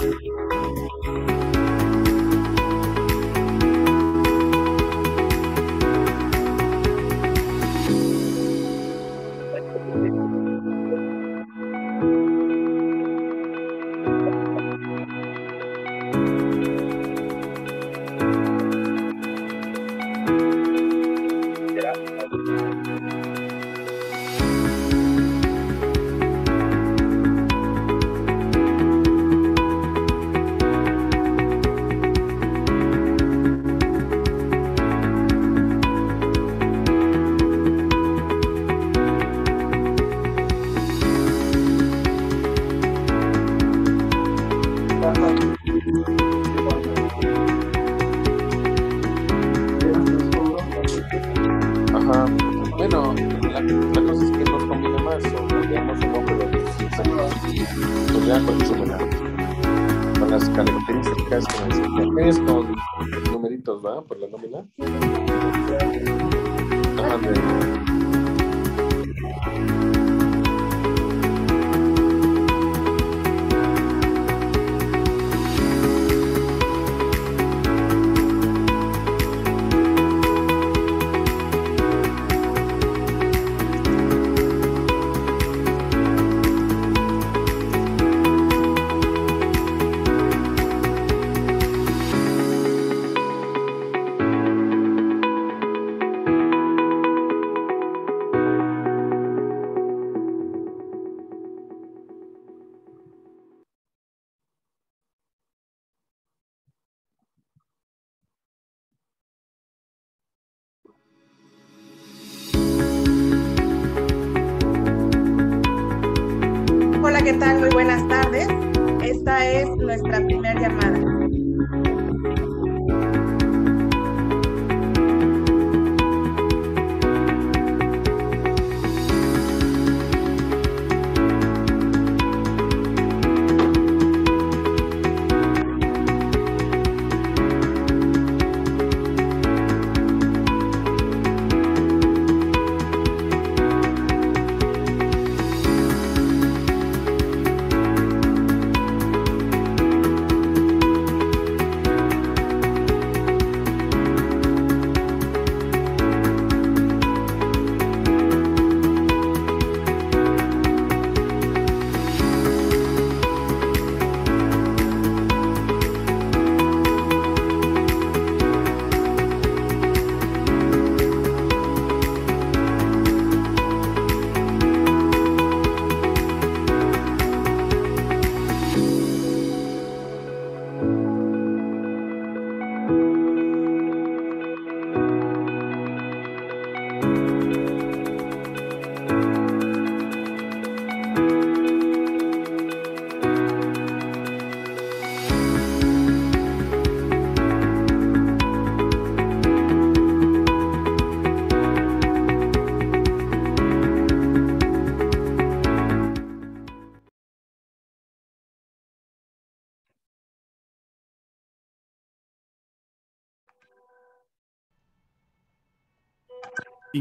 Thank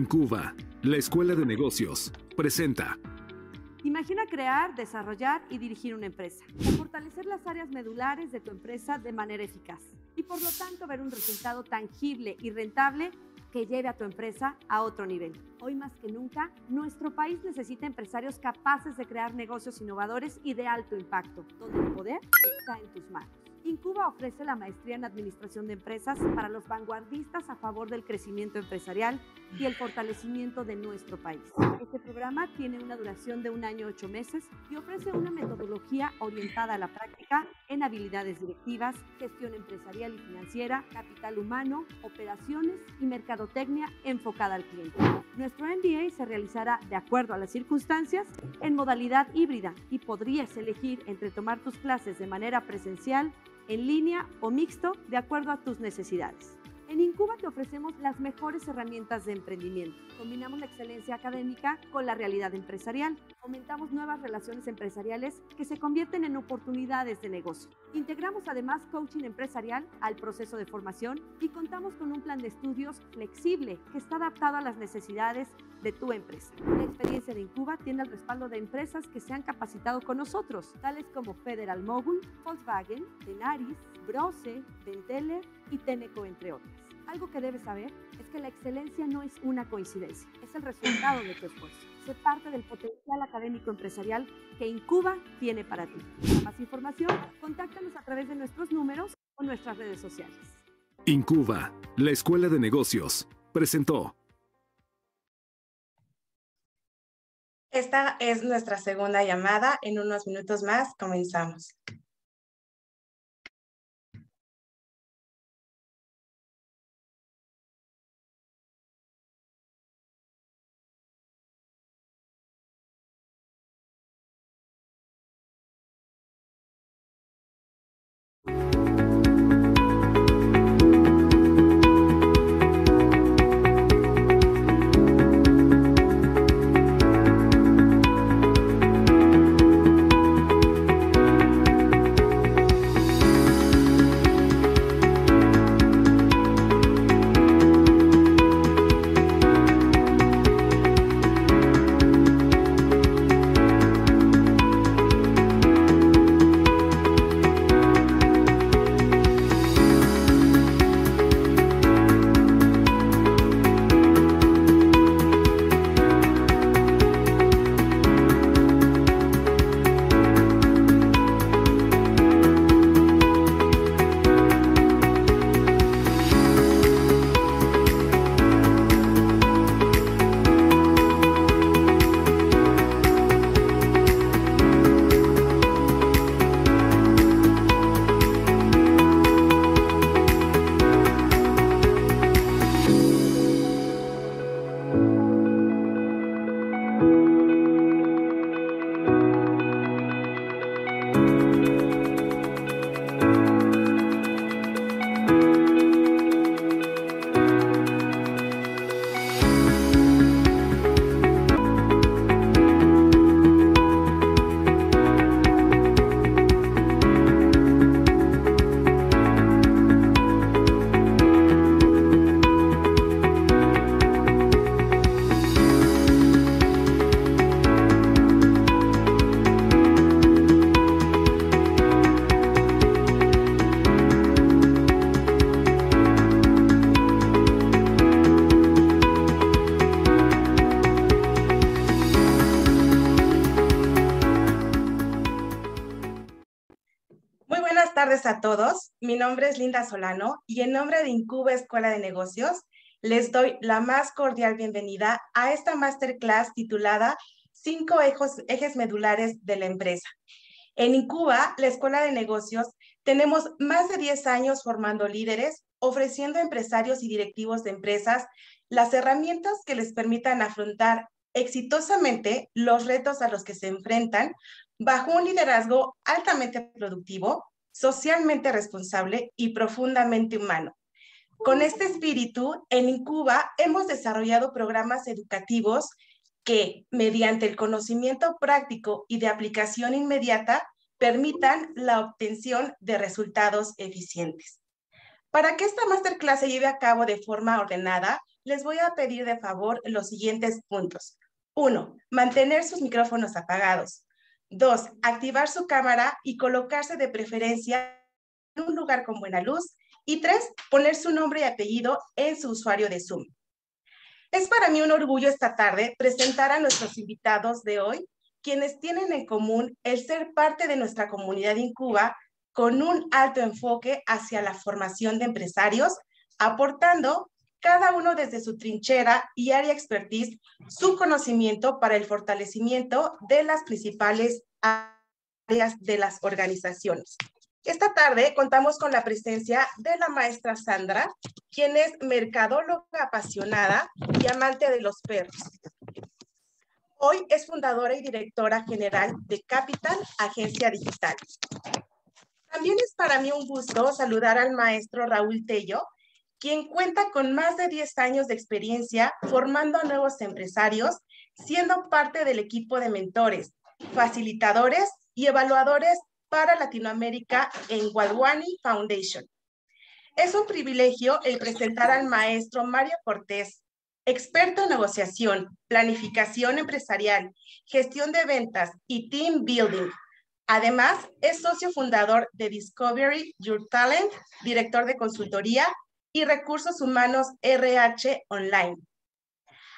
Cuba, la Escuela de Negocios, presenta. Imagina crear, desarrollar y dirigir una empresa. Fortalecer las áreas medulares de tu empresa de manera eficaz. Y por lo tanto ver un resultado tangible y rentable que lleve a tu empresa a otro nivel. Hoy más que nunca, nuestro país necesita empresarios capaces de crear negocios innovadores y de alto impacto, donde el poder está en tus manos. Incuba ofrece la maestría en Administración de Empresas para los vanguardistas a favor del crecimiento empresarial y el fortalecimiento de nuestro país. Este programa tiene una duración de un año ocho meses y ofrece una metodología orientada a la práctica en habilidades directivas, gestión empresarial y financiera, capital humano, operaciones y mercadotecnia enfocada al cliente. Nuestro MBA se realizará de acuerdo a las circunstancias en modalidad híbrida y podrías elegir entre tomar tus clases de manera presencial en línea o mixto, de acuerdo a tus necesidades. En Incuba te ofrecemos las mejores herramientas de emprendimiento. Combinamos la excelencia académica con la realidad empresarial. Fomentamos nuevas relaciones empresariales que se convierten en oportunidades de negocio. Integramos además coaching empresarial al proceso de formación y contamos con un plan de estudios flexible que está adaptado a las necesidades de tu empresa. La experiencia de Incuba tiene el respaldo de empresas que se han capacitado con nosotros, tales como Federal Mogul, Volkswagen, Tenaris, Brose, Dentele y Teneco, entre otras. Algo que debes saber es que la excelencia no es una coincidencia, es el resultado de tu esfuerzo parte del potencial académico empresarial que Incuba tiene para ti. Para más información, contáctanos a través de nuestros números o nuestras redes sociales. Incuba, la Escuela de Negocios, presentó. Esta es nuestra segunda llamada. En unos minutos más comenzamos. a todos. Mi nombre es Linda Solano y en nombre de Incuba Escuela de Negocios les doy la más cordial bienvenida a esta masterclass titulada Cinco ejes, ejes medulares de la empresa. En Incuba, la Escuela de Negocios, tenemos más de 10 años formando líderes, ofreciendo a empresarios y directivos de empresas las herramientas que les permitan afrontar exitosamente los retos a los que se enfrentan bajo un liderazgo altamente productivo, socialmente responsable y profundamente humano. Con este espíritu, en Incuba hemos desarrollado programas educativos que, mediante el conocimiento práctico y de aplicación inmediata, permitan la obtención de resultados eficientes. Para que esta masterclass se lleve a cabo de forma ordenada, les voy a pedir de favor los siguientes puntos. Uno, Mantener sus micrófonos apagados. Dos, activar su cámara y colocarse de preferencia en un lugar con buena luz. Y tres, poner su nombre y apellido en su usuario de Zoom. Es para mí un orgullo esta tarde presentar a nuestros invitados de hoy, quienes tienen en común el ser parte de nuestra comunidad en Cuba con un alto enfoque hacia la formación de empresarios, aportando cada uno desde su trinchera y área expertise, su conocimiento para el fortalecimiento de las principales áreas de las organizaciones. Esta tarde contamos con la presencia de la maestra Sandra, quien es mercadóloga apasionada y amante de los perros. Hoy es fundadora y directora general de Capital, agencia digital. También es para mí un gusto saludar al maestro Raúl Tello, quien cuenta con más de 10 años de experiencia formando a nuevos empresarios, siendo parte del equipo de mentores, facilitadores y evaluadores para Latinoamérica en Guadwani Foundation. Es un privilegio el presentar al maestro Mario Cortés, experto en negociación, planificación empresarial, gestión de ventas y team building. Además, es socio fundador de Discovery Your Talent, director de consultoría y Recursos Humanos RH Online.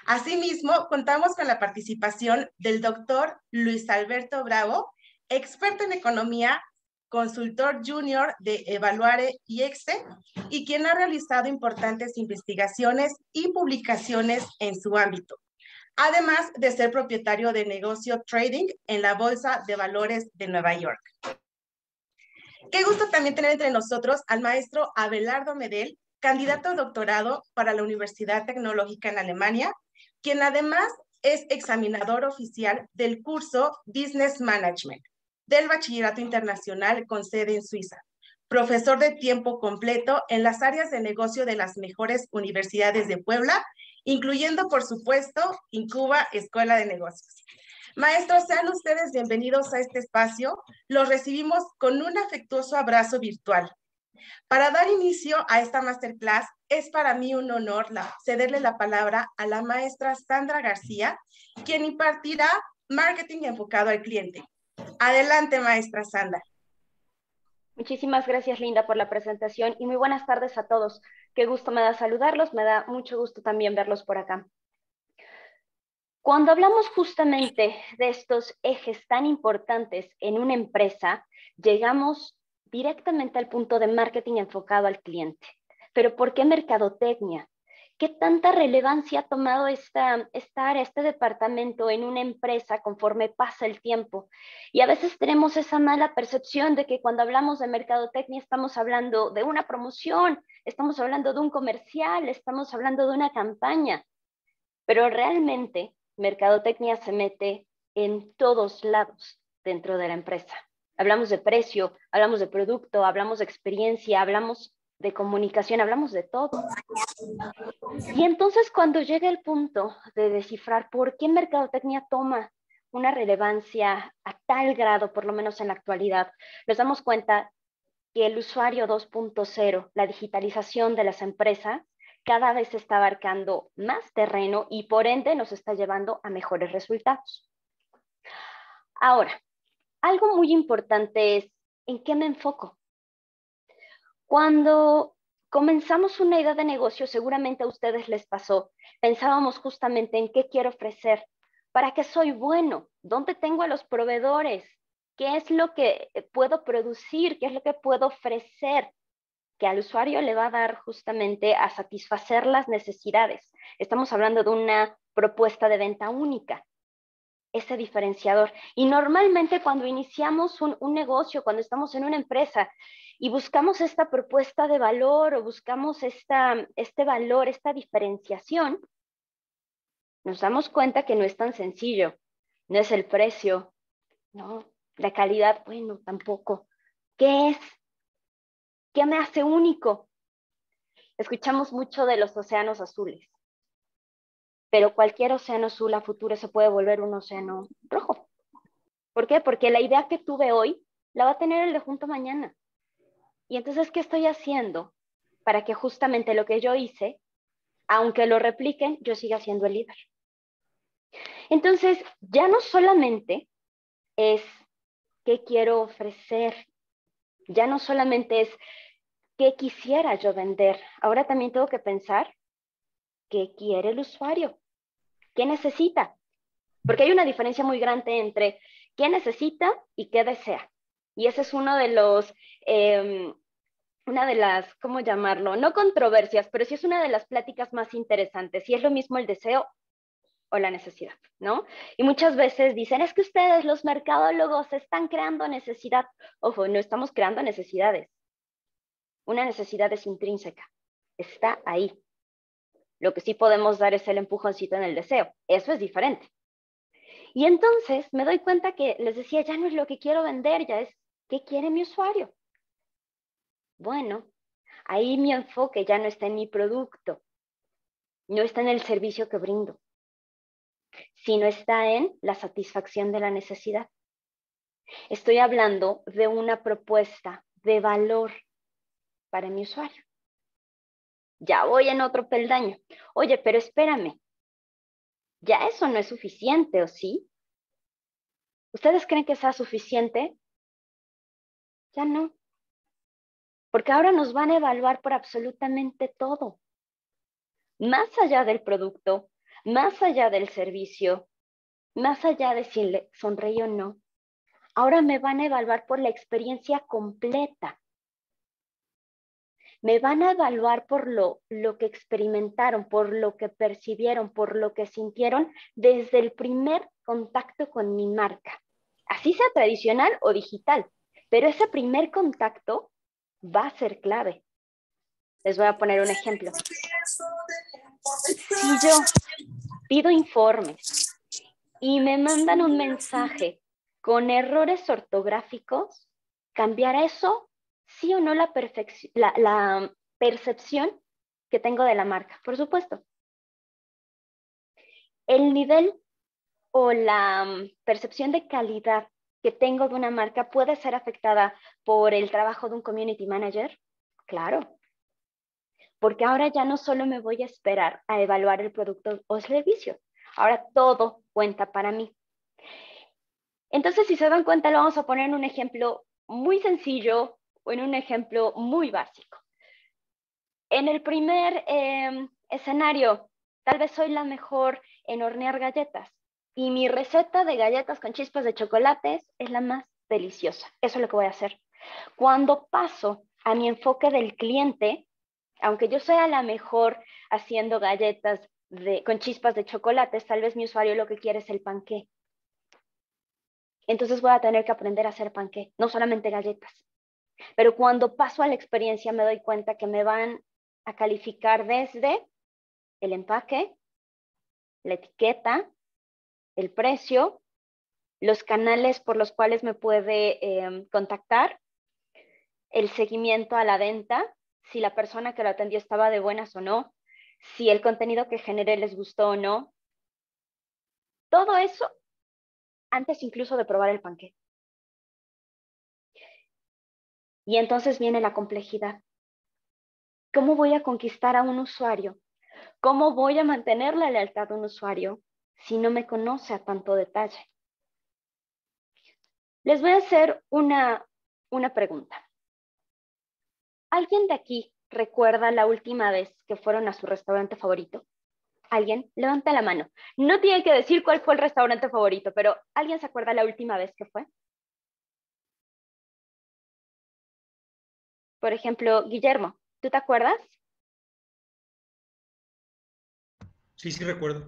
Asimismo, contamos con la participación del doctor Luis Alberto Bravo, experto en economía, consultor junior de Evaluare y EXCE, y quien ha realizado importantes investigaciones y publicaciones en su ámbito, además de ser propietario de negocio trading en la Bolsa de Valores de Nueva York. Qué gusto también tener entre nosotros al maestro Abelardo Medel, candidato a doctorado para la Universidad Tecnológica en Alemania, quien además es examinador oficial del curso Business Management del Bachillerato Internacional con sede en Suiza, profesor de tiempo completo en las áreas de negocio de las mejores universidades de Puebla, incluyendo, por supuesto, Incuba Escuela de Negocios. Maestros, sean ustedes bienvenidos a este espacio. Los recibimos con un afectuoso abrazo virtual para dar inicio a esta masterclass, es para mí un honor cederle la palabra a la maestra Sandra García, quien impartirá marketing enfocado al cliente. Adelante, maestra Sandra. Muchísimas gracias, Linda, por la presentación y muy buenas tardes a todos. Qué gusto me da saludarlos, me da mucho gusto también verlos por acá. Cuando hablamos justamente de estos ejes tan importantes en una empresa, llegamos directamente al punto de marketing enfocado al cliente. Pero ¿por qué mercadotecnia? ¿Qué tanta relevancia ha tomado esta, este departamento en una empresa conforme pasa el tiempo? Y a veces tenemos esa mala percepción de que cuando hablamos de mercadotecnia estamos hablando de una promoción, estamos hablando de un comercial, estamos hablando de una campaña. Pero realmente mercadotecnia se mete en todos lados dentro de la empresa hablamos de precio, hablamos de producto, hablamos de experiencia, hablamos de comunicación, hablamos de todo. Y entonces cuando llega el punto de descifrar por qué mercadotecnia toma una relevancia a tal grado, por lo menos en la actualidad, nos damos cuenta que el usuario 2.0, la digitalización de las empresas, cada vez está abarcando más terreno y por ende nos está llevando a mejores resultados. Ahora, algo muy importante es en qué me enfoco. Cuando comenzamos una idea de negocio, seguramente a ustedes les pasó, pensábamos justamente en qué quiero ofrecer, para qué soy bueno, dónde tengo a los proveedores, qué es lo que puedo producir, qué es lo que puedo ofrecer, que al usuario le va a dar justamente a satisfacer las necesidades. Estamos hablando de una propuesta de venta única ese diferenciador. Y normalmente cuando iniciamos un, negocio, cuando estamos en una empresa y buscamos esta propuesta de valor o buscamos esta, este valor, esta diferenciación, nos damos cuenta que no es tan sencillo. No es el precio, ¿no? La calidad, bueno, tampoco. ¿Qué es? ¿Qué me hace único? Escuchamos mucho de los océanos azules, pero cualquier océano azul a futuro se puede volver un océano rojo. ¿Por qué? Porque la idea que tuve hoy la va a tener el de junto mañana. Y entonces, ¿qué estoy haciendo para que justamente lo que yo hice, aunque lo repliquen, yo siga siendo el líder? Entonces, ya no solamente es qué quiero ofrecer, ya no solamente es qué quisiera yo vender, ahora también tengo que pensar qué quiere el usuario, qué necesita. Porque hay una diferencia muy grande entre qué necesita y qué desea. Y ese es uno de los, em, una de las, ¿cómo llamarlo? No controversias, pero sí es una de las pláticas más interesantes. Y es lo mismo el deseo o la necesidad, ¿no? Y muchas veces dicen, es que ustedes, los mercadólogos, están creando necesidad. Ojo, no estamos creando necesidades. Una necesidad es intrínseca, está ahí. Lo que sí podemos dar es el empujoncito en el deseo. Eso es diferente. Y entonces me doy cuenta que les decía, ya no es lo que quiero vender, ya es qué quiere mi usuario. Bueno, ahí mi enfoque ya no está en mi producto, no está en el servicio que brindo, sino está en la satisfacción de la necesidad. Estoy hablando de una propuesta de valor para mi usuario ya voy en otro peldaño. Oye, pero espérame, ya eso no es suficiente, ¿o sí? ¿Ustedes creen que sea suficiente? Ya no. Porque ahora nos van a evaluar por absolutamente todo. Más allá del producto, más allá del servicio, más allá de si le sonreí o no. Ahora me van a evaluar por la experiencia completa me van a evaluar por lo, lo que experimentaron, por lo que percibieron, por lo que sintieron desde el primer contacto con mi marca, así sea tradicional o digital, pero ese primer contacto va a ser clave. Les voy a poner un ejemplo. Si yo pido informes y me mandan un mensaje con errores ortográficos, cambiar eso sí o no la, percepción que tengo de la marca, por supuesto. El nivel o la mm, percepción de calidad que tengo de una marca puede ser afectada por el trabajo de un community manager? Claro. Porque ahora ya no solo me voy a esperar a evaluar el producto o servicio, ahora todo cuenta para mí. Entonces, si se dan cuenta, lo vamos a poner en un ejemplo muy sencillo, en un ejemplo muy básico. En el primer em, escenario, tal vez soy la mejor en hornear galletas y mi receta de galletas con chispas de chocolates es la más deliciosa. Eso es lo que voy a hacer. Cuando paso a mi enfoque del cliente, aunque yo sea la mejor haciendo galletas con chispas de chocolates, tal vez mi usuario lo que quiere es el panqué. Entonces voy a tener que aprender a hacer panqué, no solamente galletas. Pero cuando paso a la experiencia me doy cuenta que me van a calificar desde el empaque, la etiqueta, el precio, los canales por los cuales me puede em, contactar, el seguimiento a la venta, si la persona que lo atendió estaba de buenas o no, si el contenido que generé les gustó o no. Todo eso antes incluso de probar el panqueque. Y entonces viene la complejidad. ¿Cómo voy a conquistar a un usuario? ¿Cómo voy a mantener la lealtad de un usuario si no me conoce a tanto detalle? Les voy a hacer una, una pregunta. ¿Alguien de aquí recuerda la última vez que fueron a su restaurante favorito? ¿Alguien? Levanta la mano. No tiene que decir cuál fue el restaurante favorito, pero ¿alguien se acuerda la última vez que fue? Por ejemplo, Guillermo, ¿tú te acuerdas? Sí, sí recuerdo.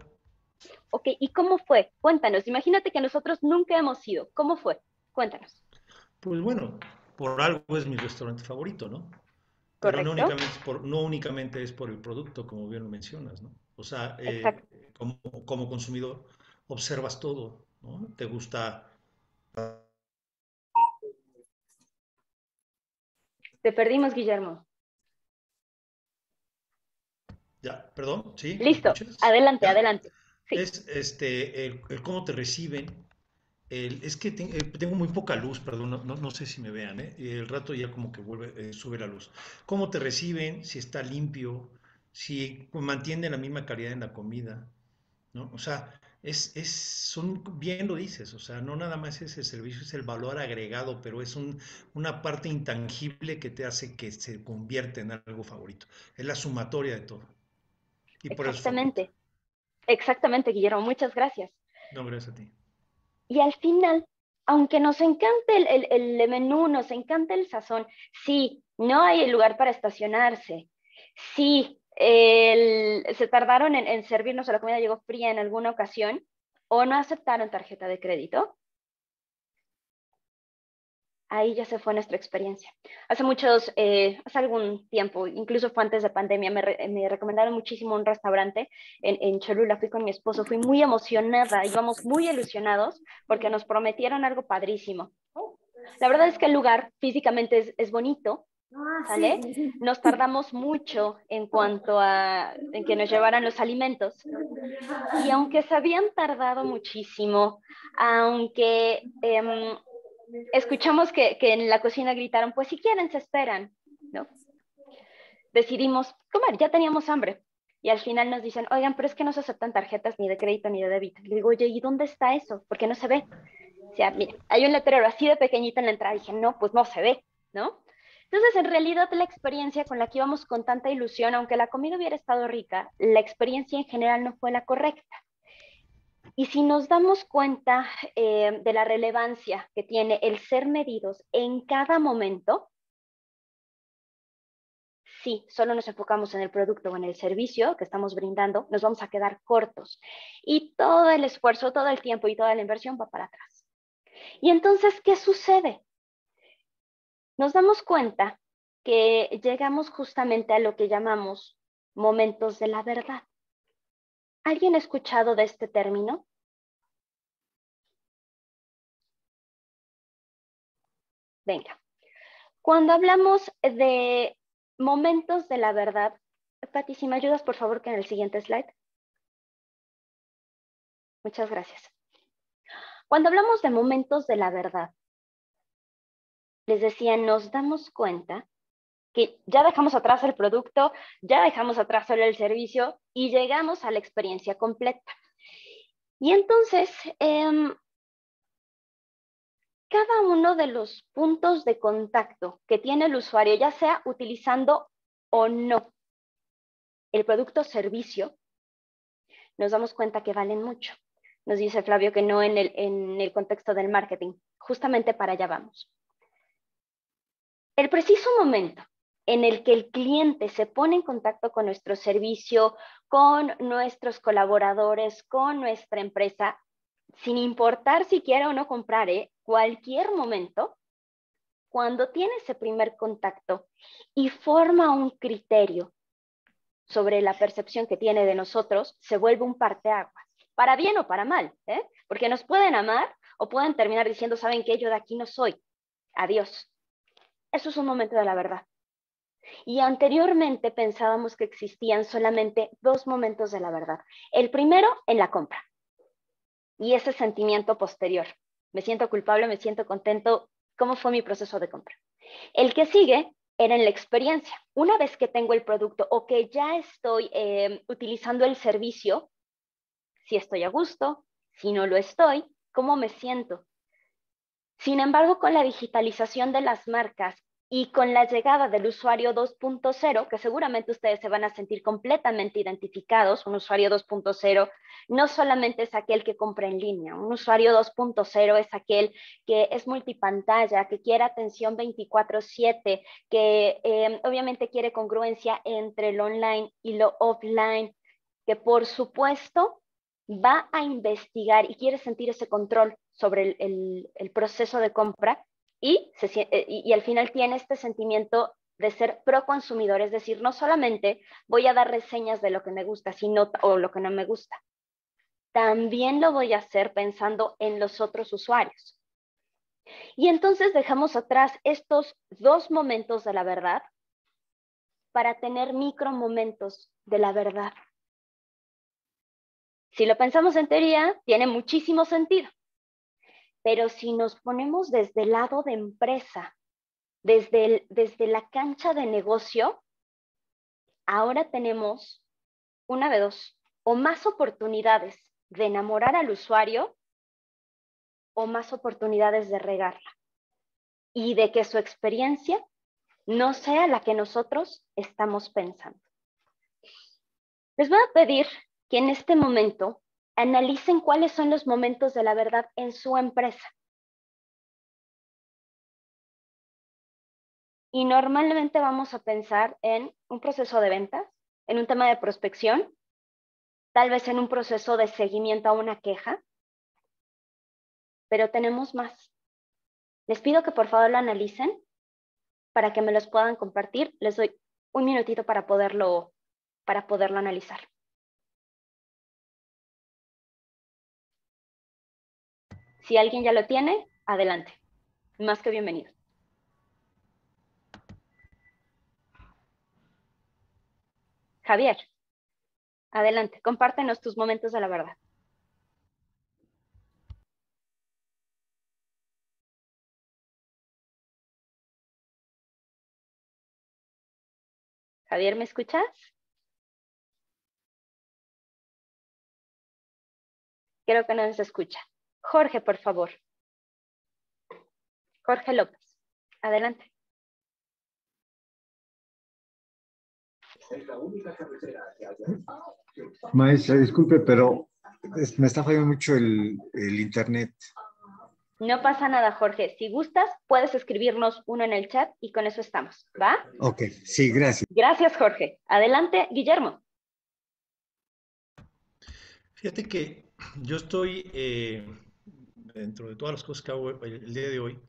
Ok, ¿y cómo fue? Cuéntanos, imagínate que nosotros nunca hemos ido. ¿Cómo fue? Cuéntanos. Pues bueno, por algo es mi restaurante favorito, ¿no? Pero no únicamente, es por, no únicamente, es por el producto, como bien lo mencionas, ¿no? O sea, eh, como, consumidor, observas todo, ¿no? Te gusta Te perdimos, Guillermo. Ya, perdón, sí. Listo, adelante, adelante. Es este, el, cómo te reciben. es que eh, tengo muy poca luz, perdón, no, sé si me vean, ¿eh? el rato ya como que vuelve, eh, sube la luz. ¿Cómo te reciben? Si está limpio, si mantiene la misma calidad en la comida, ¿no? O sea, es, es, son, bien lo dices, o sea, no nada más es el servicio, es el valor agregado, pero es un, una parte intangible que te hace que se convierta en algo favorito. Es la sumatoria de todo. Exactamente. Exactamente, Guillermo. Muchas gracias. No, gracias a ti. Y al final, aunque nos encante el, el, el menú, nos encanta el sazón, sí, no hay lugar para estacionarse. Sí, se tardaron en, servirnos, la comida llegó fría en alguna ocasión, o no aceptaron tarjeta de crédito, ahí ya se fue nuestra experiencia. Hace muchos, eh, hace algún tiempo, incluso fue antes de pandemia, me, recomendaron muchísimo un restaurante en, Cholula, fui con mi esposo, fui muy emocionada, íbamos muy ilusionados porque nos prometieron algo padrísimo. La verdad es que el lugar físicamente es bonito, Ah, ¿Sale? Nos tardamos mucho en cuanto a que nos llevaran los alimentos. Y aunque se habían tardado muchísimo, aunque em, escuchamos que, en la cocina gritaron, pues si quieren, se esperan, ¿no? Decidimos comer, ya teníamos hambre. Y al final nos dicen, oigan, pero es que no se aceptan tarjetas ni de crédito ni de débito. Le digo, oye, ¿y dónde está eso? Porque no se ve. O sea, mira, hay un letrero así de pequeñito en la entrada. Y dije, no, pues no se ve, ¿no? Entonces, en realidad, la experiencia con la que íbamos con tanta ilusión, aunque la comida hubiera estado rica, la experiencia en general no fue la correcta. Y si nos damos cuenta eh, de la relevancia que tiene el ser medidos en cada momento, si solo nos enfocamos en el producto o en el servicio que estamos brindando, nos vamos a quedar cortos. Y todo el esfuerzo, todo el tiempo y toda la inversión va para atrás. Y entonces, ¿qué sucede? nos damos cuenta que llegamos justamente a lo que llamamos momentos de la verdad. ¿Alguien ha escuchado de este término? Venga, cuando hablamos de momentos de la verdad, Pati, si me ayudas por favor que en el siguiente slide. Muchas gracias. Cuando hablamos de momentos de la verdad, les decía, nos damos cuenta que ya dejamos atrás el producto, ya dejamos atrás solo el servicio y llegamos a la experiencia completa. Y entonces, em, cada uno de los puntos de contacto que tiene el usuario, ya sea utilizando o no el producto o servicio, nos damos cuenta que valen mucho. Nos dice Flavio que no en en el contexto del marketing. Justamente para allá vamos. El preciso momento en el que el cliente se pone en contacto con nuestro servicio, con nuestros colaboradores, con nuestra empresa, sin importar si quiere o no comprar, ¿eh? cualquier momento, cuando tiene ese primer contacto y forma un criterio sobre la percepción que tiene de nosotros, se vuelve un parteaguas, para bien o para mal, ¿eh? porque nos pueden amar o pueden terminar diciendo, ¿saben qué? Yo de aquí no soy. Adiós. Eso es un momento de la verdad. Y anteriormente pensábamos que existían solamente dos momentos de la verdad. El primero, en la compra. Y ese sentimiento posterior. Me siento culpable, me siento contento. ¿Cómo fue mi proceso de compra? El que sigue era en la experiencia. Una vez que tengo el producto o que ya estoy em, utilizando el servicio, si estoy a gusto, si no lo estoy, ¿cómo me siento? Sin embargo, con la digitalización de las marcas y con la llegada del usuario 2.0, que seguramente ustedes se van a sentir completamente identificados, un usuario 2.0 no solamente es aquel que compra en línea, un usuario 2.0 es aquel que es multipantalla, que quiere atención 24/7, que em, obviamente quiere congruencia entre lo online y lo offline, que por supuesto va a investigar y quiere sentir ese control sobre el, proceso de compra eh, y, al final tiene este sentimiento de ser pro consumidor, es decir, no solamente voy a dar reseñas de lo que me gusta sino, o lo que no me gusta, también lo voy a hacer pensando en los otros usuarios. Y entonces dejamos atrás estos dos momentos de la verdad para tener micro momentos de la verdad. Si lo pensamos en teoría, tiene muchísimo sentido. Pero si nos ponemos desde el lado de empresa, desde, desde la cancha de negocio, ahora tenemos una de dos, o más oportunidades de enamorar al usuario o más oportunidades de regarla y de que su experiencia no sea la que nosotros estamos pensando. Les voy a pedir que en este momento analicen cuáles son los momentos de la verdad en su empresa. Y normalmente vamos a pensar en un proceso de ventas, en un tema de prospección, tal vez en un proceso de seguimiento a una queja, pero tenemos más. Les pido que por favor lo analicen para que me los puedan compartir. Les doy un minutito para poderlo, para poderlo analizar. Si alguien ya lo tiene, adelante. Más que bienvenido. Javier, adelante, compártenos tus momentos de la verdad. Javier, ¿me escuchas? Creo que no se escucha. Jorge, por favor. Jorge López, adelante. Maestra, disculpe, pero me está fallando mucho el, internet. No pasa nada, Jorge. Si gustas, puedes escribirnos uno en el chat y con eso estamos, ¿va? Ok, sí, gracias. Gracias, Jorge. Adelante, Guillermo. Fíjate que yo estoy eh, dentro de todas las cosas que hago el día de hoy,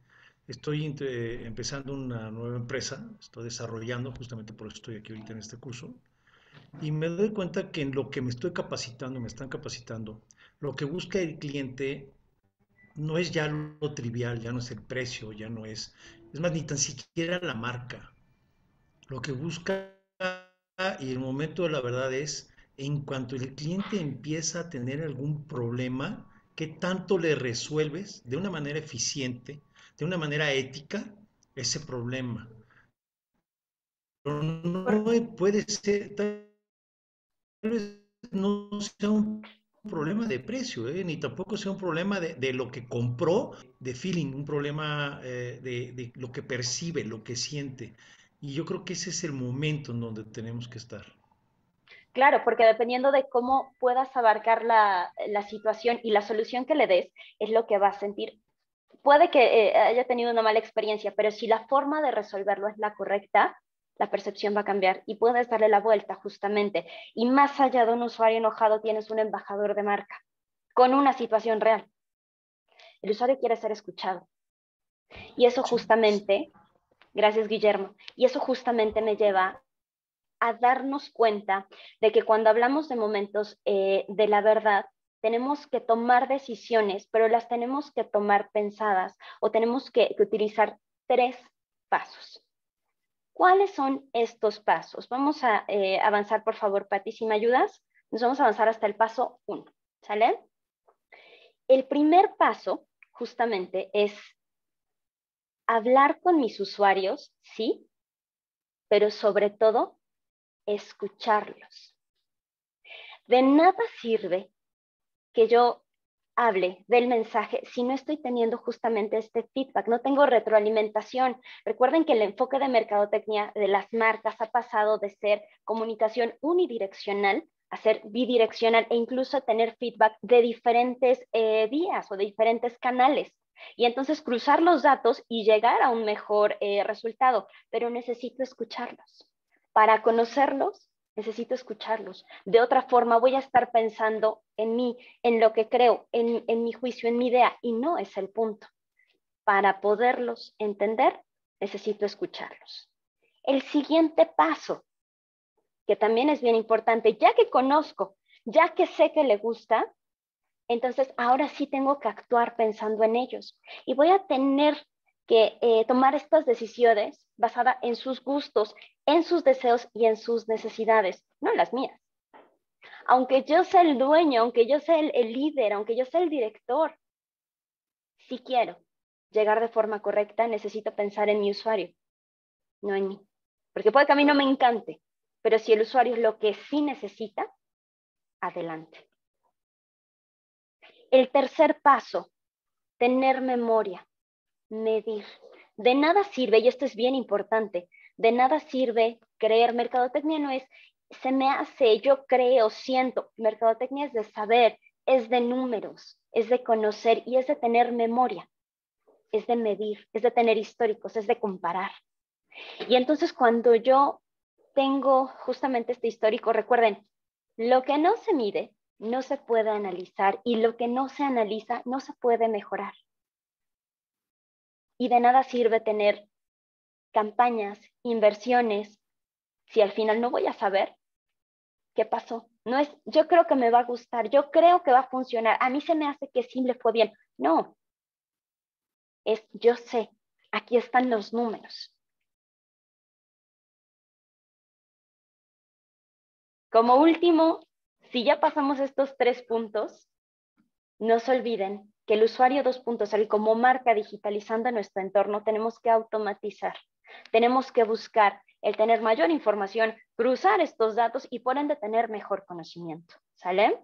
estoy empezando una nueva empresa, estoy desarrollando, justamente por eso estoy aquí ahorita en este curso, y me doy cuenta que en lo que me estoy capacitando, me están capacitando, lo que busca el cliente no es ya lo trivial, ya no es el precio, ya no es, es más, ni tan siquiera la marca. Lo que busca y el momento de la verdad es, en cuanto el cliente empieza a tener algún problema, qué tanto le resuelves de una manera eficiente, de una manera ética, ese problema. no puede ser, tal vez no sea un problema de precio, ¿eh? ni tampoco sea un problema de, lo que compró, de feeling, un problema eh, de lo que percibe, lo que siente. Y yo creo que ese es el momento en donde tenemos que estar. Claro, porque dependiendo de cómo puedas abarcar la, situación y la solución que le des, es lo que va a sentir. Puede que eh, haya tenido una mala experiencia, pero si la forma de resolverlo es la correcta, la percepción va a cambiar y puedes darle la vuelta justamente. Y más allá de un usuario enojado, tienes un embajador de marca con una situación real. El usuario quiere ser escuchado. Y eso justamente, gracias Guillermo, y eso justamente me lleva a darnos cuenta de que cuando hablamos de momentos eh, de la verdad, tenemos que tomar decisiones, pero las tenemos que tomar pensadas o tenemos que, utilizar tres pasos. ¿Cuáles son estos pasos? Vamos a eh, avanzar, por favor, Paty si me ayudas. Nos vamos a avanzar hasta el paso uno, ¿sale? El primer paso, justamente, es hablar con mis usuarios, sí, pero sobre todo escucharlos. De nada sirve que yo hable del mensaje si no estoy teniendo justamente este feedback, no tengo retroalimentación. Recuerden que el enfoque de mercadotecnia de las marcas ha pasado de ser comunicación unidireccional a ser bidireccional e incluso tener feedback de diferentes eh, vías o de diferentes canales. Y entonces cruzar los datos y llegar a un mejor eh, resultado, pero necesito escucharlos. Para conocerlos, necesito escucharlos. De otra forma, voy a estar pensando en mí, en lo que creo, en, mi juicio, en mi idea, y no es el punto. Para poderlos entender, necesito escucharlos. El siguiente paso, que también es bien importante, ya que conozco, ya que sé que le gusta, entonces ahora sí tengo que actuar pensando en ellos y voy a tener que eh, tomar estas decisiones basadas en sus gustos, en sus deseos y en sus necesidades, no en las mías. Aunque yo sea el dueño, aunque yo sea el, el líder, aunque yo sea el director, si quiero llegar de forma correcta, necesito pensar en mi usuario, no en mí. Porque puede que a mí no me encante, pero si el usuario es lo que sí necesita, adelante. El tercer paso, tener memoria medir. De nada sirve, y esto es bien importante, de nada sirve creer mercadotecnia, no es se me hace, yo creo, siento. Mercadotecnia es de saber, es de números, es de conocer y es de tener memoria, es de medir, es de tener históricos, es de comparar. Y entonces cuando yo tengo justamente este histórico, recuerden, lo que no se mide no se puede analizar y lo que no se analiza no se puede mejorar. Y de nada sirve tener campañas, inversiones, si al final no voy a saber qué pasó. No es, yo creo que me va a gustar, yo creo que va a funcionar, a mí se me hace que sí le fue bien. No, es yo sé, aquí están los números. Como último, si ya pasamos estos tres puntos, no se olviden que el usuario 2.0 como marca digitalizando nuestro entorno tenemos que automatizar, tenemos que buscar el tener mayor información, cruzar estos datos y por ende tener mejor conocimiento. ¿Sale?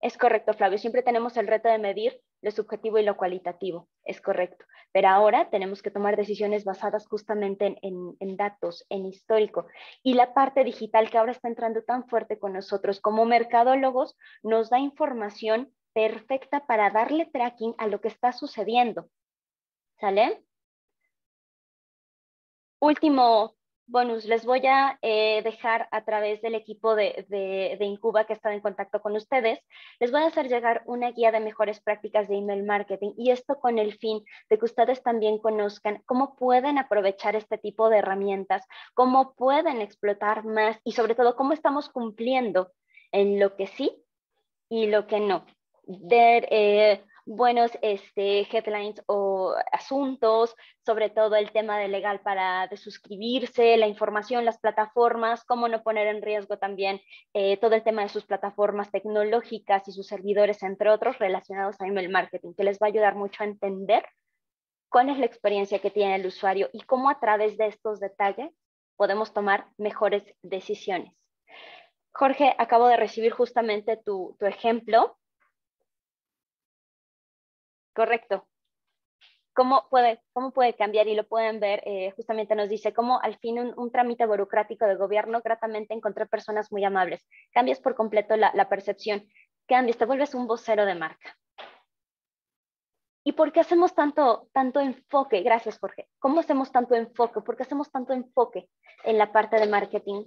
Es correcto, Flavio. Siempre tenemos el reto de medir lo subjetivo y lo cualitativo. Es correcto. Pero ahora tenemos que tomar decisiones basadas justamente en, en, datos, en histórico. Y la parte digital que ahora está entrando tan fuerte con nosotros como mercadólogos nos da información perfecta para darle tracking a lo que está sucediendo. ¿Sale? Último bonus, les voy a eh, dejar a través del equipo de, de, Incuba que está en contacto con ustedes, les voy a hacer llegar una guía de mejores prácticas de email marketing y esto con el fin de que ustedes también conozcan cómo pueden aprovechar este tipo de herramientas, cómo pueden explotar más y sobre todo cómo estamos cumpliendo en lo que sí y lo que no ver eh, buenos este, headlines o asuntos, sobre todo el tema de legal para de suscribirse, la información, las plataformas, cómo no poner en riesgo también eh, todo el tema de sus plataformas tecnológicas y sus servidores, entre otros, relacionados a email marketing, que les va a ayudar mucho a entender cuál es la experiencia que tiene el usuario y cómo a través de estos detalles podemos tomar mejores decisiones. Jorge, acabo de recibir justamente tu ejemplo Correcto. ¿Cómo puede, ¿Cómo puede cambiar? Y lo pueden ver, eh, justamente nos dice, cómo al fin un, trámite burocrático de gobierno gratamente encontré personas muy amables. Cambias por completo la, percepción, cambias, te vuelves un vocero de marca. ¿Y por qué hacemos tanto, tanto enfoque? Gracias, Jorge. ¿Cómo hacemos tanto enfoque? ¿Por qué hacemos tanto enfoque en la parte de marketing?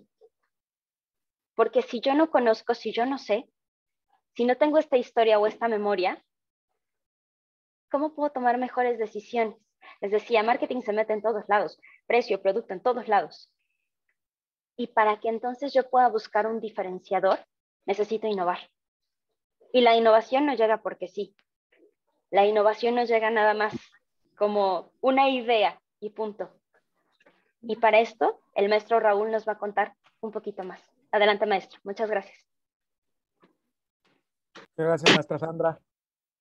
Porque si yo no conozco, si yo no sé, si no tengo esta historia o esta memoria, ¿Cómo puedo tomar mejores decisiones? Les decía, marketing se mete en todos lados, precio, producto en todos lados. Y para que entonces yo pueda buscar un diferenciador, necesito innovar. Y la innovación no llega porque sí. La innovación no llega nada más como una idea y punto. Y para esto, el maestro Raúl nos va a contar un poquito más. Adelante, maestro. Muchas gracias. gracias, maestra Sandra.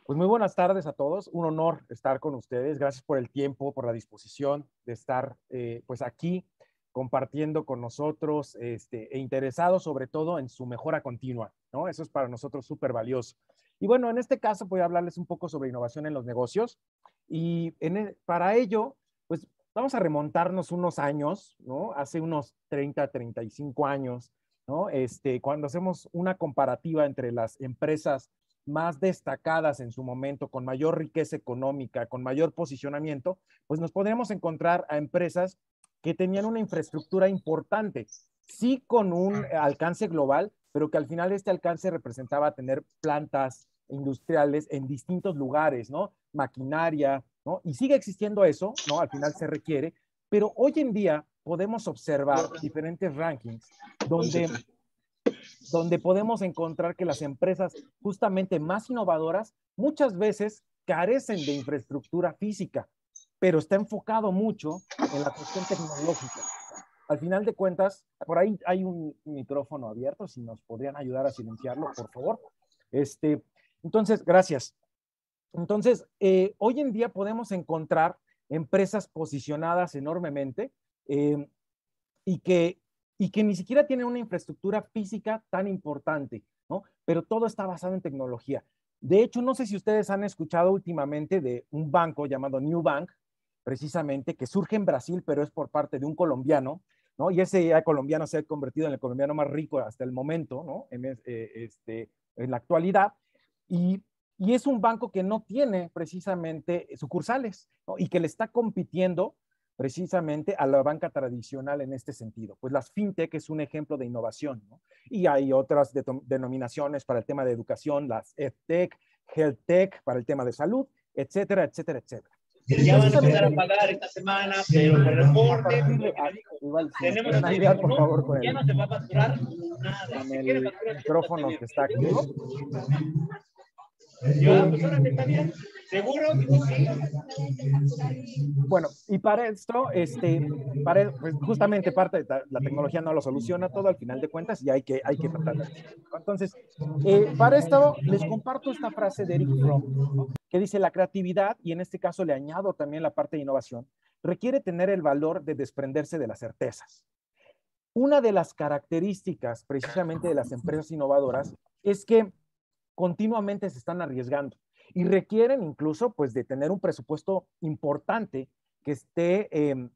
Pues muy buenas tardes a todos. Un honor estar con ustedes. Gracias por el tiempo, por la disposición de estar eh, pues aquí compartiendo con nosotros este, e interesados sobre todo en su mejora continua. ¿no? Eso es para nosotros súper valioso. Y bueno, en este caso voy a hablarles un poco sobre innovación en los negocios. Y en e, para ello, pues vamos a remontarnos unos años, ¿no? hace unos 30, 35 años, ¿no? este, cuando hacemos una comparativa entre las empresas más destacadas en su momento, con mayor riqueza económica, con mayor posicionamiento, pues nos podríamos encontrar a empresas que tenían una infraestructura importante, sí con un alcance global, pero que al final este alcance representaba tener plantas industriales en distintos lugares, ¿no? Maquinaria, ¿no? Y sigue existiendo eso, ¿no? Al final se requiere, pero hoy en día podemos observar diferentes rankings donde donde podemos encontrar que las empresas justamente más innovadoras muchas veces carecen de infraestructura física, pero está enfocado mucho en la cuestión tecnológica. Al final de cuentas, por ahí hay un micrófono abierto, si nos podrían ayudar a silenciarlo, por favor. Este, entonces, gracias. Entonces, eh, hoy en día podemos encontrar empresas posicionadas enormemente eh, y que y que ni siquiera tiene una infraestructura física tan importante, ¿no? Pero todo está basado en tecnología. De hecho, no sé si ustedes han escuchado últimamente de un banco llamado New Bank, precisamente, que surge en Brasil, pero es por parte de un colombiano, ¿no? Y ese colombiano se ha convertido en el colombiano más rico hasta el momento, ¿no? En, eh, este, la actualidad. Y, y, es un banco que no tiene precisamente eh, sucursales y que le está compitiendo precisamente a la banca tradicional en este sentido. Pues las fintech es un ejemplo de innovación, ¿no? Y hay otras denominaciones para el tema de educación, las edtech, healthtech para el tema de salud, etcétera, etcétera, etcétera. Ya van a empezar a pagar esta semana, pero por reporte, tenemos idea, por favor, con ya no se va a facturar nada. Con el micrófono que está aquí. Yo, pues ahora está bien. ¿Seguro? Bueno, y para esto, este, para, pues justamente parte de la, tecnología no lo soluciona todo al final de cuentas y hay que, hay que tratarlo. Entonces, eh, para esto les comparto esta frase de Eric Fromm, que dice la creatividad, y en este caso le añado también la parte de innovación, requiere tener el valor de desprenderse de las certezas. Una de las características precisamente de las empresas innovadoras es que continuamente se están arriesgando y requieren incluso pues de tener un presupuesto importante que esté em,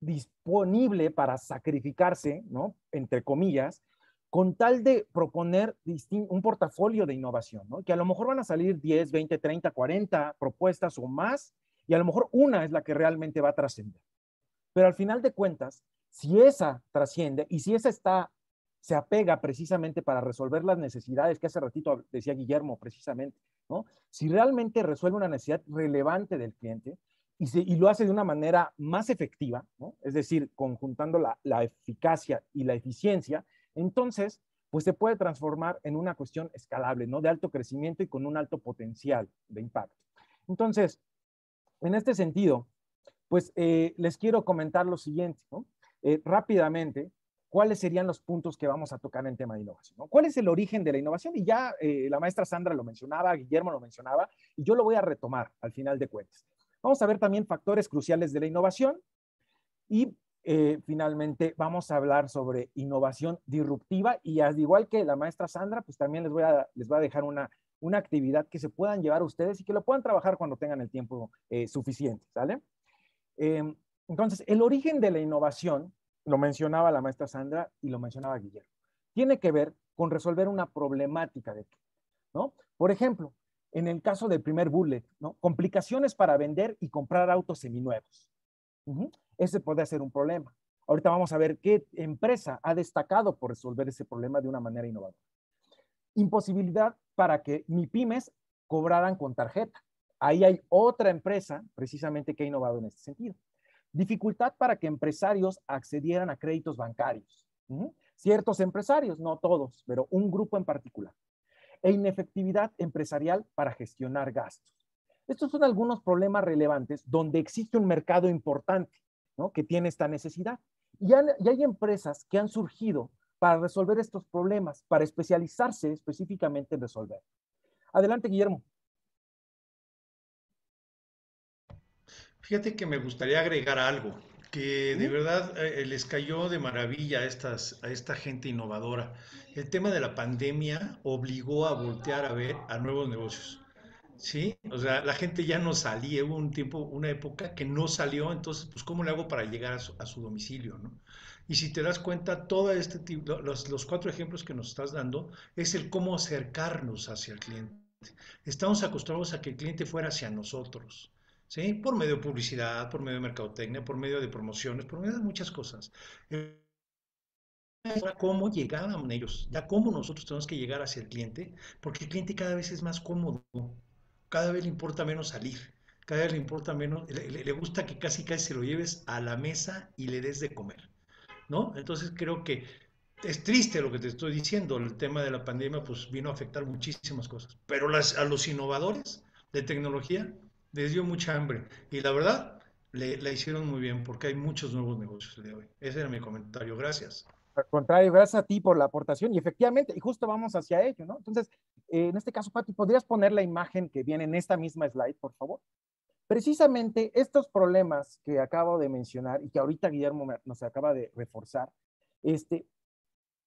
disponible para sacrificarse, ¿no? Entre comillas, con tal de proponer un portafolio de innovación, ¿no? Que a lo mejor van a salir 10, 20, 30, 40 propuestas o más, y a lo mejor una es la que realmente va a trascender. Pero al final de cuentas, si esa trasciende y si esa está se apega precisamente para resolver las necesidades que hace ratito decía Guillermo precisamente, si realmente resuelve una necesidad relevante del cliente y, lo hace de una manera más efectiva, es decir, conjuntando la, eficacia y la eficiencia, entonces pues se puede transformar en una cuestión escalable, ¿no? De alto crecimiento y con un alto potencial de impacto. Entonces, en este sentido, pues eh, les quiero comentar lo siguiente, eh, rápidamente, cuáles serían los puntos que vamos a tocar en tema de innovación. ¿Cuál es el origen de la innovación? Y ya eh, la maestra Sandra lo mencionaba, Guillermo lo mencionaba, y yo lo voy a retomar al final de cuentas. Vamos a ver también factores cruciales de la innovación y eh, finalmente vamos a hablar sobre innovación disruptiva y al igual que la maestra Sandra, pues también les voy a, les va a dejar una, una actividad que se puedan llevar a ustedes y que lo puedan trabajar cuando tengan el tiempo eh, suficiente, ¿sale? Em, entonces, el origen de la innovación lo mencionaba la maestra Sandra y lo mencionaba Guillermo. Tiene que ver con resolver una problemática de qué, ¿no? Por ejemplo, en el caso del primer bullet, ¿no? Complicaciones para vender y comprar autos seminuevos. Ese puede ser un problema. Ahorita vamos a ver qué empresa ha destacado por resolver ese problema de una manera innovadora. Imposibilidad para que mi pymes cobraran con tarjeta. Ahí hay otra empresa precisamente que ha innovado en este sentido dificultad para que empresarios accedieran a créditos bancarios. Ciertos empresarios, no todos, pero un grupo en particular. E inefectividad empresarial para gestionar gastos. Estos son algunos problemas relevantes donde existe un mercado importante ¿no? que tiene esta necesidad. Y, y, hay empresas que han surgido para resolver estos problemas, para especializarse específicamente en resolver. Adelante, Guillermo. Fíjate que me gustaría agregar algo, que de verdad eh, eh, les cayó de maravilla a, estas, a esta gente innovadora. El tema de la pandemia obligó a voltear a ver a nuevos negocios. Sí, o sea, la gente ya no salía, hubo un tiempo, una época que no salió, entonces, pues, ¿cómo le hago para llegar a su, domicilio, Y si te das cuenta, todo este los, los cuatro ejemplos que nos estás dando, es el cómo acercarnos hacia el cliente. Estamos acostumbrados a que el cliente fuera hacia nosotros. ¿sí? Por medio de publicidad, por medio de mercadotecnia, por medio de promociones, por medio de muchas cosas. Cómo llegaban ellos, ya cómo nosotros tenemos que llegar hacia el cliente, porque el cliente cada vez es más cómodo, cada vez le importa menos salir, cada vez le importa menos, le, gusta que casi casi se lo lleves a la mesa y le des de comer, ¿no? Entonces creo que es triste lo que te estoy diciendo, el tema de la pandemia pues vino a afectar muchísimas cosas, pero a los innovadores de tecnología les dio mucha hambre. Y la verdad, le, la hicieron muy bien porque hay muchos nuevos negocios el día de hoy. Ese era mi comentario. Gracias. Al contrario, gracias a ti por la aportación y efectivamente, y justo vamos hacia ello, ¿no? Entonces, eh, en este caso, Pati, ¿podrías poner la imagen que viene en esta misma slide, por favor? Precisamente estos problemas que acabo de mencionar y que ahorita Guillermo nos acaba de reforzar, este,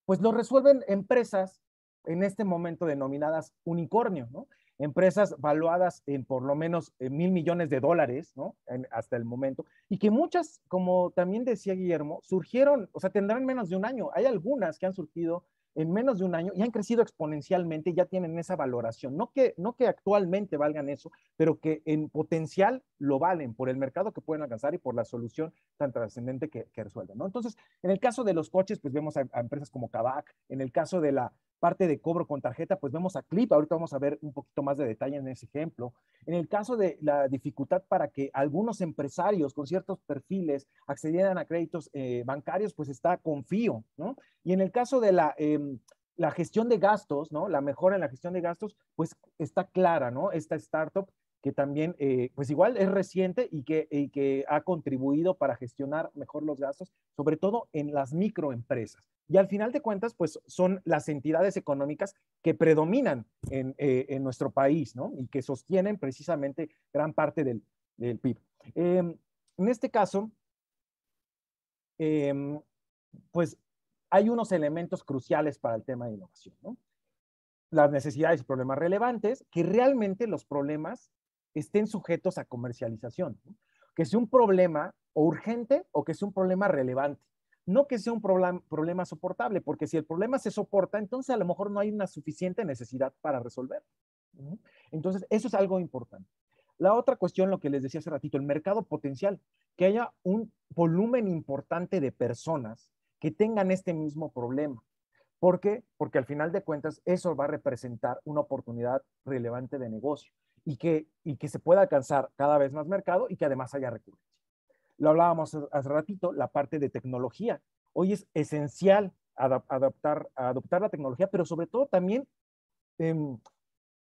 pues lo resuelven empresas en este momento denominadas unicornio, ¿no? empresas valuadas en por lo menos eh, mil millones de dólares, ¿no? hasta el momento, y que muchas, como también decía Guillermo, surgieron, o sea, tendrán menos de un año. Hay algunas que han surgido en menos de un año y han crecido exponencialmente, ya tienen esa valoración. No que, no que actualmente valgan eso, pero que en potencial lo valen por el mercado que pueden alcanzar y por la solución tan trascendente que, que resuelven. ¿no? Entonces, en el caso de los coches, pues vemos a, empresas como CABAC, en el caso de la, parte de cobro con tarjeta, pues vemos a Clip, ahorita vamos a ver un poquito más de detalle en ese ejemplo. En el caso de la dificultad para que algunos empresarios con ciertos perfiles accedieran a créditos eh, bancarios, pues está Confío, ¿no? Y en el caso de la, em, la gestión de gastos, ¿no? La mejora en la gestión de gastos, pues está clara, ¿no? Esta startup que también, eh, pues igual es reciente y que, que ha contribuido para gestionar mejor los gastos, sobre todo en las microempresas. Y al final de cuentas, pues son las entidades económicas que predominan en, eh, nuestro país, ¿no? Y que sostienen precisamente gran parte del, PIB. Em, en este caso, em, pues hay unos elementos cruciales para el tema de innovación, ¿no? las necesidades y problemas relevantes, que realmente los problemas estén sujetos a comercialización. Que sea un problema urgente o que sea un problema relevante. No que sea un problema soportable, porque si el problema se soporta, entonces a lo mejor no hay una suficiente necesidad para resolver. Entonces, eso es algo importante. La otra cuestión, lo que les decía hace ratito, el mercado potencial, que haya un volumen importante de personas que tengan este mismo problema. ¿Por qué? Porque al final de cuentas eso va a representar una oportunidad relevante de negocio y que, se pueda alcanzar cada vez más mercado y que además haya recurrencia. Lo hablábamos hace ratito, la parte de tecnología. Hoy es esencial adaptar, adoptar la tecnología, pero sobre todo también em,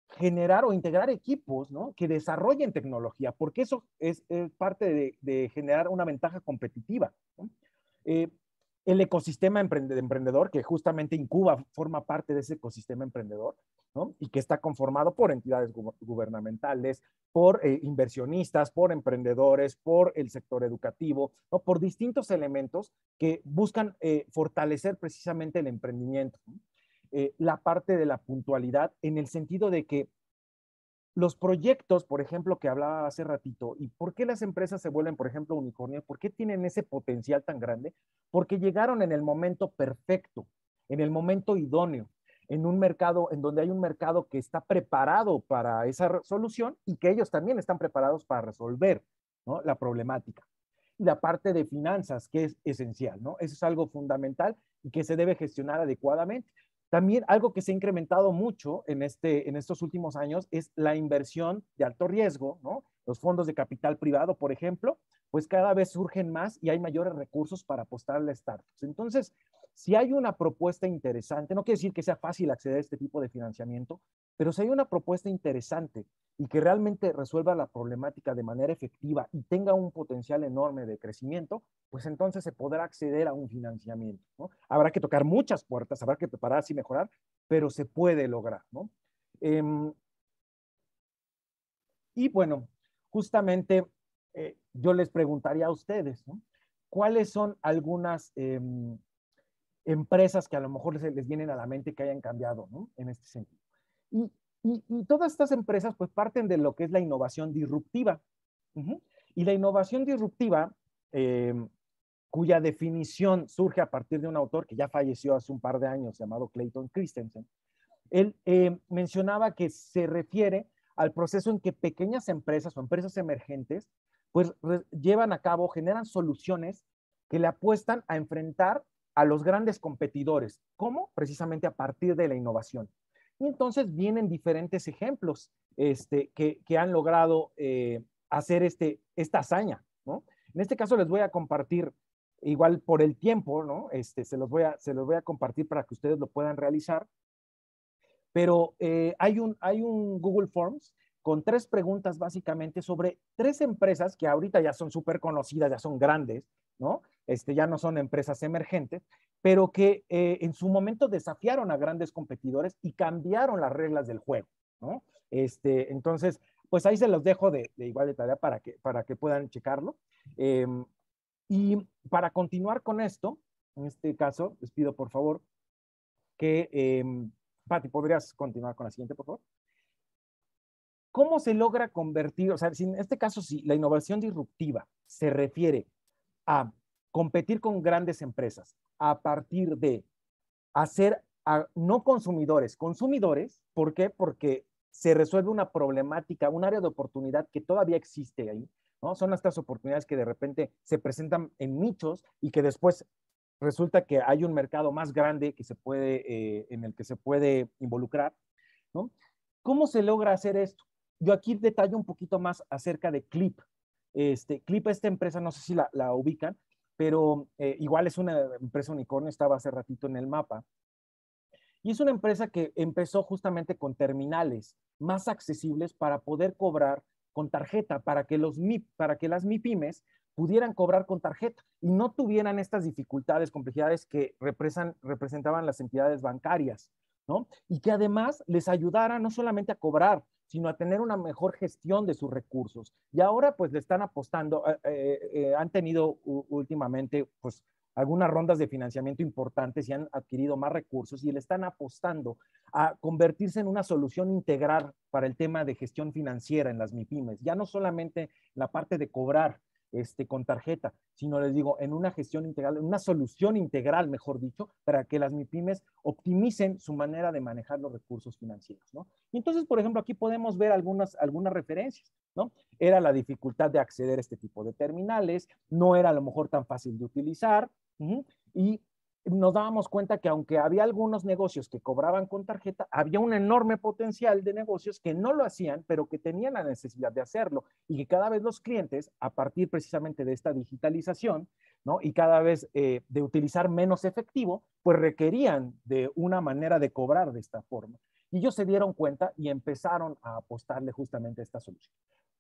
generar o integrar equipos que desarrollen tecnología, porque eso es, parte de, generar una ventaja competitiva. Eh, el ecosistema emprendedor, que justamente Incuba forma parte de ese ecosistema emprendedor, y que está conformado por entidades gubernamentales, por eh, inversionistas, por emprendedores, por el sector educativo, por distintos elementos que buscan eh, fortalecer precisamente el emprendimiento. Eh, la parte de la puntualidad en el sentido de que los proyectos, por ejemplo, que hablaba hace ratito, y por qué las empresas se vuelven, por ejemplo, unicornio, por qué tienen ese potencial tan grande, porque llegaron en el momento perfecto, en el momento idóneo, en un mercado, en donde hay un mercado que está preparado para esa solución y que ellos también están preparados para resolver la problemática. Y la parte de finanzas, que es esencial, ¿no? Eso es algo fundamental y que se debe gestionar adecuadamente. También algo que se ha incrementado mucho en, este, en estos últimos años es la inversión de alto riesgo, ¿no? Los fondos de capital privado, por ejemplo, pues cada vez surgen más y hay mayores recursos para apostarle a startups. Entonces, si hay una propuesta interesante, no quiere decir que sea fácil acceder a este tipo de financiamiento, pero si hay una propuesta interesante y que realmente resuelva la problemática de manera efectiva y tenga un potencial enorme de crecimiento, pues entonces se podrá acceder a un financiamiento. Habrá que tocar muchas puertas, habrá que prepararse y mejorar, pero se puede lograr. Em, y bueno, justamente eh, yo les preguntaría a ustedes, ¿cuáles son algunas em, empresas que a lo mejor les, les vienen a la mente que hayan cambiado, ¿no? En este sentido. Y, todas estas empresas pues parten de lo que es la innovación disruptiva. Y la innovación disruptiva, em, cuya definición surge a partir de un autor que ya falleció hace un par de años, llamado Clayton Christensen, él em, mencionaba que se refiere al proceso en que pequeñas empresas o empresas emergentes pues llevan a cabo, generan soluciones que le apuestan a enfrentar a los grandes competidores. ¿Cómo? Precisamente a partir de la innovación. Y entonces vienen diferentes ejemplos este, que, han logrado eh, hacer este, esta hazaña. ¿no? En este caso les voy a compartir, igual por el tiempo, ¿no? este, se, los voy a, compartir para que ustedes lo puedan realizar. Pero eh, hay, un, hay un Google Forms con tres preguntas básicamente sobre tres empresas que ahorita ya son súper conocidas, ya son grandes, ¿no? Este, ya no son empresas emergentes, pero que eh, en su momento desafiaron a grandes competidores y cambiaron las reglas del juego, Este, entonces, pues ahí se los dejo de, igual de tarea para que, para que puedan checarlo. Em, y para continuar con esto, en este caso, les pido por favor que, eh, em, Patti, ¿podrías continuar con la siguiente, por favor? ¿Cómo se logra convertir, o sea, en este caso, si la innovación disruptiva se refiere a competir con grandes empresas a partir de hacer a no consumidores, consumidores, ¿por qué? Porque se resuelve una problemática, un área de oportunidad que todavía existe ahí, ¿no? Son estas oportunidades que de repente se presentan en nichos y que después resulta que hay un mercado más grande que se puede, eh, en el que se puede involucrar, ¿no? ¿Cómo se logra hacer esto? Yo aquí detallo un poquito más acerca de Clip. Este, Clip, esta empresa, no sé si la ubican, pero eh, igual es una empresa unicornio, estaba hace ratito en el mapa. Y es una empresa que empezó justamente con terminales más accesibles para poder cobrar con tarjeta, para que, los, para que las MIPIMES pudieran cobrar con tarjeta y no tuvieran estas dificultades, complejidades que representaban las entidades bancarias, ¿no? Y que además les ayudara no solamente a cobrar, sino a tener una mejor gestión de sus recursos. Y ahora pues le están apostando, eh, eh, eh, han tenido últimamente pues algunas rondas de financiamiento importantes y han adquirido más recursos y le están apostando a convertirse en una solución integral para el tema de gestión financiera en las MIPIMES, ya no solamente la parte de cobrar este, con tarjeta, sino les digo, en una gestión integral, en una solución integral, mejor dicho, para que las MIPIMES optimicen su manera de manejar los recursos financieros, ¿no? Y entonces, por ejemplo, aquí podemos ver algunas, algunas referencias, ¿no? Era la dificultad de acceder a este tipo de terminales, no era a lo mejor tan fácil de utilizar, y nos dábamos cuenta que aunque había algunos negocios que cobraban con tarjeta, había un enorme potencial de negocios que no lo hacían, pero que tenían la necesidad de hacerlo y que cada vez los clientes, a partir precisamente de esta digitalización, ¿no? Y cada vez eh, de utilizar menos efectivo, pues requerían de una manera de cobrar de esta forma. Y ellos se dieron cuenta y empezaron a apostarle justamente a esta solución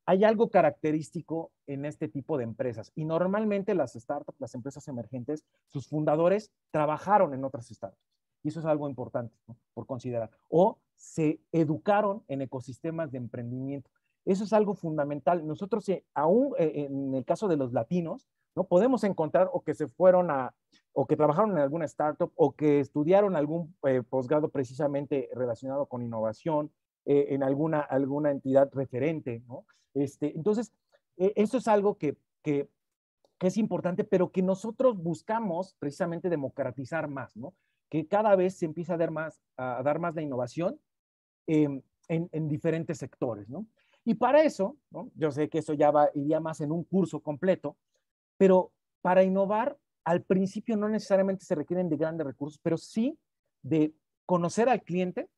hay algo característico en este tipo de empresas y normalmente las startups, las empresas emergentes, sus fundadores trabajaron en otras startups. Y eso es algo importante por considerar. O se educaron en ecosistemas de emprendimiento. Eso es algo fundamental. Nosotros, eh, aún eh, en el caso de los latinos, ¿no? podemos encontrar o que se fueron a, o que trabajaron en alguna startup, o que estudiaron algún eh, posgrado precisamente relacionado con innovación, eh, en alguna, alguna entidad referente, ¿no? Este, entonces, eh, eso es algo que, es importante, pero que nosotros buscamos precisamente democratizar más, ¿no? Que cada vez se empieza a dar más, a dar más la innovación em, en, diferentes sectores, ¿no? Y para eso, yo sé que eso ya va, iría más en un curso completo, pero para innovar, al principio no necesariamente se requieren de grandes recursos, pero sí de conocer al cliente,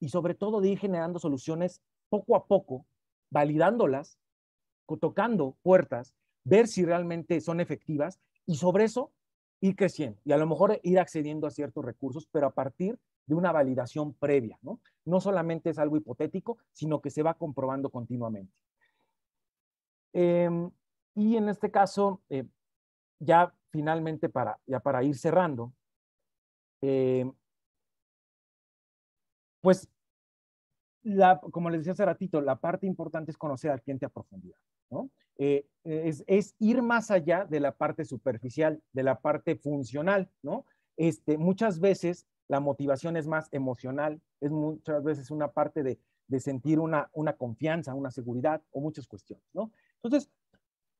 y sobre todo de ir generando soluciones poco a poco, validándolas, tocando puertas, ver si realmente son efectivas y sobre eso ir creciendo y a lo mejor ir accediendo a ciertos recursos, pero a partir de una validación previa, ¿no? No solamente es algo hipotético, sino que se va comprobando continuamente. Em, y en este caso, eh, ya finalmente para, para ir cerrando, em, pues, como les decía hace ratito, la parte importante es conocer al cliente a profundidad, ¿no? Eh, eh, es, ir más allá de la parte superficial, de la parte funcional, ¿no? Este, muchas veces la motivación es más emocional, es muchas veces una parte de, sentir una, una confianza, una seguridad o muchas cuestiones, ¿no? Entonces,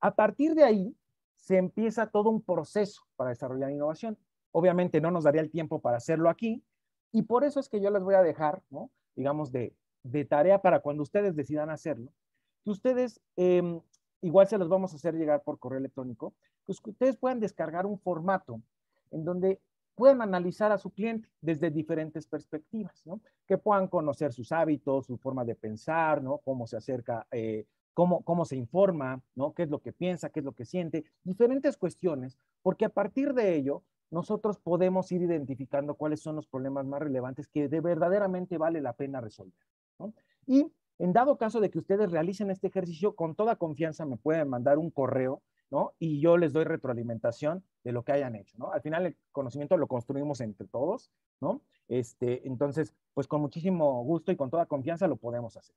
a partir de ahí, se empieza todo un proceso para desarrollar innovación. Obviamente no nos daría el tiempo para hacerlo aquí, y por eso es que yo les voy a dejar, digamos, de, tarea para cuando ustedes decidan hacerlo, que ustedes, em, igual se los vamos a hacer llegar por correo electrónico, pues que ustedes puedan descargar un formato en donde puedan analizar a su cliente desde diferentes perspectivas, Que puedan conocer sus hábitos, su forma de pensar, ¿no? Cómo se acerca, eh, cómo, cómo se informa, ¿no? Qué es lo que piensa, qué es lo que siente, diferentes cuestiones, porque a partir de ello nosotros podemos ir identificando cuáles son los problemas más relevantes que de verdaderamente vale la pena resolver. Y en dado caso de que ustedes realicen este ejercicio, con toda confianza me pueden mandar un correo, ¿no? Y yo les doy retroalimentación de lo que hayan hecho, ¿no? Al final el conocimiento lo construimos entre todos, ¿no? Este, entonces, pues con muchísimo gusto y con toda confianza lo podemos hacer.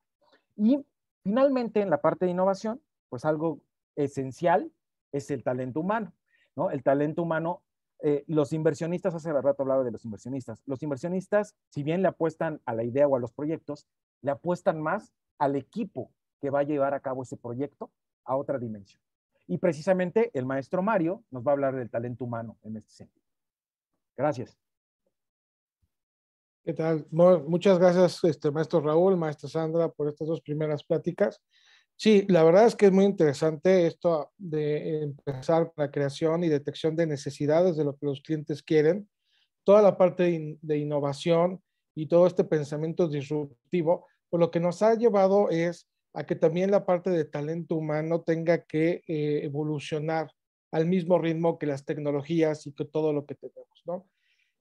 Y finalmente, en la parte de innovación, pues algo esencial es el talento humano, ¿no? El talento humano eh, los inversionistas, hace rato hablaba de los inversionistas, los inversionistas, si bien le apuestan a la idea o a los proyectos, le apuestan más al equipo que va a llevar a cabo ese proyecto a otra dimensión. Y precisamente el maestro Mario nos va a hablar del talento humano en este sentido. Gracias. ¿Qué tal? Muchas gracias, este, maestro Raúl, maestra Sandra, por estas dos primeras pláticas. Sí, la verdad es que es muy interesante esto de empezar la creación y detección de necesidades de lo que los clientes quieren, toda la parte de, innovación y todo este pensamiento disruptivo, pues lo que nos ha llevado es a que también la parte de talento humano tenga que eh, evolucionar al mismo ritmo que las tecnologías y que todo lo que tenemos, ¿no?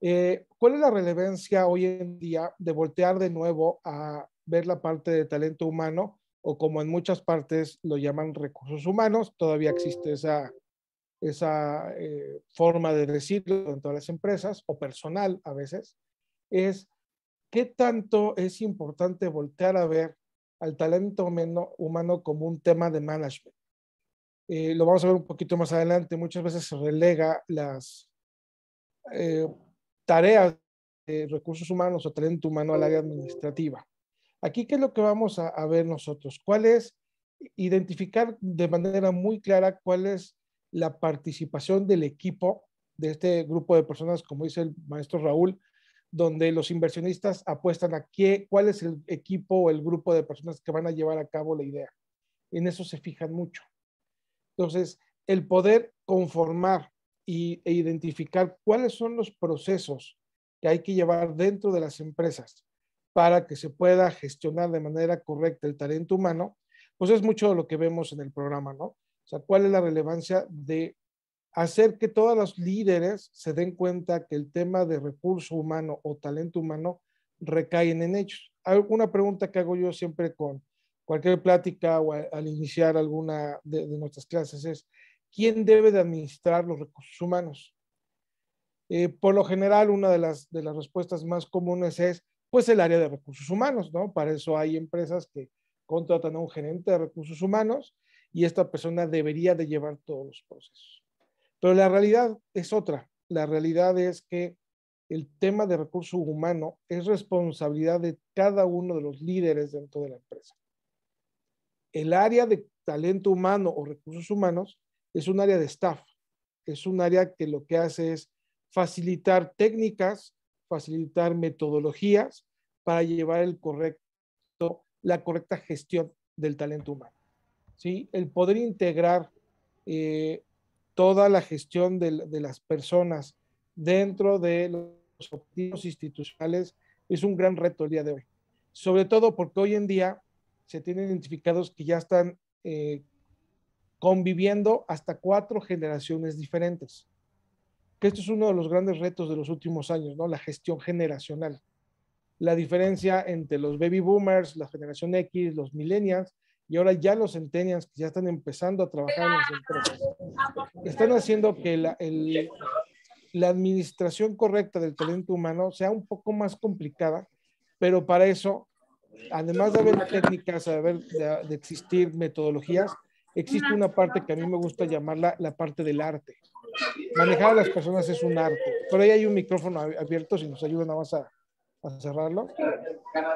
Eh, ¿Cuál es la relevancia hoy en día de voltear de nuevo a ver la parte de talento humano? o como en muchas partes lo llaman recursos humanos, todavía existe esa, esa eh, forma de decirlo en todas las empresas, o personal a veces, es qué tanto es importante voltear a ver al talento humano como un tema de management. Eh, lo vamos a ver un poquito más adelante, muchas veces se relega las eh, tareas de recursos humanos o talento humano al área administrativa. Aquí, ¿qué es lo que vamos a, ver nosotros? ¿Cuál es identificar de manera muy clara cuál es la participación del equipo, de este grupo de personas, como dice el maestro Raúl, donde los inversionistas apuestan a qué, cuál es el equipo o el grupo de personas que van a llevar a cabo la idea. En eso se fijan mucho. Entonces, el poder conformar e identificar cuáles son los procesos que hay que llevar dentro de las empresas para que se pueda gestionar de manera correcta el talento humano, pues es mucho lo que vemos en el programa, ¿no? O sea, ¿cuál es la relevancia de hacer que todos los líderes se den cuenta que el tema de recurso humano o talento humano recaen en ellos? Una pregunta que hago yo siempre con cualquier plática o al iniciar alguna de, nuestras clases es, ¿quién debe de administrar los recursos humanos? Eh, por lo general, una de las, de las respuestas más comunes es, pues el área de recursos humanos, ¿no? Para eso hay empresas que contratan a un gerente de recursos humanos y esta persona debería de llevar todos los procesos. Pero la realidad es otra. La realidad es que el tema de recurso humano es responsabilidad de cada uno de los líderes dentro de la empresa. El área de talento humano o recursos humanos es un área de staff, es un área que lo que hace es facilitar técnicas, facilitar metodologías para llevar el correcto, la correcta gestión del talento humano. ¿sí? El poder integrar eh, toda la gestión de, las personas dentro de los objetivos institucionales es un gran reto el día de hoy. Sobre todo porque hoy en día se tienen identificados que ya están eh, conviviendo hasta cuatro generaciones diferentes que esto es uno de los grandes retos de los últimos años, ¿no? La gestión generacional. La diferencia entre los baby boomers, la generación X, los millennials y ahora ya los centennials que ya están empezando a trabajar en las empresas. Están haciendo que la, administración correcta del talento humano sea un poco más complicada, pero para eso, además de haber técnicas, de existir metodologías, existe una parte que a mí me gusta llamarla la parte del arte Manejar a las personas es un arte. Por ahí hay un micrófono abierto, si nos ayudan nada más a, cerrarlo,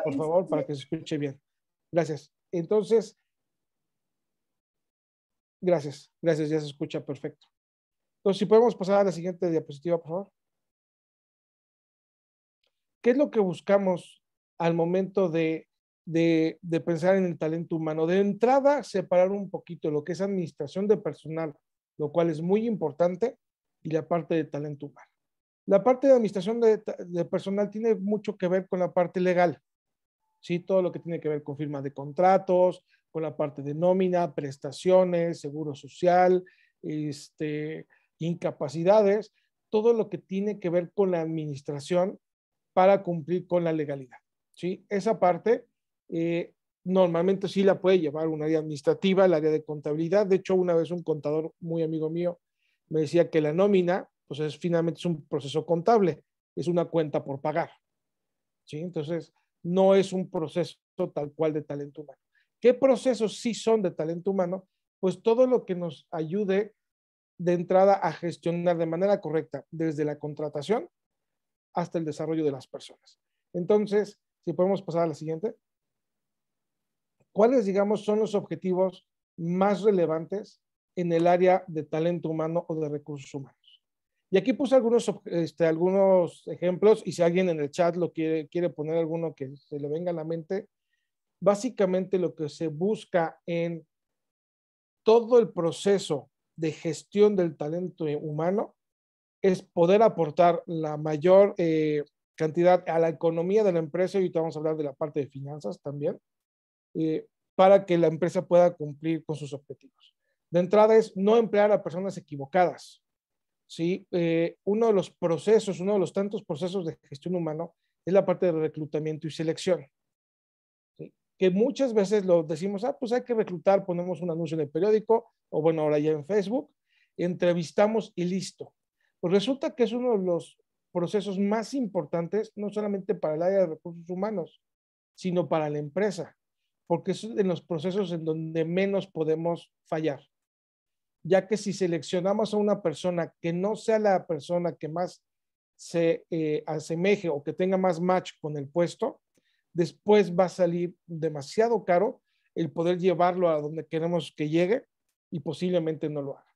por favor, para que se escuche bien. Gracias. Entonces, gracias, gracias, ya se escucha perfecto. Entonces, si podemos pasar a la siguiente diapositiva, por favor. ¿Qué es lo que buscamos al momento de, de pensar en el talento humano? De entrada, separar un poquito lo que es administración de personal lo cual es muy importante, y la parte de talento humano. La parte de administración de, personal tiene mucho que ver con la parte legal, ¿sí? Todo lo que tiene que ver con firma de contratos, con la parte de nómina, prestaciones, seguro social, este, incapacidades, todo lo que tiene que ver con la administración para cumplir con la legalidad. ¿sí? Esa parte eh, normalmente sí la puede llevar un área administrativa, el área de contabilidad. De hecho, una vez un contador muy amigo mío me decía que la nómina, pues es, finalmente es un proceso contable, es una cuenta por pagar. ¿sí? Entonces, no es un proceso tal cual de talento humano. ¿Qué procesos sí son de talento humano? Pues todo lo que nos ayude de entrada a gestionar de manera correcta desde la contratación hasta el desarrollo de las personas. Entonces, si podemos pasar a la siguiente. ¿cuáles, digamos, son los objetivos más relevantes en el área de talento humano o de recursos humanos? Y aquí puse algunos, este, algunos ejemplos y si alguien en el chat lo quiere, quiere poner alguno que se le venga a la mente, básicamente lo que se busca en todo el proceso de gestión del talento humano es poder aportar la mayor eh, cantidad a la economía de la empresa y ahorita vamos a hablar de la parte de finanzas también, eh, para que la empresa pueda cumplir con sus objetivos. De entrada es no emplear a personas equivocadas. ¿sí? Eh, uno de los procesos, uno de los tantos procesos de gestión humano es la parte de reclutamiento y selección. Que muchas veces lo decimos, ah, pues hay que reclutar, ponemos un anuncio en el periódico o bueno, ahora ya en Facebook, entrevistamos y listo. Pues resulta que es uno de los procesos más importantes, no solamente para el área de recursos humanos, sino para la empresa porque es en los procesos en donde menos podemos fallar, ya que si seleccionamos a una persona que no sea la persona que más se eh, asemeje o que tenga más match con el puesto, después va a salir demasiado caro el poder llevarlo a donde queremos que llegue y posiblemente no lo haga.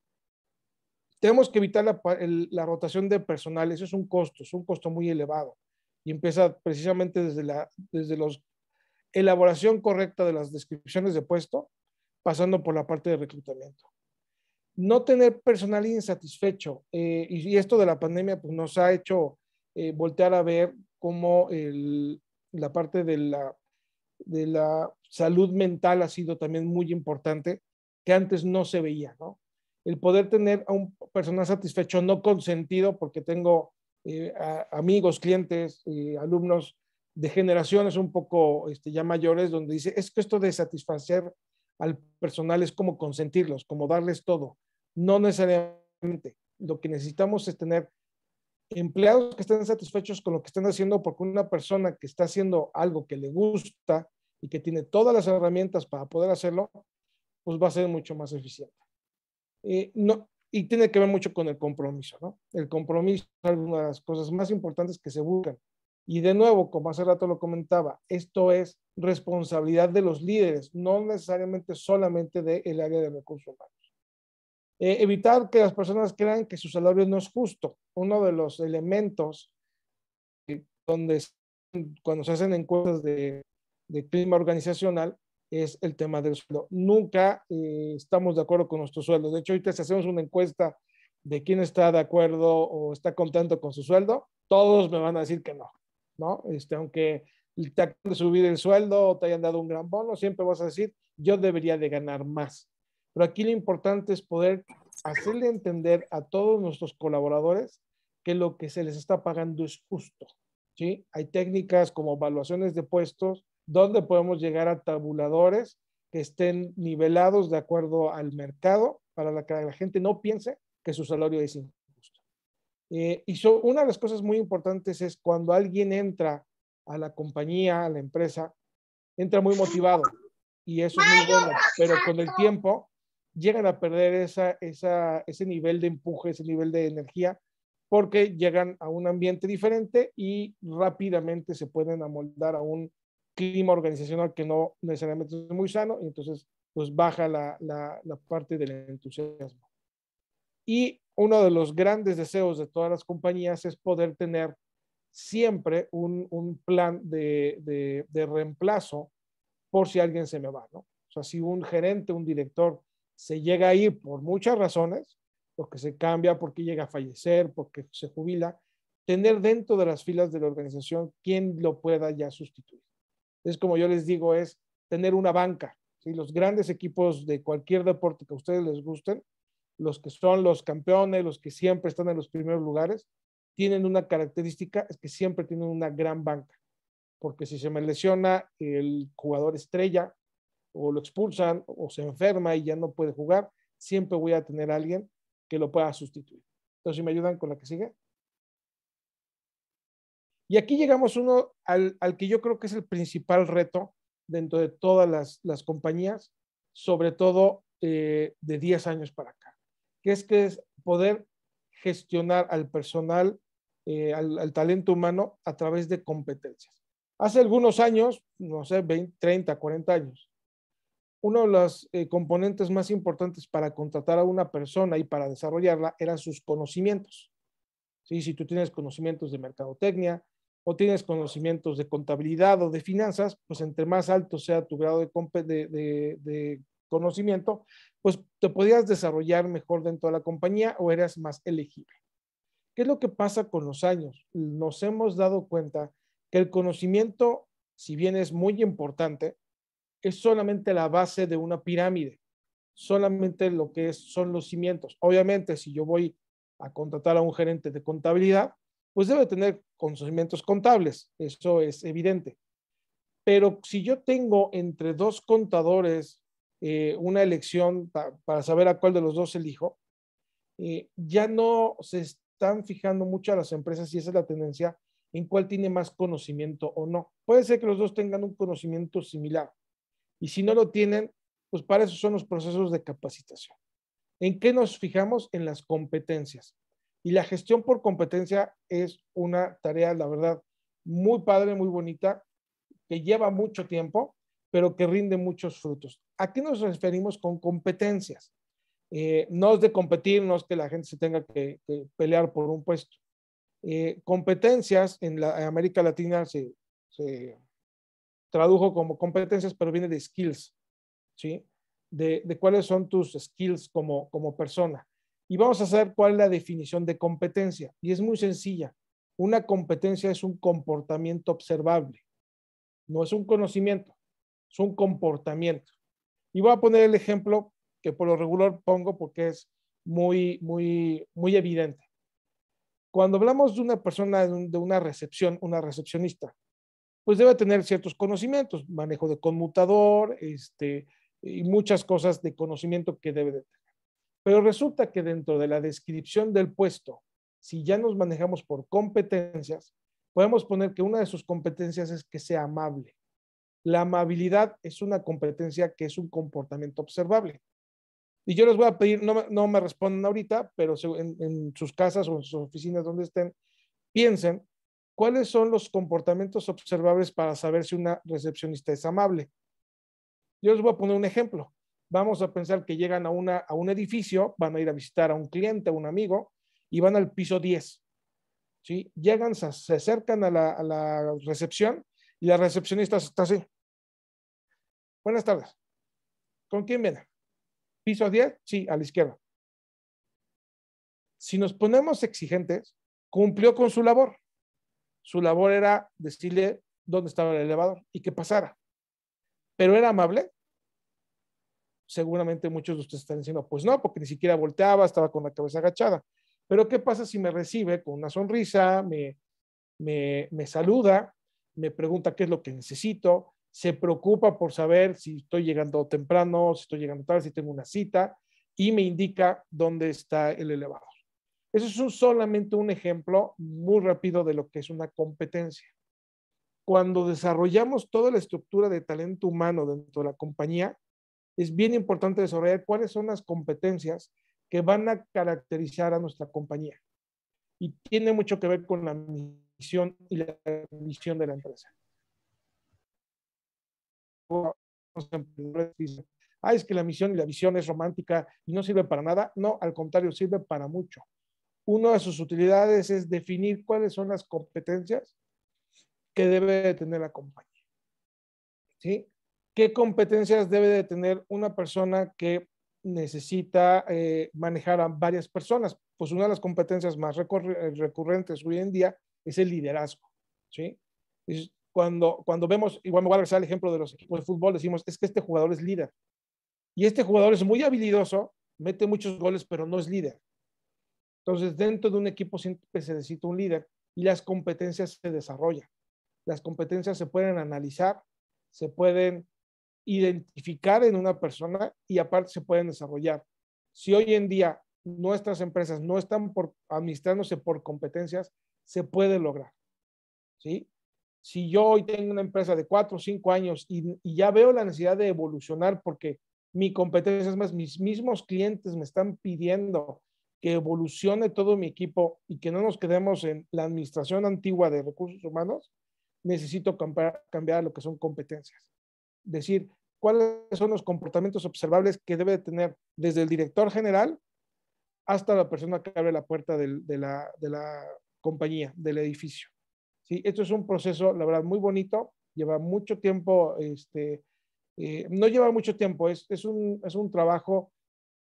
Tenemos que evitar la, rotación de personal, eso es un costo, es un costo muy elevado y empieza precisamente desde, la, desde los elaboración correcta de las descripciones de puesto, pasando por la parte de reclutamiento. No tener personal insatisfecho, eh, y, esto de la pandemia pues, nos ha hecho eh, voltear a ver cómo la parte de la, de la salud mental ha sido también muy importante, que antes no se veía, ¿no? El poder tener a un personal satisfecho, no consentido, porque tengo eh, amigos, clientes, alumnos de generaciones un poco este, ya mayores, donde dice, es que esto de satisfacer al personal es como consentirlos, como darles todo. No necesariamente. Lo que necesitamos es tener empleados que estén satisfechos con lo que están haciendo, porque una persona que está haciendo algo que le gusta y que tiene todas las herramientas para poder hacerlo, pues va a ser mucho más eficiente. no, y tiene que ver mucho con el compromiso, ¿no? El compromiso es una de las cosas más importantes que se buscan. Y de nuevo, como hace rato lo comentaba, esto es responsabilidad de los líderes, no necesariamente solamente del área de recursos humanos. Eh, evitar que las personas crean que su salario no es justo. Uno de los elementos eh, donde cuando se hacen encuestas de, de clima organizacional es el tema del sueldo. Nunca eh, estamos de acuerdo con nuestro sueldo. De hecho, ahorita si hacemos una encuesta de quién está de acuerdo o está contento con su sueldo, todos me van a decir que no. Este, aunque te acaban de subir el sueldo o te hayan dado un gran bono, siempre vas a decir, yo debería de ganar más. Pero aquí lo importante es poder hacerle entender a todos nuestros colaboradores que lo que se les está pagando es justo. Hay técnicas como evaluaciones de puestos, donde podemos llegar a tabuladores que estén nivelados de acuerdo al mercado para que la gente no piense que su salario es eh, y una de las cosas muy importantes es cuando alguien entra a la compañía, a la empresa, entra muy motivado y eso es muy bueno, pero con el tiempo llegan a perder esa, ese nivel de empuje, ese nivel de energía, porque llegan a un ambiente diferente y rápidamente se pueden amoldar a un clima organizacional que no necesariamente es muy sano, y entonces pues baja la, la parte del entusiasmo. Y uno de los grandes deseos de todas las compañías es poder tener siempre un, plan de, reemplazo por si alguien se me va, ¿no? O sea, si un gerente, un director se llega a ir por muchas razones, porque se cambia, porque llega a fallecer, porque se jubila, tener dentro de las filas de la organización quien lo pueda ya sustituir. Es como yo les digo, es tener una banca. ¿sí? Los grandes equipos de cualquier deporte que a ustedes les gusten, los que son los campeones, los que siempre están en los primeros lugares, tienen una característica, es que siempre tienen una gran banca. Porque si se me lesiona el jugador estrella, o lo expulsan, o se enferma y ya no puede jugar, siempre voy a tener alguien que lo pueda sustituir. Entonces, ¿me ayudan con la que sigue? Y aquí llegamos uno al, que yo creo que es el principal reto dentro de todas las, compañías, sobre todo eh, de 10 años para acá que es poder gestionar al personal, eh, al, talento humano a través de competencias. Hace algunos años, no sé, 20, 30, 40 años, uno de los eh, componentes más importantes para contratar a una persona y para desarrollarla eran sus conocimientos. Si tú tienes conocimientos de mercadotecnia o tienes conocimientos de contabilidad o de finanzas, pues entre más alto sea tu grado de, de conocimiento, pues te podías desarrollar mejor dentro de la compañía o eras más elegible. ¿Qué es lo que pasa con los años? Nos hemos dado cuenta que el conocimiento, si bien es muy importante, es solamente la base de una pirámide, solamente lo que son los cimientos. Obviamente, si yo voy a contratar a un gerente de contabilidad, pues debe tener conocimientos contables, eso es evidente. Pero si yo tengo entre dos contadores eh, una elección para saber a cuál de los dos elijo, eh, ya no se están fijando mucho a las empresas y esa es la tendencia en cuál tiene más conocimiento o no. Puede ser que los dos tengan un conocimiento similar y si no lo tienen, pues para eso son los procesos de capacitación. ¿En qué nos fijamos? En las competencias. Y la gestión por competencia es una tarea, la verdad, muy padre, muy bonita, que lleva mucho tiempo, pero que rinde muchos frutos. ¿A qué nos referimos con competencias? Eh, no es de competir, no es que la gente se tenga que, pelear por un puesto. Eh, competencias en, la, América Latina se, tradujo como competencias, pero viene de skills, ¿sí? De, cuáles son tus skills como, como persona. Y vamos a saber cuál es la definición de competencia. Y es muy sencilla. Una competencia es un comportamiento observable, no es un conocimiento es un comportamiento. Y voy a poner el ejemplo que por lo regular pongo porque es muy, muy, muy evidente. Cuando hablamos de una persona de una recepción, una recepcionista, pues debe tener ciertos conocimientos, manejo de conmutador, este, y muchas cosas de conocimiento que debe tener. Pero resulta que dentro de la descripción del puesto, si ya nos manejamos por competencias, podemos poner que una de sus competencias es que sea amable. La amabilidad es una competencia que es un comportamiento observable. Y yo les voy a pedir, no, me responden ahorita, pero en, sus casas o en sus oficinas donde estén, piensen cuáles son los comportamientos observables para saber si una recepcionista es amable. Yo les voy a poner un ejemplo. Vamos a pensar que llegan a, una, a un edificio, van a ir a visitar a un cliente, a un amigo, y van al piso 10. ¿sí? Llegan, se, acercan a la, a la recepción y la recepcionista está así. Buenas tardes. ¿Con quién viene? ¿Piso 10? Sí, a la izquierda. Si nos ponemos exigentes, cumplió con su labor. Su labor era decirle dónde estaba el elevador y que pasara. Pero era amable. Seguramente muchos de ustedes están diciendo, pues no, porque ni siquiera volteaba, estaba con la cabeza agachada. Pero ¿qué pasa si me recibe con una sonrisa, me, me, me saluda? me pregunta qué es lo que necesito, se preocupa por saber si estoy llegando temprano, si estoy llegando tarde, si tengo una cita, y me indica dónde está el elevador. Eso es un, solamente un ejemplo muy rápido de lo que es una competencia. Cuando desarrollamos toda la estructura de talento humano dentro de la compañía, es bien importante desarrollar cuáles son las competencias que van a caracterizar a nuestra compañía. Y tiene mucho que ver con la visión y la visión de la empresa. Ah, es que la misión y la visión es romántica y no sirve para nada. No, al contrario, sirve para mucho. Una de sus utilidades es definir cuáles son las competencias que debe de tener la compañía. ¿Sí? ¿Qué competencias debe de tener una persona que necesita eh, manejar a varias personas? Pues una de las competencias más eh, recurrentes hoy en día es el liderazgo. ¿sí? cuando, cuando vemos, igual me voy a regresar al ejemplo de los equipos de fútbol, decimos, es que este jugador es líder. Y este jugador es muy habilidoso, mete muchos goles, pero no es líder. Entonces, dentro de un equipo siempre se necesita un líder y las competencias se desarrollan. Las competencias se pueden analizar, se pueden identificar en una persona y aparte se pueden desarrollar. Si hoy en día nuestras empresas no están por, administrándose por competencias, se puede lograr. ¿sí? Si yo hoy tengo una empresa de cuatro o cinco años y, ya veo la necesidad de evolucionar porque mi competencia es más, mis mismos clientes me están pidiendo que evolucione todo mi equipo y que no nos quedemos en la administración antigua de recursos humanos, necesito cambiar, lo que son competencias. Decir, cuáles son los comportamientos observables que debe tener desde el director general hasta la persona que abre la puerta de, la, de, la, compañía, del edificio. ¿Sí? Esto es un proceso, la verdad, muy bonito, lleva mucho tiempo, este, eh, no lleva mucho tiempo, es, es, un, trabajo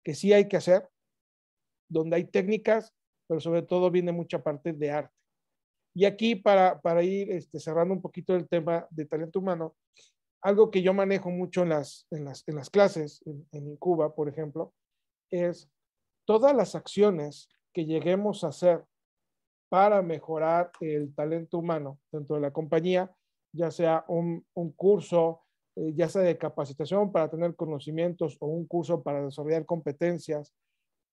que sí hay que hacer, donde hay técnicas, pero sobre todo viene mucha parte de arte. Y aquí, para, ir este, cerrando un poquito el tema de talento humano, algo que yo manejo mucho en las, en las, clases, en, en Cuba, por ejemplo, es todas las acciones que lleguemos a hacer para mejorar el talento humano dentro de la compañía, ya sea un, curso, eh, ya sea de capacitación para tener conocimientos o un curso para desarrollar competencias,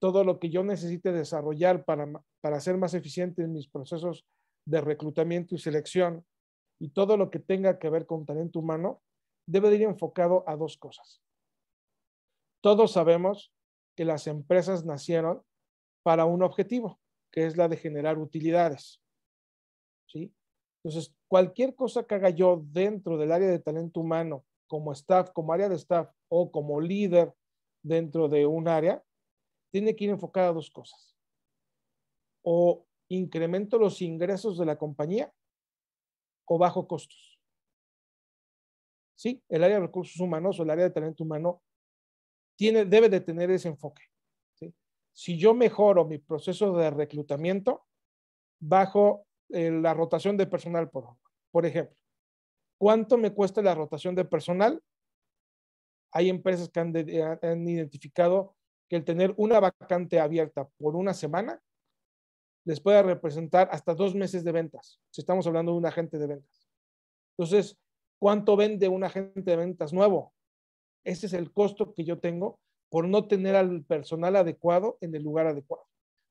todo lo que yo necesite desarrollar para, para ser más eficiente en mis procesos de reclutamiento y selección y todo lo que tenga que ver con talento humano debe de ir enfocado a dos cosas. Todos sabemos que las empresas nacieron para un objetivo que es la de generar utilidades. ¿sí? Entonces, cualquier cosa que haga yo dentro del área de talento humano, como staff, como área de staff o como líder dentro de un área, tiene que ir enfocada a dos cosas. O incremento los ingresos de la compañía o bajo costos. Sí, el área de recursos humanos o el área de talento humano tiene, debe de tener ese enfoque si yo mejoro mi proceso de reclutamiento, bajo eh, la rotación de personal, por, ejemplo. ¿Cuánto me cuesta la rotación de personal? Hay empresas que han, eh, identificado que el tener una vacante abierta por una semana les puede representar hasta dos meses de ventas, si estamos hablando de un agente de ventas. Entonces, ¿cuánto vende un agente de ventas nuevo? Ese es el costo que yo tengo por no tener al personal adecuado en el lugar adecuado.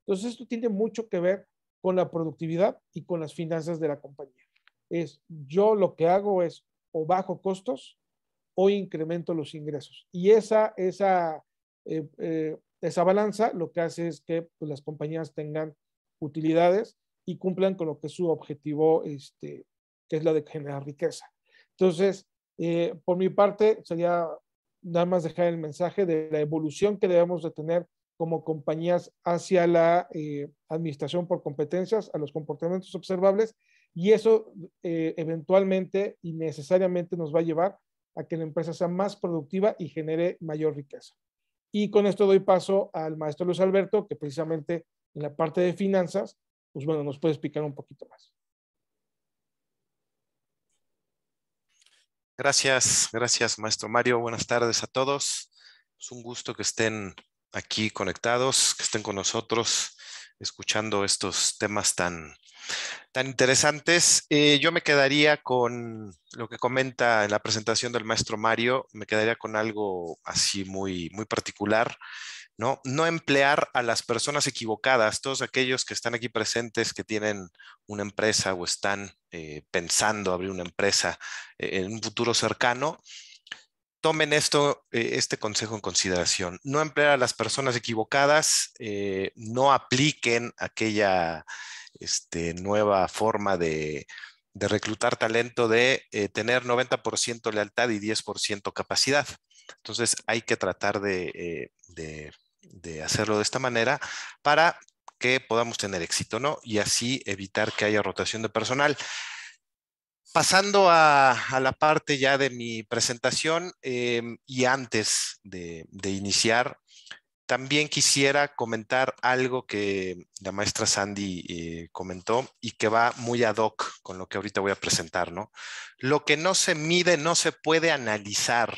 Entonces, esto tiene mucho que ver con la productividad y con las finanzas de la compañía. Es yo lo que hago es o bajo costos o incremento los ingresos. Y esa, esa, eh, eh, esa balanza lo que hace es que pues, las compañías tengan utilidades y cumplan con lo que es su objetivo, este, que es la de generar riqueza. Entonces, eh, por mi parte, sería nada más dejar el mensaje de la evolución que debemos de tener como compañías hacia la eh, administración por competencias, a los comportamientos observables, y eso eh, eventualmente y necesariamente nos va a llevar a que la empresa sea más productiva y genere mayor riqueza. Y con esto doy paso al maestro Luis Alberto, que precisamente en la parte de finanzas, pues bueno, nos puede explicar un poquito más. Gracias, gracias, maestro Mario. Buenas tardes a todos. Es un gusto que estén aquí conectados, que estén con nosotros escuchando estos temas tan, tan interesantes. Eh, yo me quedaría con lo que comenta en la presentación del maestro Mario, me quedaría con algo así muy, muy particular ¿no? emplear a las personas equivocadas, todos aquellos que están aquí presentes, que tienen una empresa o están eh, pensando abrir una empresa eh, en un futuro cercano, tomen esto, eh, este consejo en consideración. No emplear a las personas equivocadas, no apliquen aquella este, nueva forma de, reclutar talento de tener 90% lealtad y 10% capacidad. Entonces hay que tratar de, de hacerlo de esta manera para que podamos tener éxito, ¿no? Y así evitar que haya rotación de personal. Pasando a, la parte ya de mi presentación eh, y antes de, iniciar, también quisiera comentar algo que la maestra Sandy eh, comentó y que va muy ad hoc con lo que ahorita voy a presentar, ¿no? Lo que no se mide no se puede analizar,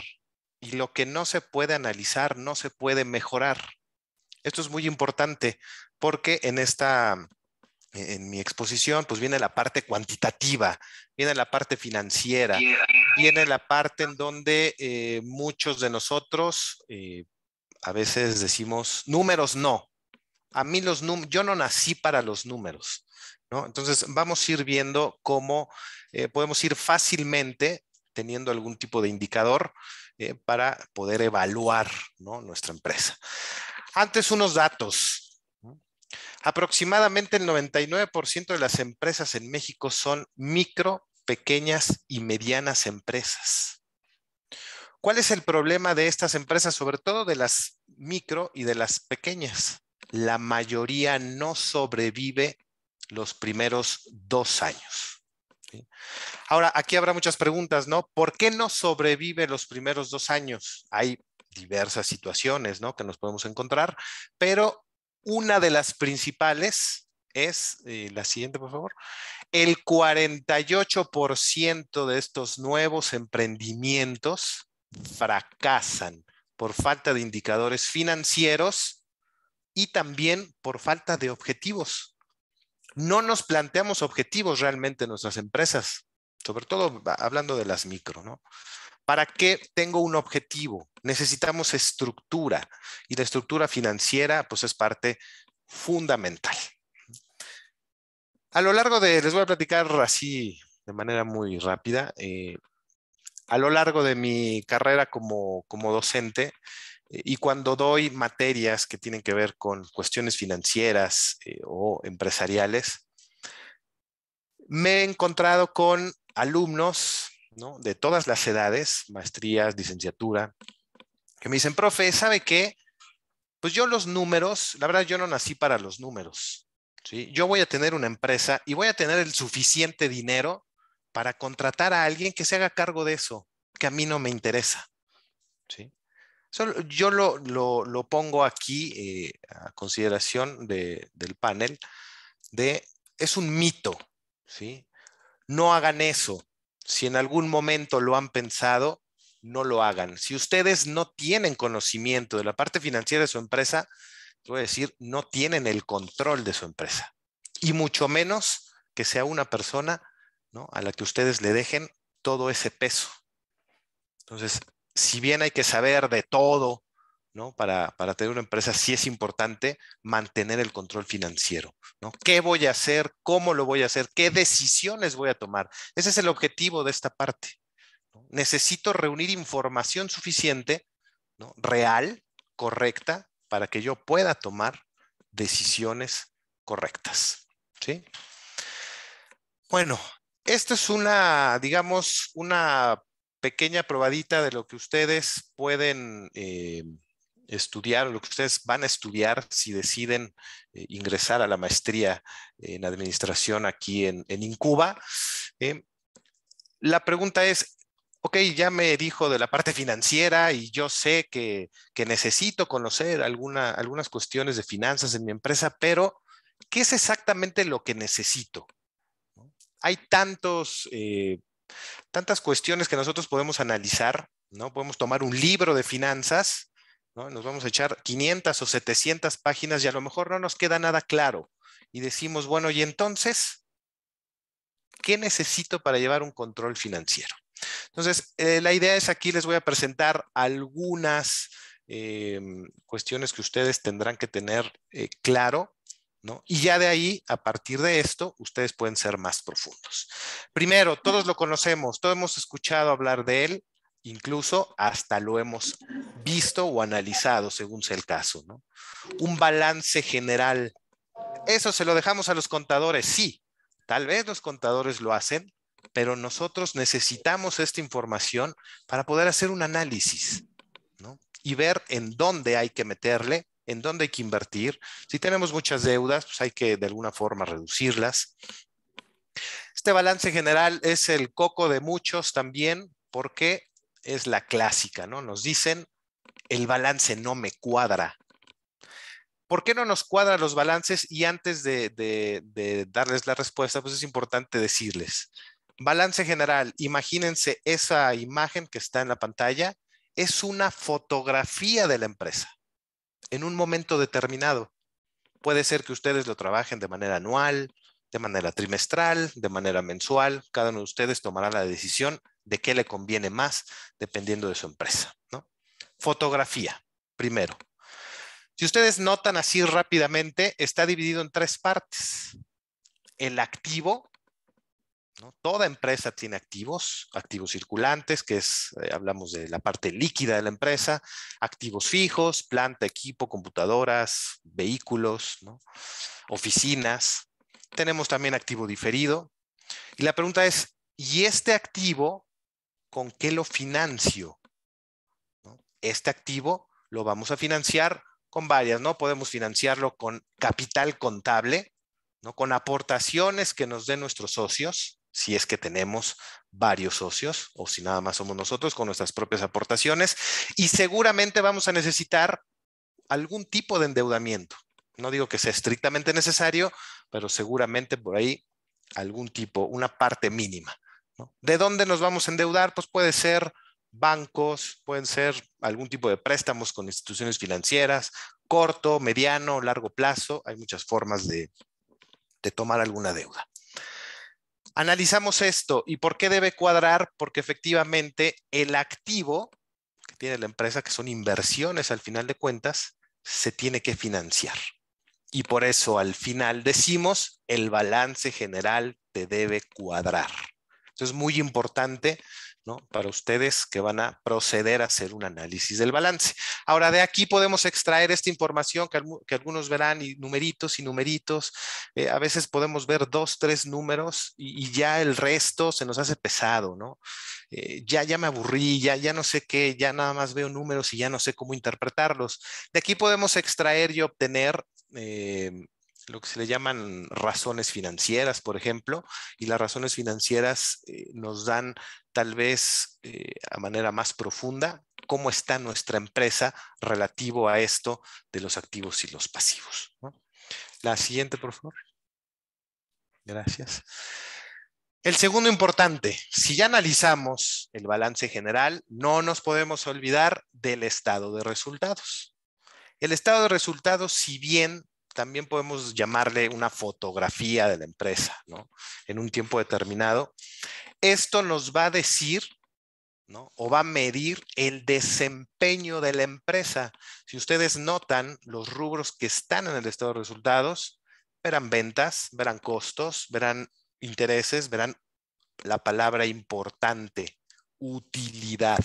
y lo que no se puede analizar no se puede mejorar. Esto es muy importante porque en esta en mi exposición, pues viene la parte cuantitativa, viene la parte financiera, viene la parte en donde eh, muchos de nosotros eh, a veces decimos, números no, a mí los yo no nací para los números, ¿no? Entonces vamos a ir viendo cómo eh, podemos ir fácilmente teniendo algún tipo de indicador, eh, para poder evaluar nuestra empresa. Antes unos datos. Aproximadamente el 99% de las empresas en México son micro, pequeñas y medianas empresas. ¿Cuál es el problema de estas empresas, sobre todo de las micro y de las pequeñas? La mayoría no sobrevive los primeros dos años. Ahora, aquí habrá muchas preguntas, ¿no? ¿Por qué no sobrevive los primeros dos años? Hay diversas situaciones, ¿no? Que nos podemos encontrar, pero una de las principales es, eh, la siguiente, por favor, el 48% de estos nuevos emprendimientos fracasan por falta de indicadores financieros y también por falta de objetivos no nos planteamos objetivos realmente en nuestras empresas, sobre todo hablando de las micro, ¿no? ¿Para qué tengo un objetivo? Necesitamos estructura y la estructura financiera pues es parte fundamental. A lo largo de, les voy a platicar así de manera muy rápida, eh, a lo largo de mi carrera como docente, eh, y cuando doy materias que tienen que ver con cuestiones financieras eh, o empresariales, me he encontrado con alumnos de todas las edades, maestrías, licenciatura, que me dicen, profe, ¿sabe qué? Pues yo los números, la verdad yo no nací para los números. Yo voy a tener una empresa y voy a tener el suficiente dinero para contratar a alguien que se haga cargo de eso, que a mí no me interesa. ¿sí? yo lo, pongo aquí eh, a consideración del panel de, es un mito, ¿sí? No hagan eso. Si en algún momento lo han pensado, no lo hagan. Si ustedes no tienen conocimiento de la parte financiera de su empresa, voy a decir, no tienen el control de su empresa. Y mucho menos que sea una persona ¿no? a la que ustedes le dejen todo ese peso. Entonces, si bien hay que saber de todo, ¿no? Para, tener una empresa sí es importante mantener el control financiero, ¿no? ¿Qué voy a hacer? ¿Cómo lo voy a hacer? ¿Qué decisiones voy a tomar? Ese es el objetivo de esta parte. Necesito reunir información suficiente, ¿no? real, correcta, para que yo pueda tomar decisiones correctas. ¿sí? Bueno, esto es una, digamos, una pequeña probadita de lo que ustedes pueden eh, estudiar, lo que ustedes van a estudiar si deciden eh, ingresar a la maestría en administración aquí en, Incuba. Eh, la pregunta es, ok, ya me dijo de la parte financiera y yo sé que, necesito conocer alguna, algunas cuestiones de finanzas en mi empresa, pero ¿qué es exactamente lo que necesito? Hay tantos Tantas cuestiones que nosotros podemos analizar, ¿no? Podemos tomar un libro de finanzas, Nos vamos a echar 500 o 700 páginas y a lo mejor no nos queda nada claro. Y decimos, bueno, y entonces, ¿qué necesito para llevar un control financiero? Entonces, eh, la idea es aquí les voy a presentar algunas eh, cuestiones que ustedes tendrán que tener eh, claro y ya de ahí, a partir de esto, ustedes pueden ser más profundos. Primero, todos lo conocemos, todos hemos escuchado hablar de él, incluso hasta lo hemos visto o analizado, según sea el caso, Un balance general. Eso se lo dejamos a los contadores, sí. Tal vez los contadores lo hacen, pero nosotros necesitamos esta información para poder hacer un análisis, Y ver en dónde hay que meterle en dónde hay que invertir. Si tenemos muchas deudas, pues hay que de alguna forma reducirlas. Este balance general es el coco de muchos también, porque es la clásica, ¿no? Nos dicen, el balance no me cuadra. ¿Por qué no nos cuadran los balances? Y antes de, de darles la respuesta, pues es importante decirles, balance general, imagínense esa imagen que está en la pantalla, es una fotografía de la empresa en un momento determinado. Puede ser que ustedes lo trabajen de manera anual, de manera trimestral, de manera mensual. Cada uno de ustedes tomará la decisión de qué le conviene más dependiendo de su empresa. Fotografía, primero. Si ustedes notan así rápidamente, está dividido en tres partes. El activo, ¿no? Toda empresa tiene activos, activos circulantes, que es, eh, hablamos de la parte líquida de la empresa, activos fijos, planta, equipo, computadoras, vehículos, oficinas. Tenemos también activo diferido. Y la pregunta es, ¿y este activo con qué lo financio? Este activo lo vamos a financiar con varias, ¿no? Podemos financiarlo con capital contable, ¿no? Con aportaciones que nos den nuestros socios, si es que tenemos varios socios o si nada más somos nosotros con nuestras propias aportaciones y seguramente vamos a necesitar algún tipo de endeudamiento. No digo que sea estrictamente necesario, pero seguramente por ahí algún tipo, una parte mínima. ¿De dónde nos vamos a endeudar? Pues puede ser bancos, pueden ser algún tipo de préstamos con instituciones financieras, corto, mediano, largo plazo. Hay muchas formas de tomar alguna deuda. Analizamos esto y por qué debe cuadrar, porque efectivamente el activo que tiene la empresa, que son inversiones al final de cuentas, se tiene que financiar. Y por eso al final decimos, el balance general te debe cuadrar. Entonces es muy importante para ustedes que van a proceder a hacer un análisis del balance. Ahora, de aquí podemos extraer esta información que, algunos verán y numeritos y numeritos. Eh, a veces podemos ver dos, tres números y, ya el resto se nos hace pesado, ¿no? Eh, ya, ya me aburrí, ya, ya no sé qué, ya nada más veo números y ya no sé cómo interpretarlos. De aquí podemos extraer y obtener eh, lo que se le llaman razones financieras, por ejemplo, y las razones financieras eh, nos dan tal vez eh, a manera más profunda cómo está nuestra empresa relativo a esto de los activos y los pasivos. La siguiente, por favor. Gracias. El segundo importante, si ya analizamos el balance general, no nos podemos olvidar del estado de resultados. El estado de resultados, si bien también podemos llamarle una fotografía de la empresa, ¿no? En un tiempo determinado. Esto nos va a decir, ¿no? O va a medir el desempeño de la empresa. Si ustedes notan los rubros que están en el estado de resultados, verán ventas, verán costos, verán intereses, verán la palabra importante, utilidad.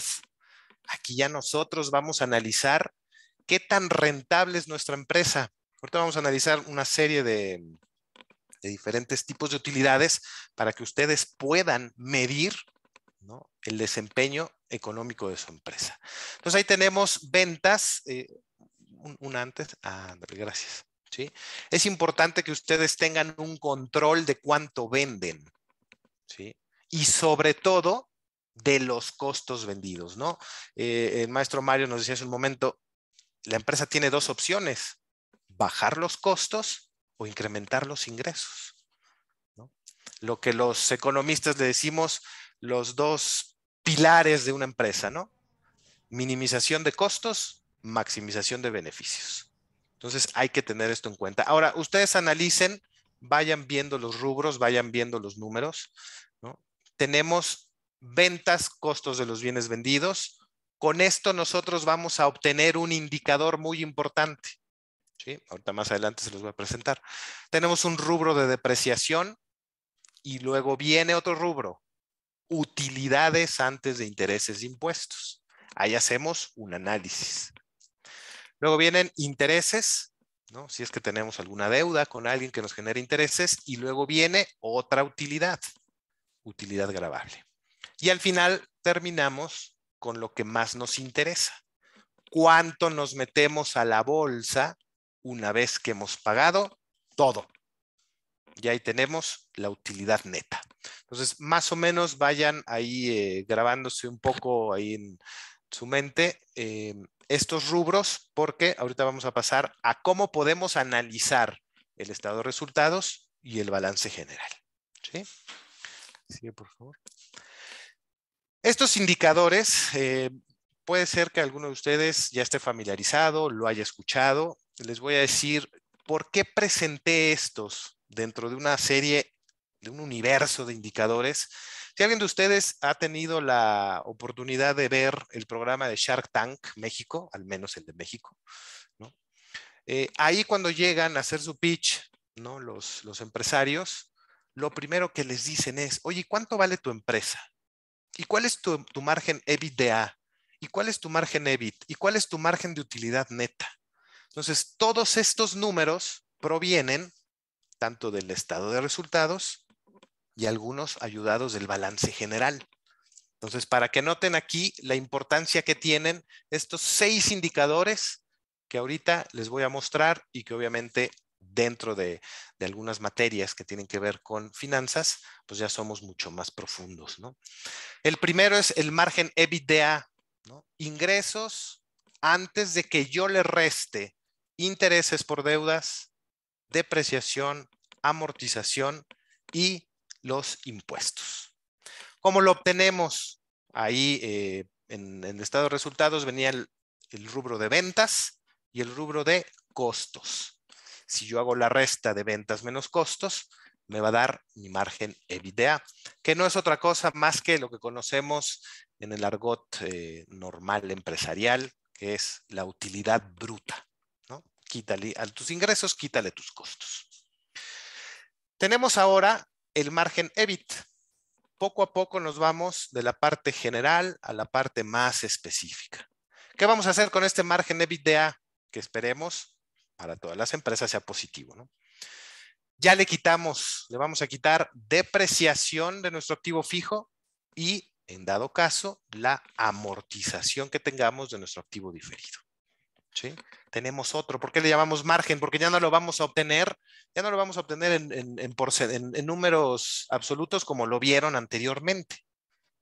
Aquí ya nosotros vamos a analizar qué tan rentable es nuestra empresa. Ahorita vamos a analizar una serie de, diferentes tipos de utilidades para que ustedes puedan medir el desempeño económico de su empresa. Entonces ahí tenemos ventas, eh, Una antes, ah, gracias. ¿sí? Es importante que ustedes tengan un control de cuánto venden. Y sobre todo de los costos vendidos, eh, el maestro Mario nos decía hace un momento, la empresa tiene dos opciones, bajar los costos o incrementar los ingresos. Lo que los economistas le decimos los dos pilares de una empresa, ¿no? Minimización de costos, maximización de beneficios. Entonces hay que tener esto en cuenta. Ahora, ustedes analicen, vayan viendo los rubros, vayan viendo los números, ¿no? Tenemos ventas, costos de los bienes vendidos. Con esto nosotros vamos a obtener un indicador muy importante. ¿sí? Ahorita más adelante se los voy a presentar. Tenemos un rubro de depreciación y luego viene otro rubro, utilidades antes de intereses e impuestos. Ahí hacemos un análisis. Luego vienen intereses, ¿no? si es que tenemos alguna deuda con alguien que nos genera intereses, y luego viene otra utilidad, utilidad grabable. Y al final terminamos con lo que más nos interesa. ¿Cuánto nos metemos a la bolsa una vez que hemos pagado todo. Y ahí tenemos la utilidad neta. Entonces, más o menos vayan ahí eh, grabándose un poco ahí en su mente eh, estos rubros, porque ahorita vamos a pasar a cómo podemos analizar el estado de resultados y el balance general. ¿Sí? Estos indicadores, eh, puede ser que alguno de ustedes ya esté familiarizado, lo haya escuchado, les voy a decir por qué presenté estos dentro de una serie, de un universo de indicadores. Si alguien de ustedes ha tenido la oportunidad de ver el programa de Shark Tank México, al menos el de México, eh, ahí cuando llegan a hacer su pitch, ¿no? los, empresarios, lo primero que les dicen es, oye, ¿cuánto vale tu empresa? ¿Y cuál es tu, tu margen EBITDA? ¿Y cuál es tu margen EBIT? ¿Y cuál es tu margen de utilidad neta? Entonces, todos estos números provienen tanto del estado de resultados y algunos ayudados del balance general. Entonces, para que noten aquí la importancia que tienen estos seis indicadores que ahorita les voy a mostrar y que obviamente dentro de, algunas materias que tienen que ver con finanzas, pues ya somos mucho más profundos, ¿no? El primero es el margen EBITDA, Ingresos antes de que yo le reste intereses por deudas, depreciación, amortización y los impuestos. ¿Cómo lo obtenemos? Ahí eh, en, el estado de resultados venía el, rubro de ventas y el rubro de costos. Si yo hago la resta de ventas menos costos, me va a dar mi margen EBITDA, que no es otra cosa más que lo que conocemos en el argot eh, normal empresarial, que es la utilidad bruta quítale a tus ingresos, quítale tus costos. Tenemos ahora el margen EBIT. Poco a poco nos vamos de la parte general a la parte más específica. ¿Qué vamos a hacer con este margen EBITDA que esperemos para todas las empresas sea positivo? Ya le quitamos, le vamos a quitar depreciación de nuestro activo fijo y, en dado caso, la amortización que tengamos de nuestro activo diferido. Tenemos otro. ¿Por qué le llamamos margen? Porque ya no lo vamos a obtener, ya no lo vamos a obtener en, números absolutos como lo vieron anteriormente.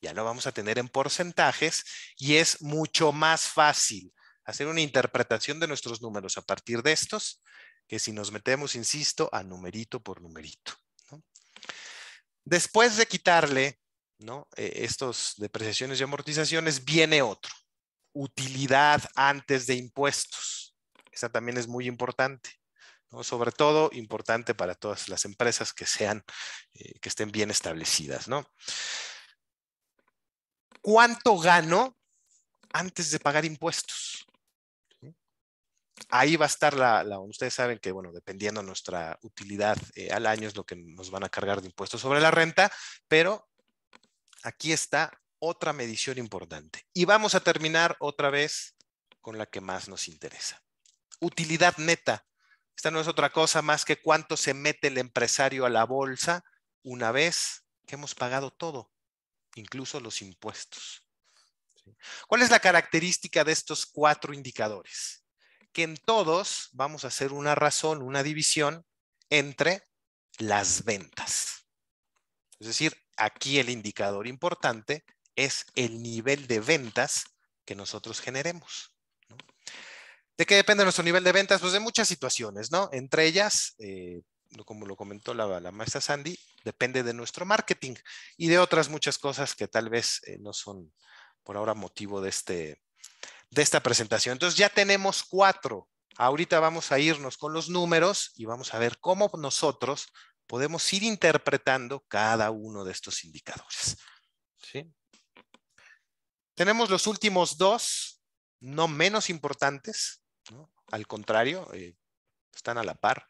Ya lo vamos a tener en porcentajes y es mucho más fácil hacer una interpretación de nuestros números a partir de estos que si nos metemos, insisto, a numerito por numerito. Después de quitarle ¿no? E, estos depreciaciones y amortizaciones, viene otro utilidad antes de impuestos. Esa también es muy importante. ¿no? Sobre todo importante para todas las empresas que sean, eh, que estén bien establecidas, ¿no? ¿Cuánto gano antes de pagar impuestos? Ahí va a estar la, ustedes saben que, bueno, dependiendo nuestra utilidad eh, al año es lo que nos van a cargar de impuestos sobre la renta, pero aquí está otra medición importante. Y vamos a terminar otra vez con la que más nos interesa. Utilidad neta. Esta no es otra cosa más que cuánto se mete el empresario a la bolsa una vez que hemos pagado todo, incluso los impuestos. ¿Cuál es la característica de estos cuatro indicadores? Que en todos vamos a hacer una razón, una división entre las ventas. Es decir, aquí el indicador importante es el nivel de ventas que nosotros generemos. ¿De qué depende nuestro nivel de ventas? Pues de muchas situaciones, ¿no? Entre ellas, eh, como lo comentó la, maestra Sandy, depende de nuestro marketing y de otras muchas cosas que tal vez eh, no son por ahora motivo de, este, de esta presentación. Entonces ya tenemos cuatro. Ahorita vamos a irnos con los números y vamos a ver cómo nosotros podemos ir interpretando cada uno de estos indicadores. ¿Sí? Tenemos los últimos dos, no menos importantes, al contrario, eh, están a la par.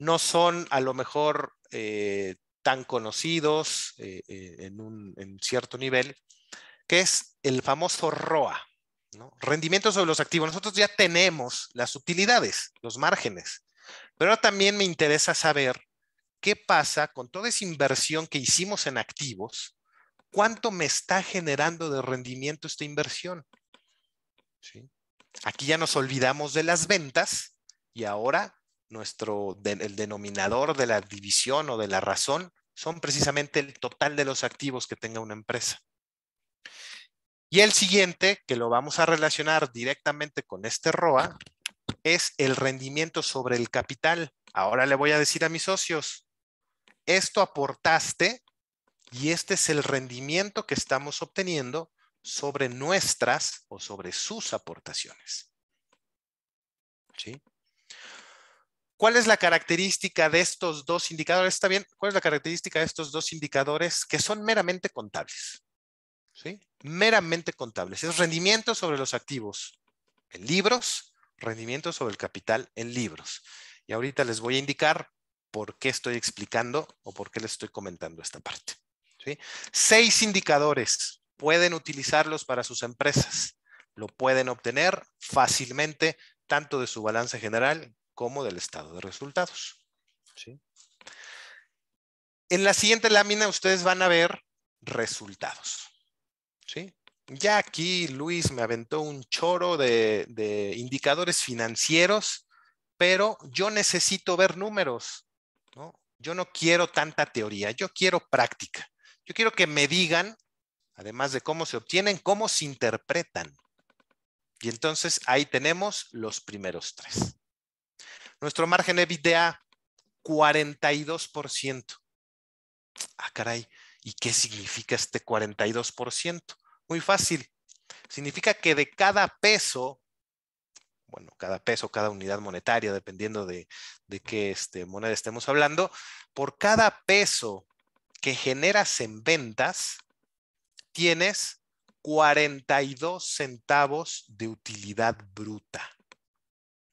No son a lo mejor eh, tan conocidos eh, en, un, cierto nivel, que es el famoso ROA, rendimiento sobre los activos. Nosotros ya tenemos las utilidades, los márgenes, pero también me interesa saber qué pasa con toda esa inversión que hicimos en activos ¿Cuánto me está generando de rendimiento esta inversión? Aquí ya nos olvidamos de las ventas y ahora nuestro, el denominador de la división o de la razón son precisamente el total de los activos que tenga una empresa. Y el siguiente, que lo vamos a relacionar directamente con este ROA, es el rendimiento sobre el capital. Ahora le voy a decir a mis socios, esto aportaste y este es el rendimiento que estamos obteniendo sobre nuestras o sobre sus aportaciones. ¿Cuál es la característica de estos dos indicadores? ¿Está bien? ¿Cuál es la característica de estos dos indicadores que son meramente contables? ¿Sí? Meramente contables. Es rendimiento sobre los activos en libros, rendimiento sobre el capital en libros. Y ahorita les voy a indicar por qué estoy explicando o por qué les estoy comentando esta parte. Seis indicadores pueden utilizarlos para sus empresas. Lo pueden obtener fácilmente tanto de su balance general como del estado de resultados. En la siguiente lámina ustedes van a ver resultados. Ya aquí Luis me aventó un choro de, indicadores financieros, pero yo necesito ver números. Yo no quiero tanta teoría, yo quiero práctica. Yo quiero que me digan, además de cómo se obtienen, cómo se interpretan. Y entonces ahí tenemos los primeros tres. Nuestro margen EBITDA, 42%. Ah, caray, ¿y qué significa este 42%? Muy fácil. Significa que de cada peso, bueno, cada peso, cada unidad monetaria, dependiendo de, de qué este, moneda estemos hablando, por cada peso que generas en ventas, tienes 42 centavos de utilidad bruta.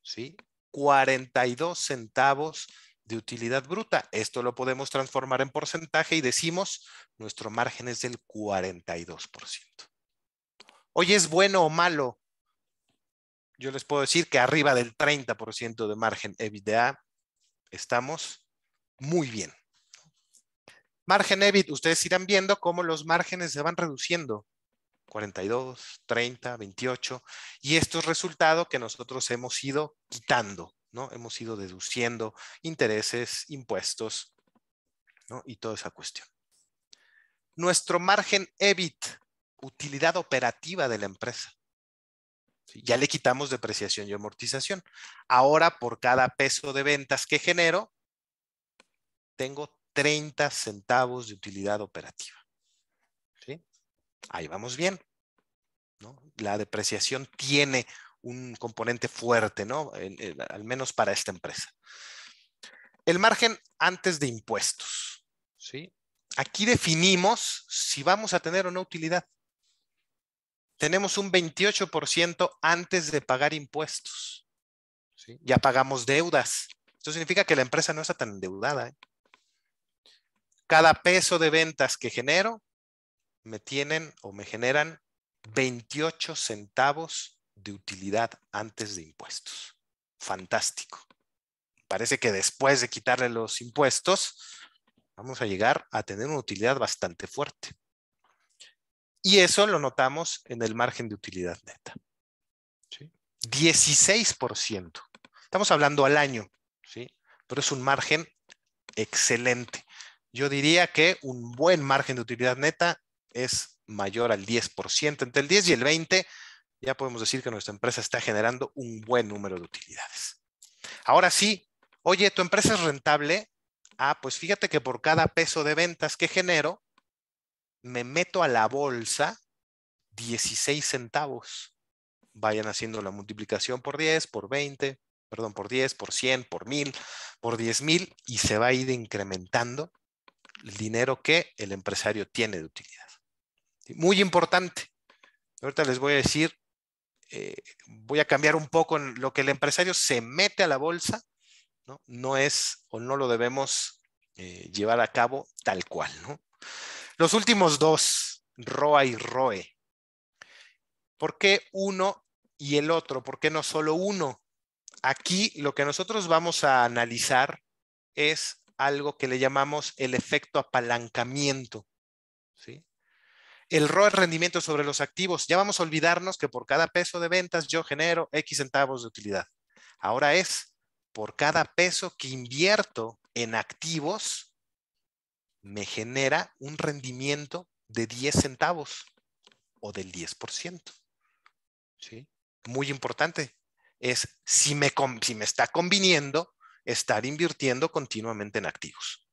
¿Sí? 42 centavos de utilidad bruta. Esto lo podemos transformar en porcentaje y decimos, nuestro margen es del 42%. ¿hoy ¿es bueno o malo? Yo les puedo decir que arriba del 30% de margen EBITDA estamos muy bien. Margen EBIT, ustedes irán viendo cómo los márgenes se van reduciendo. 42, 30, 28. Y esto es resultado que nosotros hemos ido quitando, ¿no? Hemos ido deduciendo intereses, impuestos, ¿no? Y toda esa cuestión. Nuestro margen EBIT, utilidad operativa de la empresa. Ya le quitamos depreciación y amortización. Ahora, por cada peso de ventas que genero, tengo 30 centavos de utilidad operativa. ¿Sí? Ahí vamos bien. ¿no? La depreciación tiene un componente fuerte, ¿no? al menos para esta empresa. El margen antes de impuestos. ¿Sí? Aquí definimos si vamos a tener o no utilidad. Tenemos un 28% antes de pagar impuestos. Ya pagamos deudas. Esto significa que la empresa no está tan endeudada. ¿eh? cada peso de ventas que genero me tienen o me generan 28 centavos de utilidad antes de impuestos. Fantástico. Parece que después de quitarle los impuestos, vamos a llegar a tener una utilidad bastante fuerte. Y eso lo notamos en el margen de utilidad neta. 16%. Estamos hablando al año, ¿sí? pero es un margen excelente. Yo diría que un buen margen de utilidad neta es mayor al 10%. Entre el 10 y el 20 ya podemos decir que nuestra empresa está generando un buen número de utilidades. Ahora sí, oye, ¿tu empresa es rentable? Ah, pues fíjate que por cada peso de ventas que genero, me meto a la bolsa 16 centavos. Vayan haciendo la multiplicación por 10, por 20, perdón, por 10, por 100, por 1000, por 10,000 y se va a ir incrementando el dinero que el empresario tiene de utilidad. Muy importante. Ahorita les voy a decir, eh, voy a cambiar un poco en lo que el empresario se mete a la bolsa, ¿no? No es o no lo debemos eh, llevar a cabo tal cual, ¿no? Los últimos dos, ROA y ROE. ¿Por qué uno y el otro? ¿Por qué no solo uno? Aquí lo que nosotros vamos a analizar es algo que le llamamos el efecto apalancamiento. ¿sí? El ROE rendimiento sobre los activos. Ya vamos a olvidarnos que por cada peso de ventas yo genero X centavos de utilidad. Ahora es por cada peso que invierto en activos, me genera un rendimiento de 10 centavos o del 10%. ¿Sí? Muy importante. Es si me, si me está conviniendo estar invirtiendo continuamente en activos.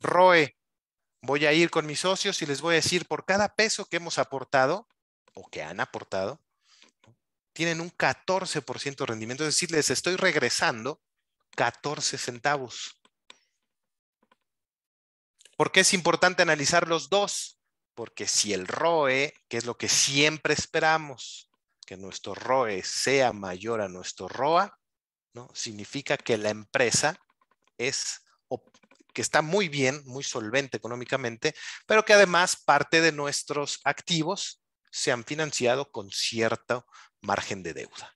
ROE, voy a ir con mis socios y les voy a decir por cada peso que hemos aportado o que han aportado, tienen un 14% de rendimiento, es decir, les estoy regresando 14 centavos. ¿Por qué es importante analizar los dos? Porque si el ROE, que es lo que siempre esperamos, que nuestro ROE sea mayor a nuestro ROA, ¿no? Significa que la empresa es que está muy bien, muy solvente económicamente, pero que además parte de nuestros activos se han financiado con cierto margen de deuda.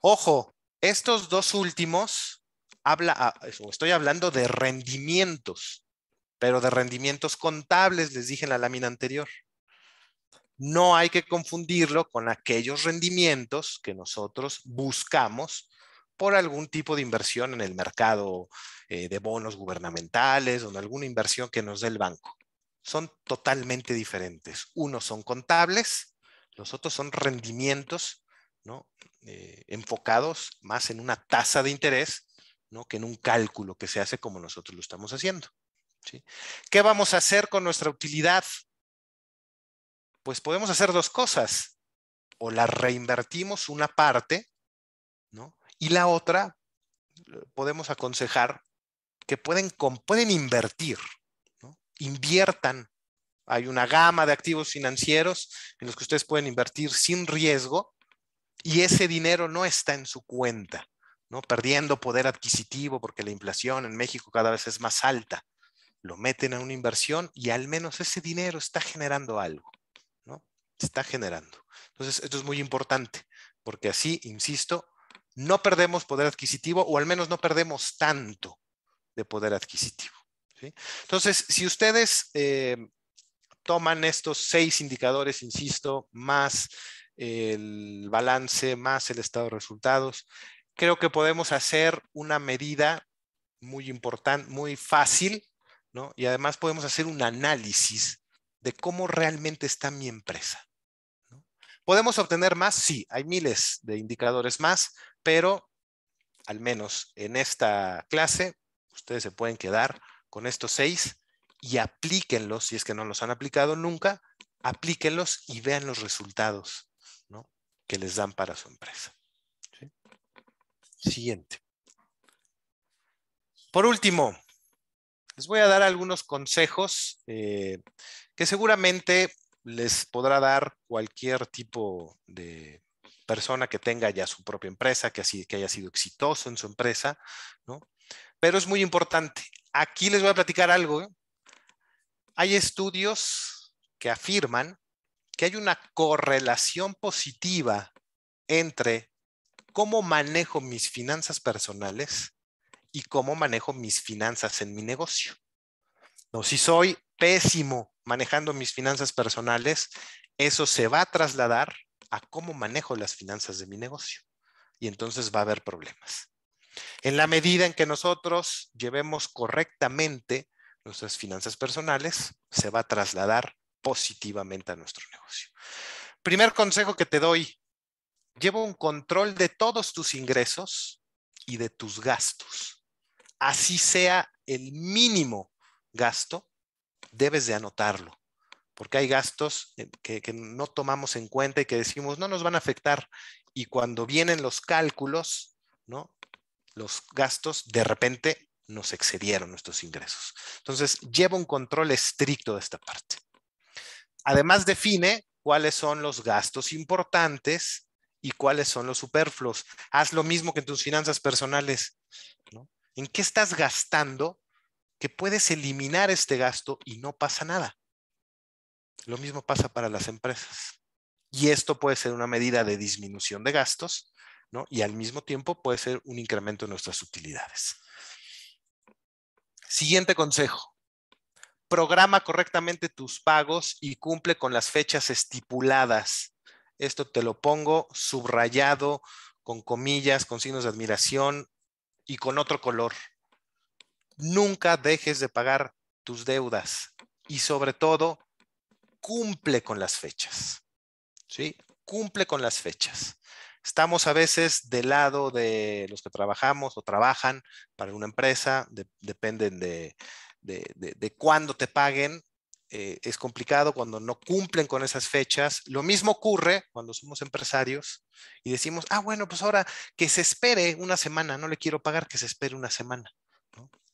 Ojo, estos dos últimos, habla, ah, estoy hablando de rendimientos, pero de rendimientos contables, les dije en la lámina anterior no hay que confundirlo con aquellos rendimientos que nosotros buscamos por algún tipo de inversión en el mercado eh, de bonos gubernamentales o en alguna inversión que nos dé el banco. Son totalmente diferentes. Unos son contables, los otros son rendimientos eh, enfocados más en una tasa de interés que en un cálculo que se hace como nosotros lo estamos haciendo. ¿Qué vamos a hacer con nuestra utilidad? pues podemos hacer dos cosas. O la reinvertimos una parte, ¿no? Y la otra, eh, podemos aconsejar que pueden, pueden invertir, ¿no? inviertan. Hay una gama de activos financieros en los que ustedes pueden invertir sin riesgo y ese dinero no está en su cuenta, ¿no? perdiendo poder adquisitivo porque la inflación en México cada vez es más alta. Lo meten en una inversión y al menos ese dinero está generando algo se está generando. Entonces, esto es muy importante, porque así, insisto, no perdemos poder adquisitivo o al menos no perdemos tanto de poder adquisitivo. Entonces, si ustedes eh, toman estos seis indicadores, insisto, más el balance, más el estado de resultados, creo que podemos hacer una medida muy importante, muy fácil, ¿no? Y además podemos hacer un análisis de cómo realmente está mi empresa. ¿Podemos obtener más? Sí, hay miles de indicadores más, pero al menos en esta clase, ustedes se pueden quedar con estos seis y aplíquenlos, si es que no los han aplicado nunca, aplíquenlos y vean los resultados que les dan para su empresa. Siguiente. Por último, les voy a dar algunos consejos eh, que seguramente les podrá dar cualquier tipo de persona que tenga ya su propia empresa, que, así, que haya sido exitoso en su empresa, ¿no? Pero es muy importante. Aquí les voy a platicar algo. ¿eh? Hay estudios que afirman que hay una correlación positiva entre cómo manejo mis finanzas personales y cómo manejo mis finanzas en mi negocio. No, si soy pésimo manejando mis finanzas personales, eso se va a trasladar a cómo manejo las finanzas de mi negocio. Y entonces va a haber problemas. En la medida en que nosotros llevemos correctamente nuestras finanzas personales, se va a trasladar positivamente a nuestro negocio. Primer consejo que te doy, llevo un control de todos tus ingresos y de tus gastos. Así sea el mínimo gasto, debes de anotarlo, porque hay gastos eh, que, no tomamos en cuenta y que decimos no nos van a afectar. Y cuando vienen los cálculos, ¿no? los gastos de repente nos excedieron nuestros ingresos. Entonces, lleva un control estricto de esta parte. Además, define cuáles son los gastos importantes y cuáles son los superfluos. Haz lo mismo que en tus finanzas personales. ¿En qué estás gastando que puedes eliminar este gasto y no pasa nada. Lo mismo pasa para las empresas. Y esto puede ser una medida de disminución de gastos, ¿no? Y al mismo tiempo puede ser un incremento en nuestras utilidades. Siguiente consejo. Programa correctamente tus pagos y cumple con las fechas estipuladas. Esto te lo pongo subrayado con comillas, con signos de admiración y con otro color. Nunca dejes de pagar tus deudas y sobre todo, cumple con las fechas. ¿Sí? Cumple con las fechas. Estamos a veces del lado de los que trabajamos o trabajan para una empresa, dependen de, de, cuándo te paguen, eh, es complicado cuando no cumplen con esas fechas. Lo mismo ocurre cuando somos empresarios y decimos, ah, bueno, pues ahora que se espere una semana, no le quiero pagar, que se espere una semana.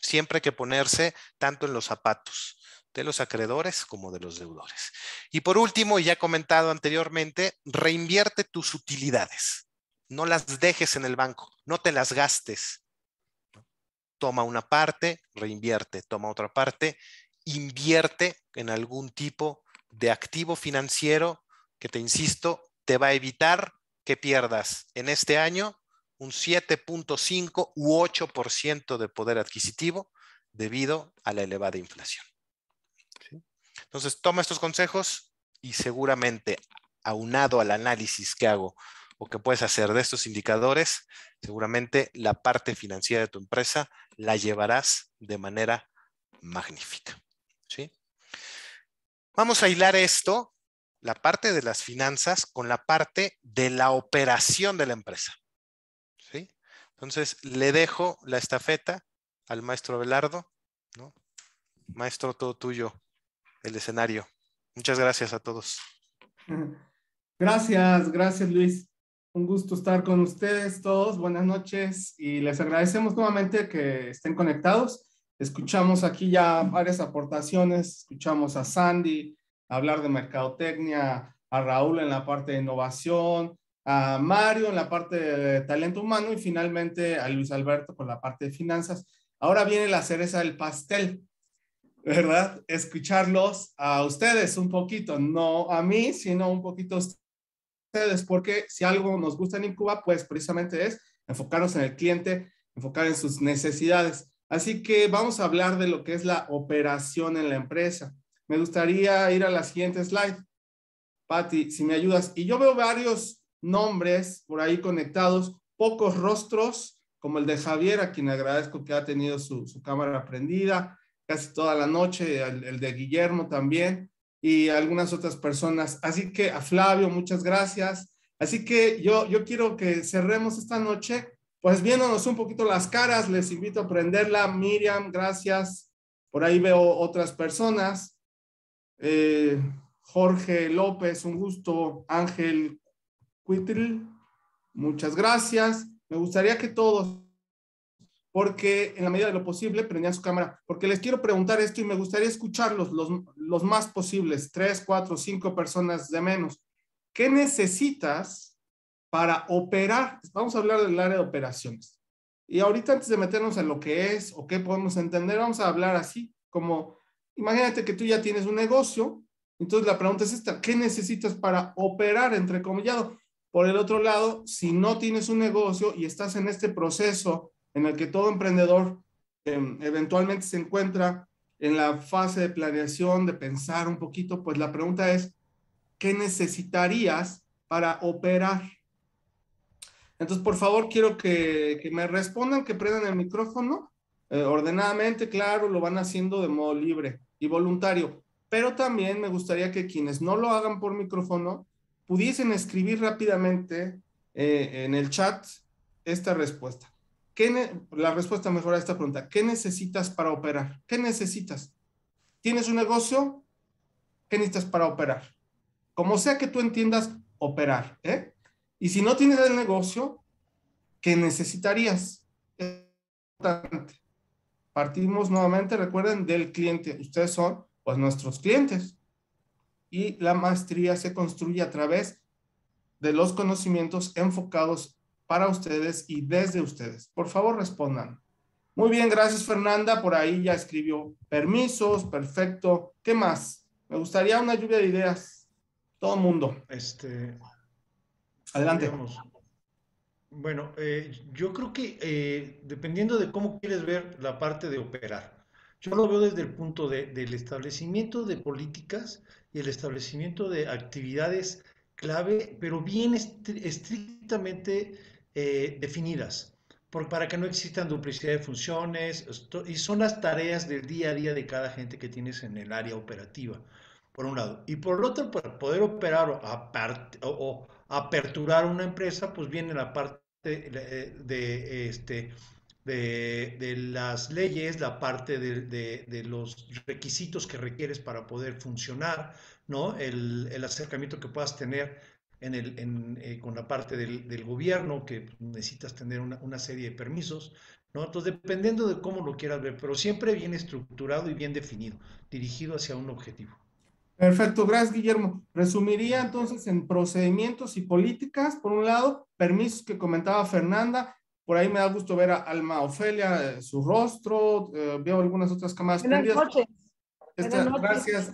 Siempre hay que ponerse tanto en los zapatos de los acreedores como de los deudores. Y por último, ya comentado anteriormente, reinvierte tus utilidades. No las dejes en el banco, no te las gastes. Toma una parte, reinvierte, toma otra parte, invierte en algún tipo de activo financiero que, te insisto, te va a evitar que pierdas en este año un 7.5 u 8% de poder adquisitivo debido a la elevada inflación. Entonces, toma estos consejos y seguramente, aunado al análisis que hago o que puedes hacer de estos indicadores, seguramente la parte financiera de tu empresa la llevarás de manera magnífica. Vamos a hilar esto, la parte de las finanzas, con la parte de la operación de la empresa. Entonces, le dejo la estafeta al maestro velardo ¿no? Maestro, todo tuyo, el escenario. Muchas gracias a todos. Gracias, gracias Luis. Un gusto estar con ustedes todos. Buenas noches y les agradecemos nuevamente que estén conectados. Escuchamos aquí ya varias aportaciones. Escuchamos a Sandy hablar de mercadotecnia, a Raúl en la parte de innovación, a Mario en la parte de talento humano y finalmente a Luis Alberto por la parte de finanzas. Ahora viene la cereza del pastel, ¿verdad? Escucharlos a ustedes un poquito, no a mí, sino un poquito a ustedes, porque si algo nos gusta en Incuba, pues precisamente es enfocarnos en el cliente, enfocar en sus necesidades. Así que vamos a hablar de lo que es la operación en la empresa. Me gustaría ir a la siguiente slide. Patty, si me ayudas. Y yo veo varios nombres por ahí conectados, pocos rostros, como el de Javier, a quien agradezco que ha tenido su, cámara prendida casi toda la noche, el, de Guillermo también y algunas otras personas. Así que a Flavio, muchas gracias. Así que yo, yo quiero que cerremos esta noche, pues viéndonos un poquito las caras, les invito a prenderla. Miriam, gracias. Por ahí veo otras personas. Eh, Jorge López, un gusto. Ángel Cuitril, muchas gracias. Me gustaría que todos, porque en la medida de lo posible, prendían su cámara, porque les quiero preguntar esto y me gustaría escucharlos los, los más posibles, tres, cuatro, cinco personas de menos. ¿Qué necesitas para operar? Vamos a hablar del área de operaciones. Y ahorita antes de meternos en lo que es o qué podemos entender, vamos a hablar así, como imagínate que tú ya tienes un negocio, entonces la pregunta es esta, ¿qué necesitas para operar, entre entrecomillado? Por el otro lado, si no tienes un negocio y estás en este proceso en el que todo emprendedor em, eventualmente se encuentra en la fase de planeación, de pensar un poquito, pues la pregunta es, ¿qué necesitarías para operar? Entonces, por favor, quiero que, me respondan, que prendan el micrófono eh, ordenadamente, claro, lo van haciendo de modo libre y voluntario, pero también me gustaría que quienes no lo hagan por micrófono, pudiesen escribir rápidamente eh, en el chat esta respuesta. ¿Qué la respuesta mejor a esta pregunta, ¿qué necesitas para operar? ¿Qué necesitas? ¿Tienes un negocio? ¿Qué necesitas para operar? Como sea que tú entiendas operar, ¿eh? Y si no tienes el negocio, ¿qué necesitarías? Partimos nuevamente, recuerden, del cliente. Ustedes son, pues, nuestros clientes y la maestría se construye a través de los conocimientos enfocados para ustedes y desde ustedes. Por favor, respondan. Muy bien, gracias Fernanda. Por ahí ya escribió permisos, perfecto. ¿Qué más? Me gustaría una lluvia de ideas. Todo mundo. Este, Adelante. bueno, eh, yo creo que eh, dependiendo de cómo quieres ver la parte de operar, yo lo veo desde el punto del establecimiento de políticas y el establecimiento de actividades clave, pero bien estrictamente eh, definidas, para que no existan duplicidad de funciones, y son las tareas del día a día de cada gente que tienes en el área operativa, por un lado. Y por otro, para poder operar o, aperturar una empresa, pues viene la parte de, eh, de este, de, las leyes, la parte de, los requisitos que requieres para poder funcionar, ¿no? El, acercamiento que puedas tener en el, eh, con la parte del, gobierno, que necesitas tener una, una, serie de permisos, ¿no? Entonces, dependiendo de cómo lo quieras ver, pero siempre bien estructurado y bien definido, dirigido hacia un objetivo. Perfecto, gracias Guillermo. Resumiría entonces en procedimientos y políticas, por un lado, permisos que comentaba Fernanda, por ahí me da gusto ver a Alma Ofelia, eh, su rostro, eh, veo algunas otras camas. gracias.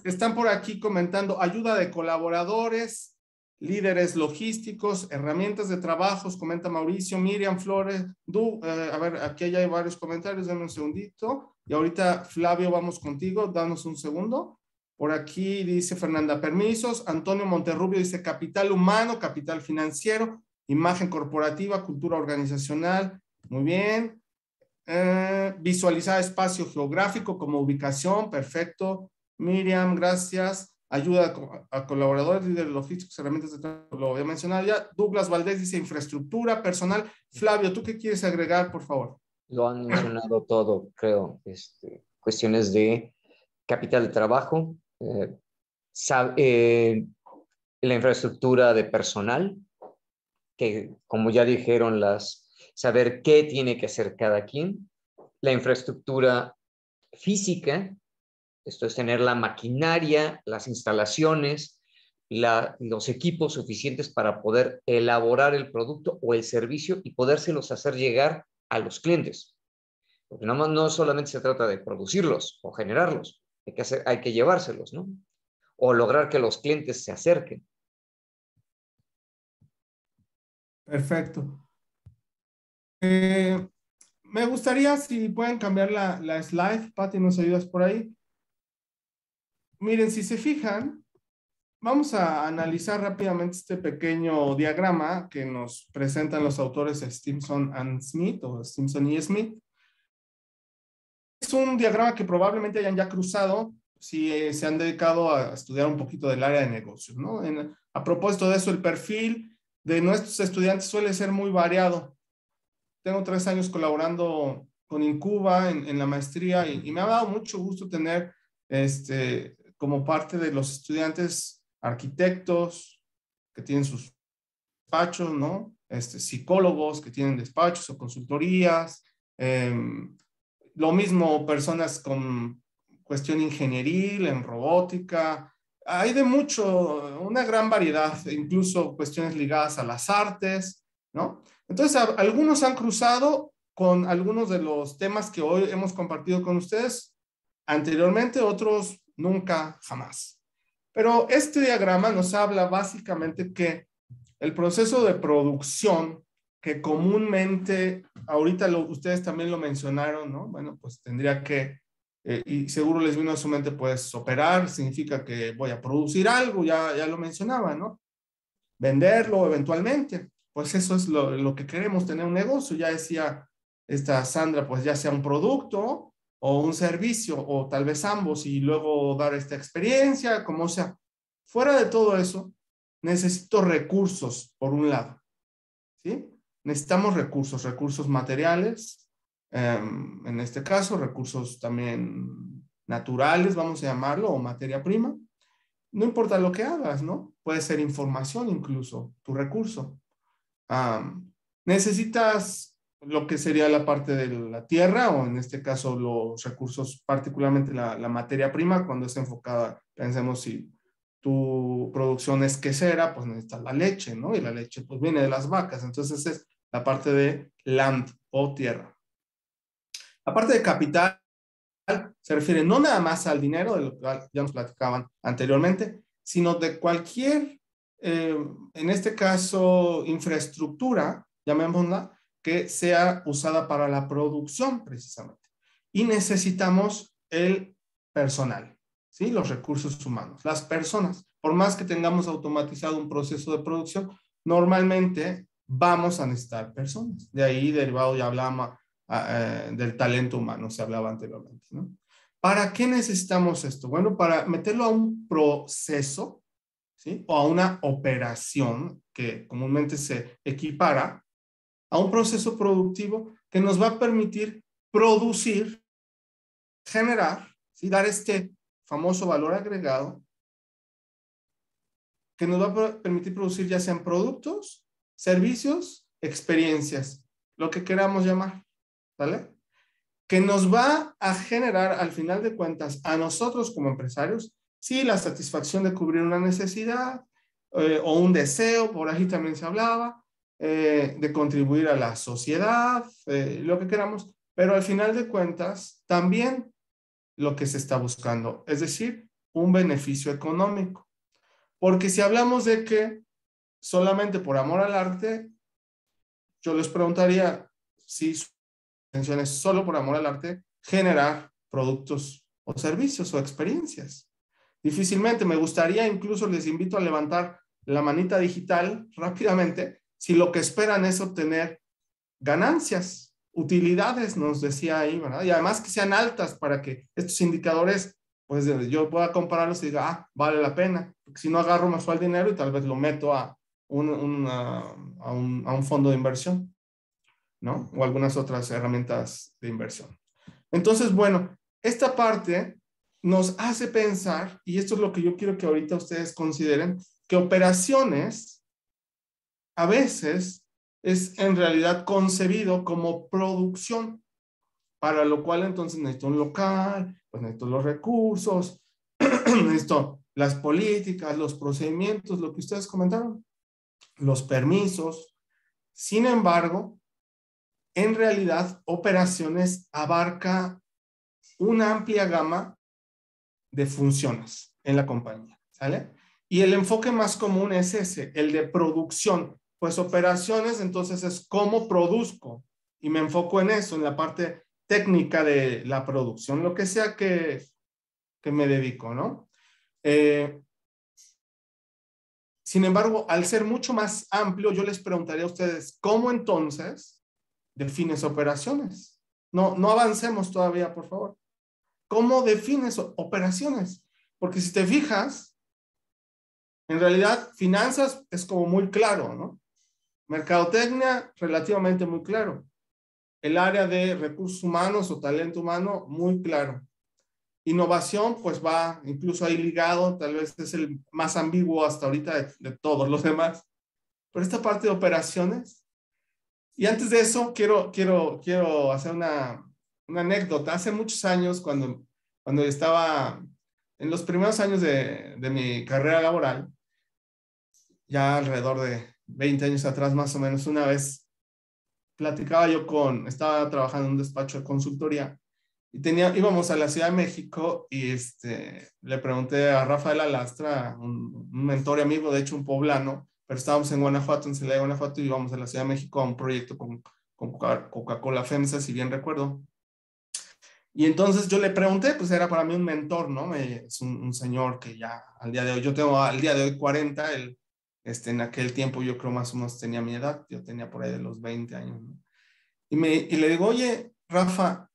Están por aquí comentando ayuda de colaboradores, líderes logísticos, herramientas de trabajos, comenta Mauricio, Miriam Flores, Du, eh, a ver, aquí ya hay varios comentarios, denme un segundito. Y ahorita, Flavio, vamos contigo, danos un segundo. Por aquí dice Fernanda Permisos, Antonio Monterrubio dice capital humano, capital financiero. Imagen corporativa, cultura organizacional, muy bien. Eh, visualizar espacio geográfico como ubicación, perfecto. Miriam, gracias. Ayuda a, colaboradores, líderes logísticos, herramientas de trabajo, lo había mencionar ya. Douglas Valdés dice infraestructura, personal. Flavio, ¿tú qué quieres agregar, por favor? Lo han mencionado todo, creo. Este, cuestiones de capital de trabajo, eh, eh, la infraestructura de personal, que, como ya dijeron, las, saber qué tiene que hacer cada quien, la infraestructura física, esto es tener la maquinaria, las instalaciones, los equipos suficientes para poder elaborar el producto o el servicio y podérselos hacer llegar a los clientes. Porque no, solamente se trata de producirlos o generarlos, hay que, hay que llevárselos, ¿no? O lograr que los clientes se acerquen. Perfecto. Eh, me gustaría si pueden cambiar la, slide. Pati, nos ayudas por ahí. Miren, si se fijan, vamos a analizar rápidamente este pequeño diagrama que nos presentan los autores Stimson and Smith o Stimson y Smith. Es un diagrama que probablemente hayan ya cruzado si eh, se han dedicado a estudiar un poquito del área de negocios. ¿no? a propósito de eso, el perfil de nuestros estudiantes suele ser muy variado. Tengo tres años colaborando con Incuba en, la maestría y, me ha dado mucho gusto tener este, como parte de los estudiantes arquitectos que tienen sus despachos, ¿no? Este, psicólogos que tienen despachos o consultorías, em, lo mismo personas con cuestión ingenieril en robótica, hay de mucho, una gran variedad, incluso cuestiones ligadas a las artes, ¿no? Entonces, algunos han cruzado con algunos de los temas que hoy hemos compartido con ustedes anteriormente, otros nunca, jamás. Pero este diagrama nos habla básicamente que el proceso de producción que comúnmente, ahorita ustedes también lo mencionaron, ¿no? Bueno, pues tendría que eh, y seguro les vino a su mente, pues operar significa que voy a producir algo, ya, ya lo mencionaba, ¿no? Venderlo eventualmente, pues eso es lo, lo que queremos, tener un negocio, ya decía esta Sandra, pues ya sea un producto o un servicio o tal vez ambos y luego dar esta experiencia, como sea. Fuera de todo eso, necesito recursos, por un lado, ¿sí? Necesitamos recursos, recursos materiales, Em, en este caso, recursos también naturales, vamos a llamarlo, o materia prima. No importa lo que hagas, ¿no? Puede ser información incluso, tu recurso. necesitas lo que sería la parte de la tierra o en este caso los recursos, particularmente la, materia prima, cuando es enfocada, pensemos si tu producción es quesera, pues necesitas la leche, ¿no? Y la leche pues viene de las vacas, entonces es la parte de land o tierra. Aparte de capital se refiere no nada más al dinero, de lo que ya nos platicaban anteriormente, sino de cualquier, eh, en este caso, infraestructura, llamémosla, que sea usada para la producción precisamente. Y necesitamos el personal, ¿sí? los recursos humanos, las personas. Por más que tengamos automatizado un proceso de producción, normalmente vamos a necesitar personas. De ahí derivado ya hablamos, eh, del talento humano, se hablaba anteriormente. ¿Para qué necesitamos esto? Bueno, para meterlo a un proceso o a una operación que comúnmente se equipara a un proceso productivo que nos va a permitir producir, generar, dar este famoso valor agregado que nos va a permitir producir ya sean productos, servicios, experiencias, lo que queramos llamar. ¿vale? Que nos va a generar al final de cuentas a nosotros como empresarios, sí, la satisfacción de cubrir una necesidad eh, o un deseo, por ahí también se hablaba, eh, de contribuir a la sociedad, eh, lo que queramos, pero al final de cuentas también lo que se está buscando, es decir, un beneficio económico. Porque si hablamos de que solamente por amor al arte, yo les preguntaría si solo por amor al arte generar productos o servicios o experiencias. Difícilmente, me gustaría incluso les invito a levantar la manita digital rápidamente si lo que esperan es obtener ganancias, utilidades, nos decía ahí, ¿verdad? Y además que sean altas para que estos indicadores, pues yo pueda compararlos y diga, ah, vale la pena. Porque si no agarro, más el dinero y tal vez lo meto a, un, a un fondo de inversión. ¿no? O algunas otras herramientas de inversión. Entonces, bueno, esta parte nos hace pensar, y esto es lo que yo quiero que ahorita ustedes consideren, que operaciones a veces es en realidad concebido como producción, para lo cual entonces necesito un local, pues necesito los recursos, necesito las políticas, los procedimientos, lo que ustedes comentaron, los permisos. Sin embargo, en realidad operaciones abarca una amplia gama de funciones en la compañía, ¿sale? Y el enfoque más común es ese, el de producción. Pues operaciones, entonces es cómo produzco y me enfoco en eso, en la parte técnica de la producción, lo que sea que, que me dedico, ¿no? Eh, sin embargo, al ser mucho más amplio, yo les preguntaría a ustedes, ¿cómo entonces defines operaciones? No, no avancemos todavía, por favor. ¿Cómo defines operaciones? Porque si te fijas, en realidad finanzas es como muy claro, ¿no? Mercadotecnia, relativamente muy claro. El área de recursos humanos o talento humano, muy claro. Innovación, pues va incluso ahí ligado, tal vez es el más ambiguo hasta ahorita de, todos los demás. Pero esta parte de operaciones, y antes de eso, quiero, quiero, quiero hacer una, anécdota. Hace muchos años, cuando, cuando estaba en los primeros años de, mi carrera laboral, ya alrededor de 20 años atrás más o menos, una vez platicaba yo con, estaba trabajando en un despacho de consultoría y tenía, íbamos a la Ciudad de México y este, le pregunté a Rafael Alastra, un mentor y amigo, de hecho un poblano, pero estábamos en Guanajuato, en de Guanajuato, y íbamos a la Ciudad de México a un proyecto con, Coca-Cola FEMSA, si bien recuerdo. Y entonces yo le pregunté, pues era para mí un mentor, ¿no? Es un, señor que ya al día de hoy, yo tengo al día de hoy 40, él, este, en aquel tiempo yo creo más o menos tenía mi edad, yo tenía por ahí de los 20 años, Y, me, y le digo, oye, Rafa,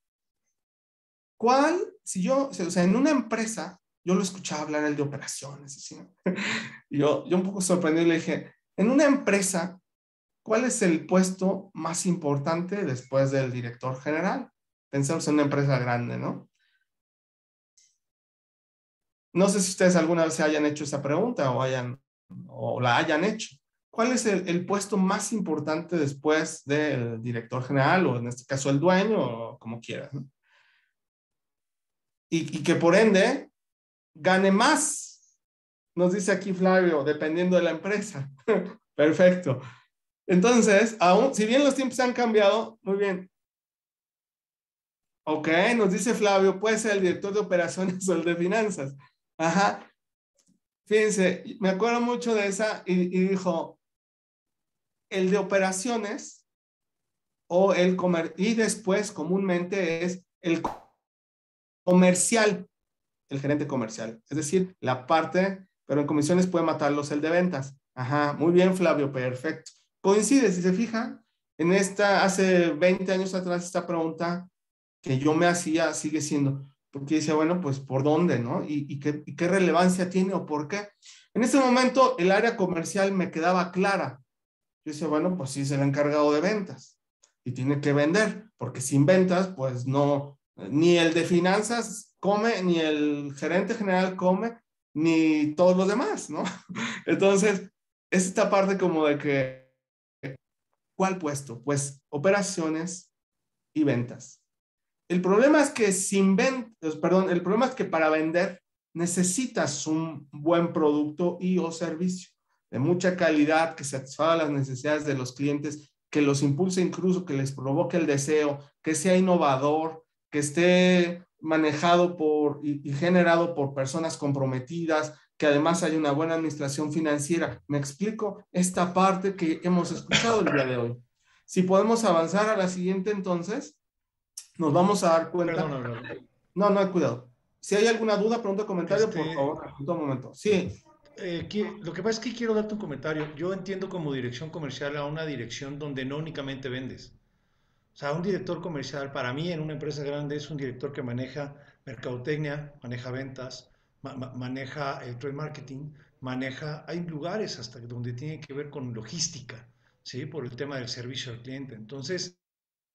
¿cuál, si yo, o sea, en una empresa, yo lo escuchaba hablar el de operaciones. yo, yo un poco sorprendido le dije, en una empresa, ¿cuál es el puesto más importante después del director general? pensemos en una empresa grande, ¿no? No sé si ustedes alguna vez se hayan hecho esa pregunta o, hayan, o la hayan hecho. ¿Cuál es el, puesto más importante después del director general o en este caso el dueño o como quieras? y que por ende gane más, nos dice aquí Flavio, dependiendo de la empresa. Perfecto. Entonces, aún, si bien los tiempos han cambiado, muy bien. Ok, nos dice Flavio, puede ser el director de operaciones o el de finanzas. Ajá. Fíjense, me acuerdo mucho de esa y, dijo, el de operaciones o el comer y después comúnmente es el comercial el gerente comercial. Es decir, la parte, pero en comisiones puede matarlos el de ventas. Ajá, muy bien, Flavio, perfecto. Coincide, si se fija, en esta, hace 20 años atrás, esta pregunta que yo me hacía sigue siendo, porque dice, bueno, pues por dónde, ¿no? ¿Y, qué, relevancia tiene o por qué? En ese momento el área comercial me quedaba clara. Yo decía, bueno, pues sí es el encargado de ventas y tiene que vender, porque sin ventas, pues no, ni el de finanzas come, ni el gerente general come, ni todos los demás, ¿no? Entonces, es esta parte como de que, ¿cuál puesto? Pues operaciones y ventas. El problema es que sin ventas, pues, perdón, el problema es que para vender necesitas un buen producto y o servicio de mucha calidad que satisfaga las necesidades de los clientes, que los impulse incluso, que les provoque el deseo, que sea innovador, que esté manejado por y, generado por personas comprometidas, que además hay una buena administración financiera. Me explico esta parte que hemos escuchado el día de hoy. Si podemos avanzar a la siguiente entonces, nos vamos a dar cuenta. no, no, cuidado. Si hay alguna duda, pregunta, comentario, por este, favor, un momento. Sí. Eh, lo que pasa es que quiero darte un comentario. Yo entiendo como dirección comercial a una dirección donde no únicamente vendes o sea, un director comercial para mí en una empresa grande es un director que maneja mercadotecnia, maneja ventas, maneja el eh, trade marketing, maneja, hay lugares hasta donde tiene que ver con logística, ¿sí? Por el tema del servicio al cliente. Entonces,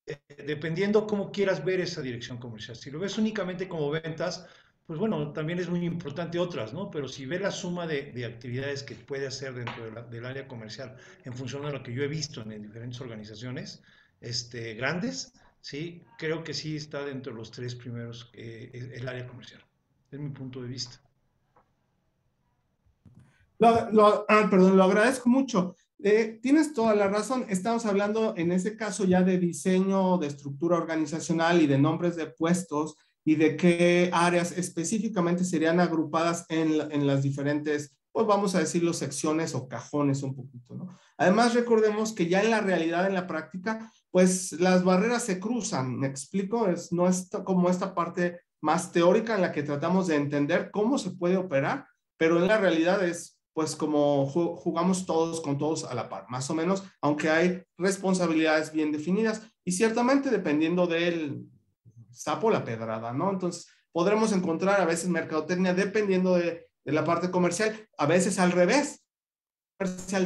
eh, dependiendo cómo quieras ver esa dirección comercial, si lo ves únicamente como ventas, pues bueno, también es muy importante otras, ¿no? Pero si ve la suma de, actividades que puede hacer dentro del área comercial en función de lo que yo he visto en diferentes organizaciones, este, grandes, ¿sí? creo que sí está dentro de los tres primeros eh, el área comercial, es mi punto de vista. Ah, perdón, lo agradezco mucho. Eh, tienes toda la razón. Estamos hablando en ese caso ya de diseño, de estructura organizacional y de nombres de puestos y de qué áreas específicamente serían agrupadas en, en las diferentes, pues vamos a decirlo, secciones o cajones un poquito, ¿no? Además, recordemos que ya en la realidad, en la práctica, pues las barreras se cruzan, me explico, es, no es como esta parte más teórica en la que tratamos de entender cómo se puede operar, pero en la realidad es pues como jugamos todos con todos a la par, más o menos, aunque hay responsabilidades bien definidas y ciertamente dependiendo del sapo la pedrada, ¿no? Entonces podremos encontrar a veces mercadotecnia dependiendo de la parte comercial, a veces al revés,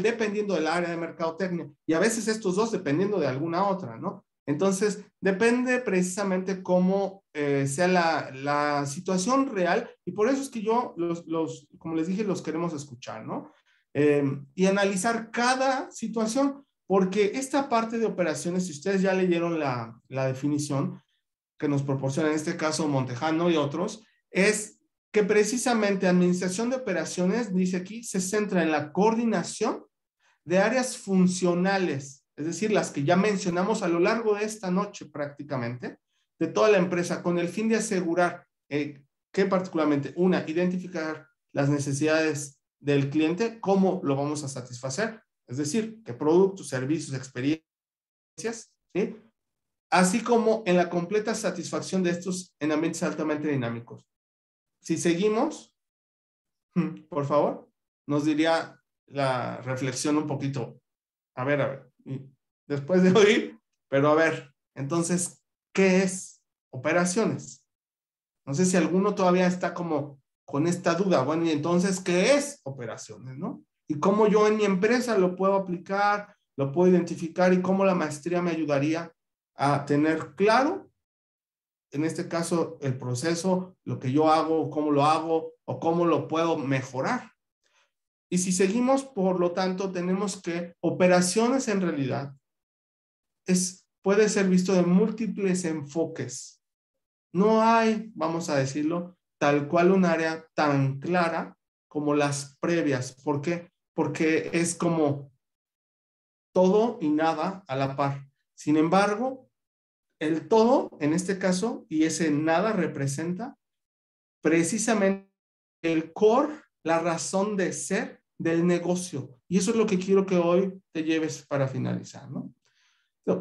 dependiendo del área de mercadotecnia y a veces estos dos dependiendo de alguna otra, ¿no? Entonces, depende precisamente cómo eh, sea la, la, situación real y por eso es que yo, los, como les dije, los queremos escuchar, ¿no? Em, y analizar cada situación, porque esta parte de operaciones, si ustedes ya leyeron la, la definición que nos proporciona en este caso Montejano y otros, es que precisamente Administración de Operaciones, dice aquí, se centra en la coordinación de áreas funcionales, es decir, las que ya mencionamos a lo largo de esta noche prácticamente, de toda la empresa, con el fin de asegurar eh, que particularmente, una, identificar las necesidades del cliente, cómo lo vamos a satisfacer, es decir, qué productos, servicios, experiencias, así como en la completa satisfacción de estos en ambientes altamente dinámicos. Si seguimos, hmm, por favor, nos diría la reflexión un poquito. A ver, a ver, después de oír, pero a ver, entonces, ¿qué es operaciones? No sé si alguno todavía está como con esta duda. Bueno, y entonces, ¿qué es operaciones, no? Y cómo yo en mi empresa lo puedo aplicar, lo puedo identificar y cómo la maestría me ayudaría a tener claro en este caso, el proceso, lo que yo hago, cómo lo hago o cómo lo puedo mejorar. Y si seguimos, por lo tanto, tenemos que operaciones en realidad es, puede ser visto de múltiples enfoques. No hay, vamos a decirlo, tal cual un área tan clara como las previas. ¿Por qué? Porque es como todo y nada a la par. Sin embargo, el todo, en este caso, y ese nada representa precisamente el core, la razón de ser del negocio. Y eso es lo que quiero que hoy te lleves para finalizar, ¿no?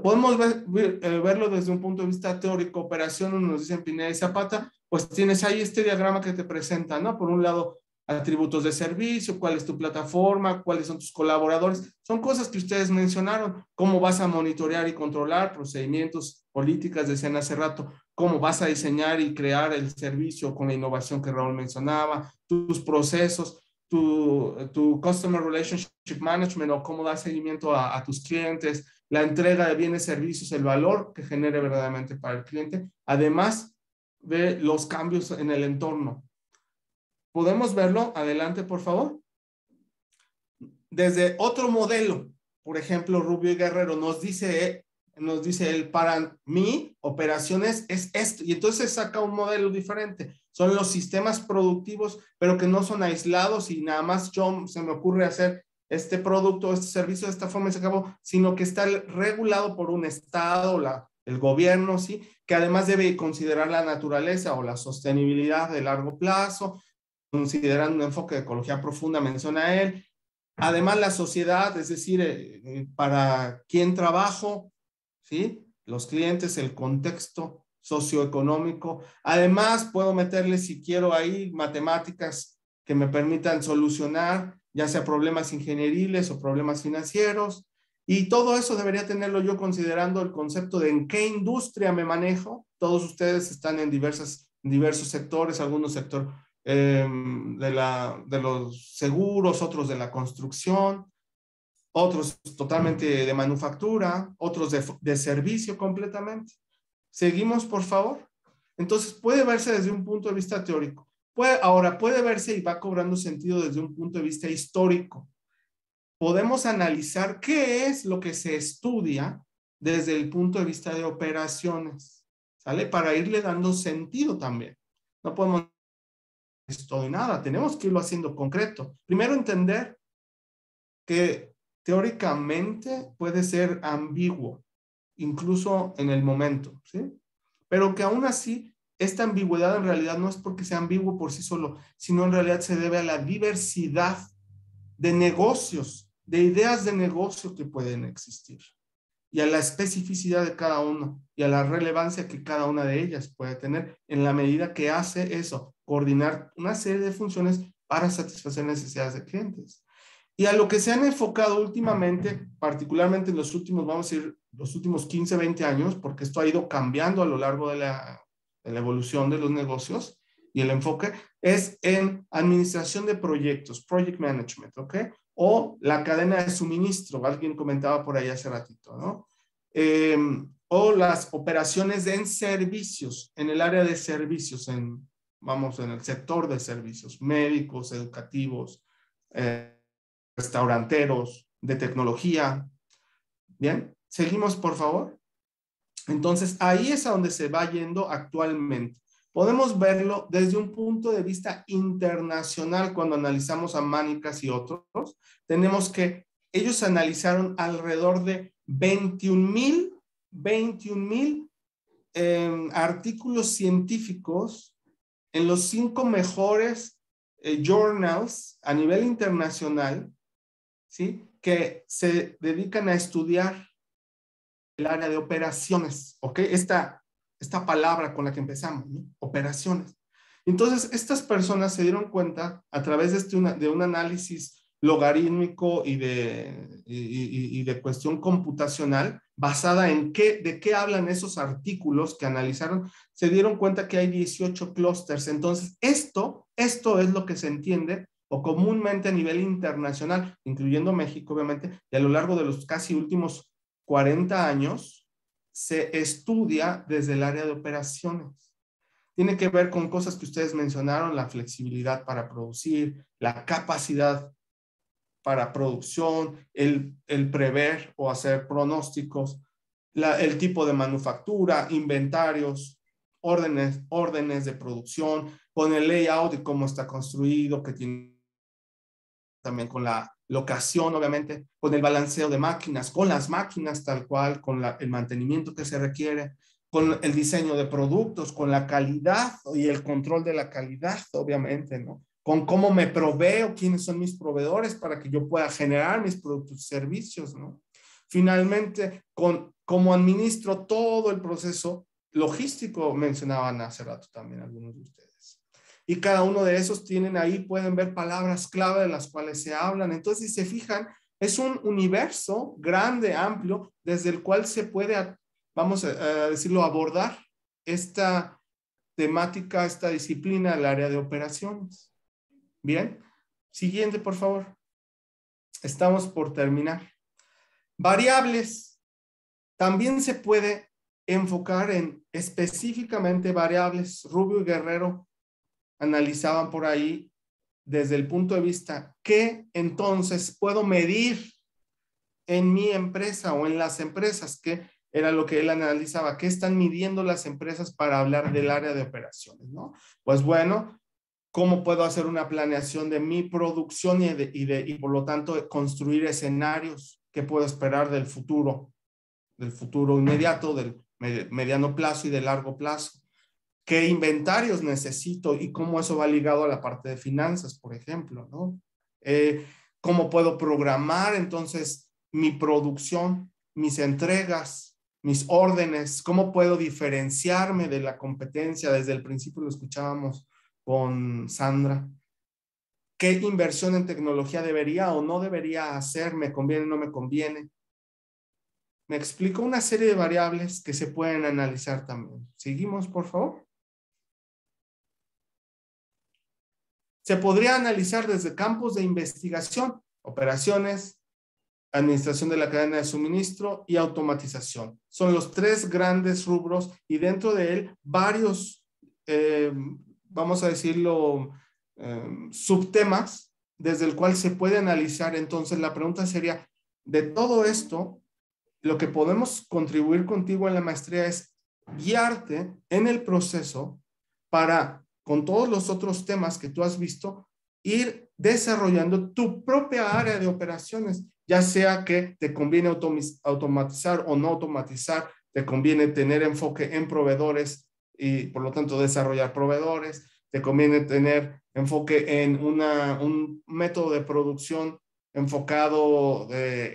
Podemos ver, eh, verlo desde un punto de vista teórico, operación, nos dicen Pineda y Zapata, pues tienes ahí este diagrama que te presenta, ¿no? Por un lado, atributos de servicio, cuál es tu plataforma, cuáles son tus colaboradores. Son cosas que ustedes mencionaron. ¿Cómo vas a monitorear y controlar procedimientos, políticas, decían hace rato? ¿Cómo vas a diseñar y crear el servicio con la innovación que Raúl mencionaba? Tus procesos, tu, Customer Relationship Management o cómo da seguimiento a, a tus clientes, la entrega de bienes, servicios, el valor que genere verdaderamente para el cliente, además de los cambios en el entorno ¿Podemos verlo? Adelante, por favor. Desde otro modelo, por ejemplo, Rubio Guerrero nos dice, nos dice él, para mí, operaciones es esto. Y entonces saca un modelo diferente. Son los sistemas productivos, pero que no son aislados y nada más yo se me ocurre hacer este producto, este servicio de esta forma y se acabó, sino que está regulado por un Estado, la, el gobierno, ¿sí? Que además debe considerar la naturaleza o la sostenibilidad de largo plazo, considerando un enfoque de ecología profunda, menciona él. Además, la sociedad, es decir, eh, eh, para quién trabajo, ¿sí? Los clientes, el contexto socioeconómico. Además, puedo meterle, si quiero, ahí matemáticas que me permitan solucionar, ya sea problemas ingenieriles o problemas financieros. Y todo eso debería tenerlo yo considerando el concepto de en qué industria me manejo. Todos ustedes están en diversas, diversos sectores, algunos sectores. Em, de, la, de los seguros, otros de la construcción, otros totalmente de manufactura, otros de, de servicio completamente. ¿Seguimos, por favor? Entonces puede verse desde un punto de vista teórico. Puede, ahora puede verse y va cobrando sentido desde un punto de vista histórico. Podemos analizar qué es lo que se estudia desde el punto de vista de operaciones, ¿sale? Para irle dando sentido también. No podemos todo y nada, tenemos que irlo haciendo concreto. Primero entender que teóricamente puede ser ambiguo, incluso en el momento, ¿sí? Pero que aún así, esta ambigüedad en realidad no es porque sea ambiguo por sí solo, sino en realidad se debe a la diversidad de negocios, de ideas de negocio que pueden existir y a la especificidad de cada uno y a la relevancia que cada una de ellas puede tener en la medida que hace eso, coordinar una serie de funciones para satisfacer necesidades de clientes. Y a lo que se han enfocado últimamente, particularmente en los últimos, vamos a decir, los últimos 15, 20 años, porque esto ha ido cambiando a lo largo de la, evolución de los negocios y el enfoque, es en administración de proyectos, project management, ¿ok? O la cadena de suministro, alguien comentaba por ahí hace ratito, ¿no? Em, o las operaciones en servicios, en el área de servicios, en, vamos, en el sector de servicios médicos, educativos, eh, restauranteros, de tecnología. Bien, seguimos, por favor. Entonces, ahí es a donde se va yendo actualmente. Podemos verlo desde un punto de vista internacional cuando analizamos a Manicas y otros. Tenemos que ellos analizaron alrededor de 21 mil 21 mil eh, artículos científicos en los cinco mejores eh, journals a nivel internacional, ¿sí? Que se dedican a estudiar el área de operaciones, ¿ok? Esta, esta palabra con la que empezamos, Operaciones. Entonces, estas personas se dieron cuenta a través de, este de un análisis logarítmico y de, y, de cuestión computacional, basada en qué, de qué hablan esos artículos que analizaron, se dieron cuenta que hay 18 clústeres. Entonces, esto, esto es lo que se entiende o comúnmente a nivel internacional, incluyendo México, obviamente, y a lo largo de los casi últimos 40 años, se estudia desde el área de operaciones. Tiene que ver con cosas que ustedes mencionaron, la flexibilidad para producir, la capacidad para producción, el, prever o hacer pronósticos, el tipo de manufactura, inventarios, órdenes, de producción, con el layout y cómo está construido, que tiene también con la locación, obviamente, con el balanceo de máquinas, con las máquinas tal cual, con el mantenimiento que se requiere, con el diseño de productos, con la calidad y el control de la calidad, obviamente, ¿no? con cómo me proveo, quiénes son mis proveedores para que yo pueda generar mis productos y servicios, ¿no? Finalmente, con cómo administro todo el proceso logístico, mencionaban hace rato también algunos de ustedes. Y cada uno de esos tienen ahí, pueden ver palabras clave de las cuales se hablan. Entonces, si se fijan, es un universo grande, amplio, desde el cual se puede, vamos a decirlo, abordar esta temática, esta disciplina el área de operaciones. Bien, siguiente, por favor. Estamos por terminar. Variables. También se puede enfocar en específicamente variables. Rubio y Guerrero analizaban por ahí desde el punto de vista que entonces puedo medir en mi empresa o en las empresas, que era lo que él analizaba, qué están midiendo las empresas para hablar del área de operaciones, ¿no? Pues bueno, cómo puedo hacer una planeación de mi producción y, por lo tanto construir escenarios que puedo esperar del futuro, del futuro inmediato, del mediano plazo y de largo plazo. ¿Qué inventarios necesito y cómo eso va ligado a la parte de finanzas, por ejemplo? Eh, ¿Cómo puedo programar entonces mi producción, mis entregas, mis órdenes? ¿Cómo puedo diferenciarme de la competencia? Desde el principio lo escuchábamos con Sandra. ¿Qué inversión en tecnología debería o no debería hacer? ¿Me conviene o no me conviene? Me explico una serie de variables que se pueden analizar también. Seguimos, por favor. Se podría analizar desde campos de investigación, operaciones, administración de la cadena de suministro y automatización. Son los tres grandes rubros y dentro de él varios eh, vamos a decirlo, em, subtemas desde el cual se puede analizar. Entonces, la pregunta sería, de todo esto, lo que podemos contribuir contigo en la maestría es guiarte en el proceso para, con todos los otros temas que tú has visto, ir desarrollando tu propia área de operaciones, ya sea que te conviene automatizar o no automatizar, te conviene tener enfoque en proveedores, y por lo tanto desarrollar proveedores, te conviene tener enfoque en una, un método de producción enfocado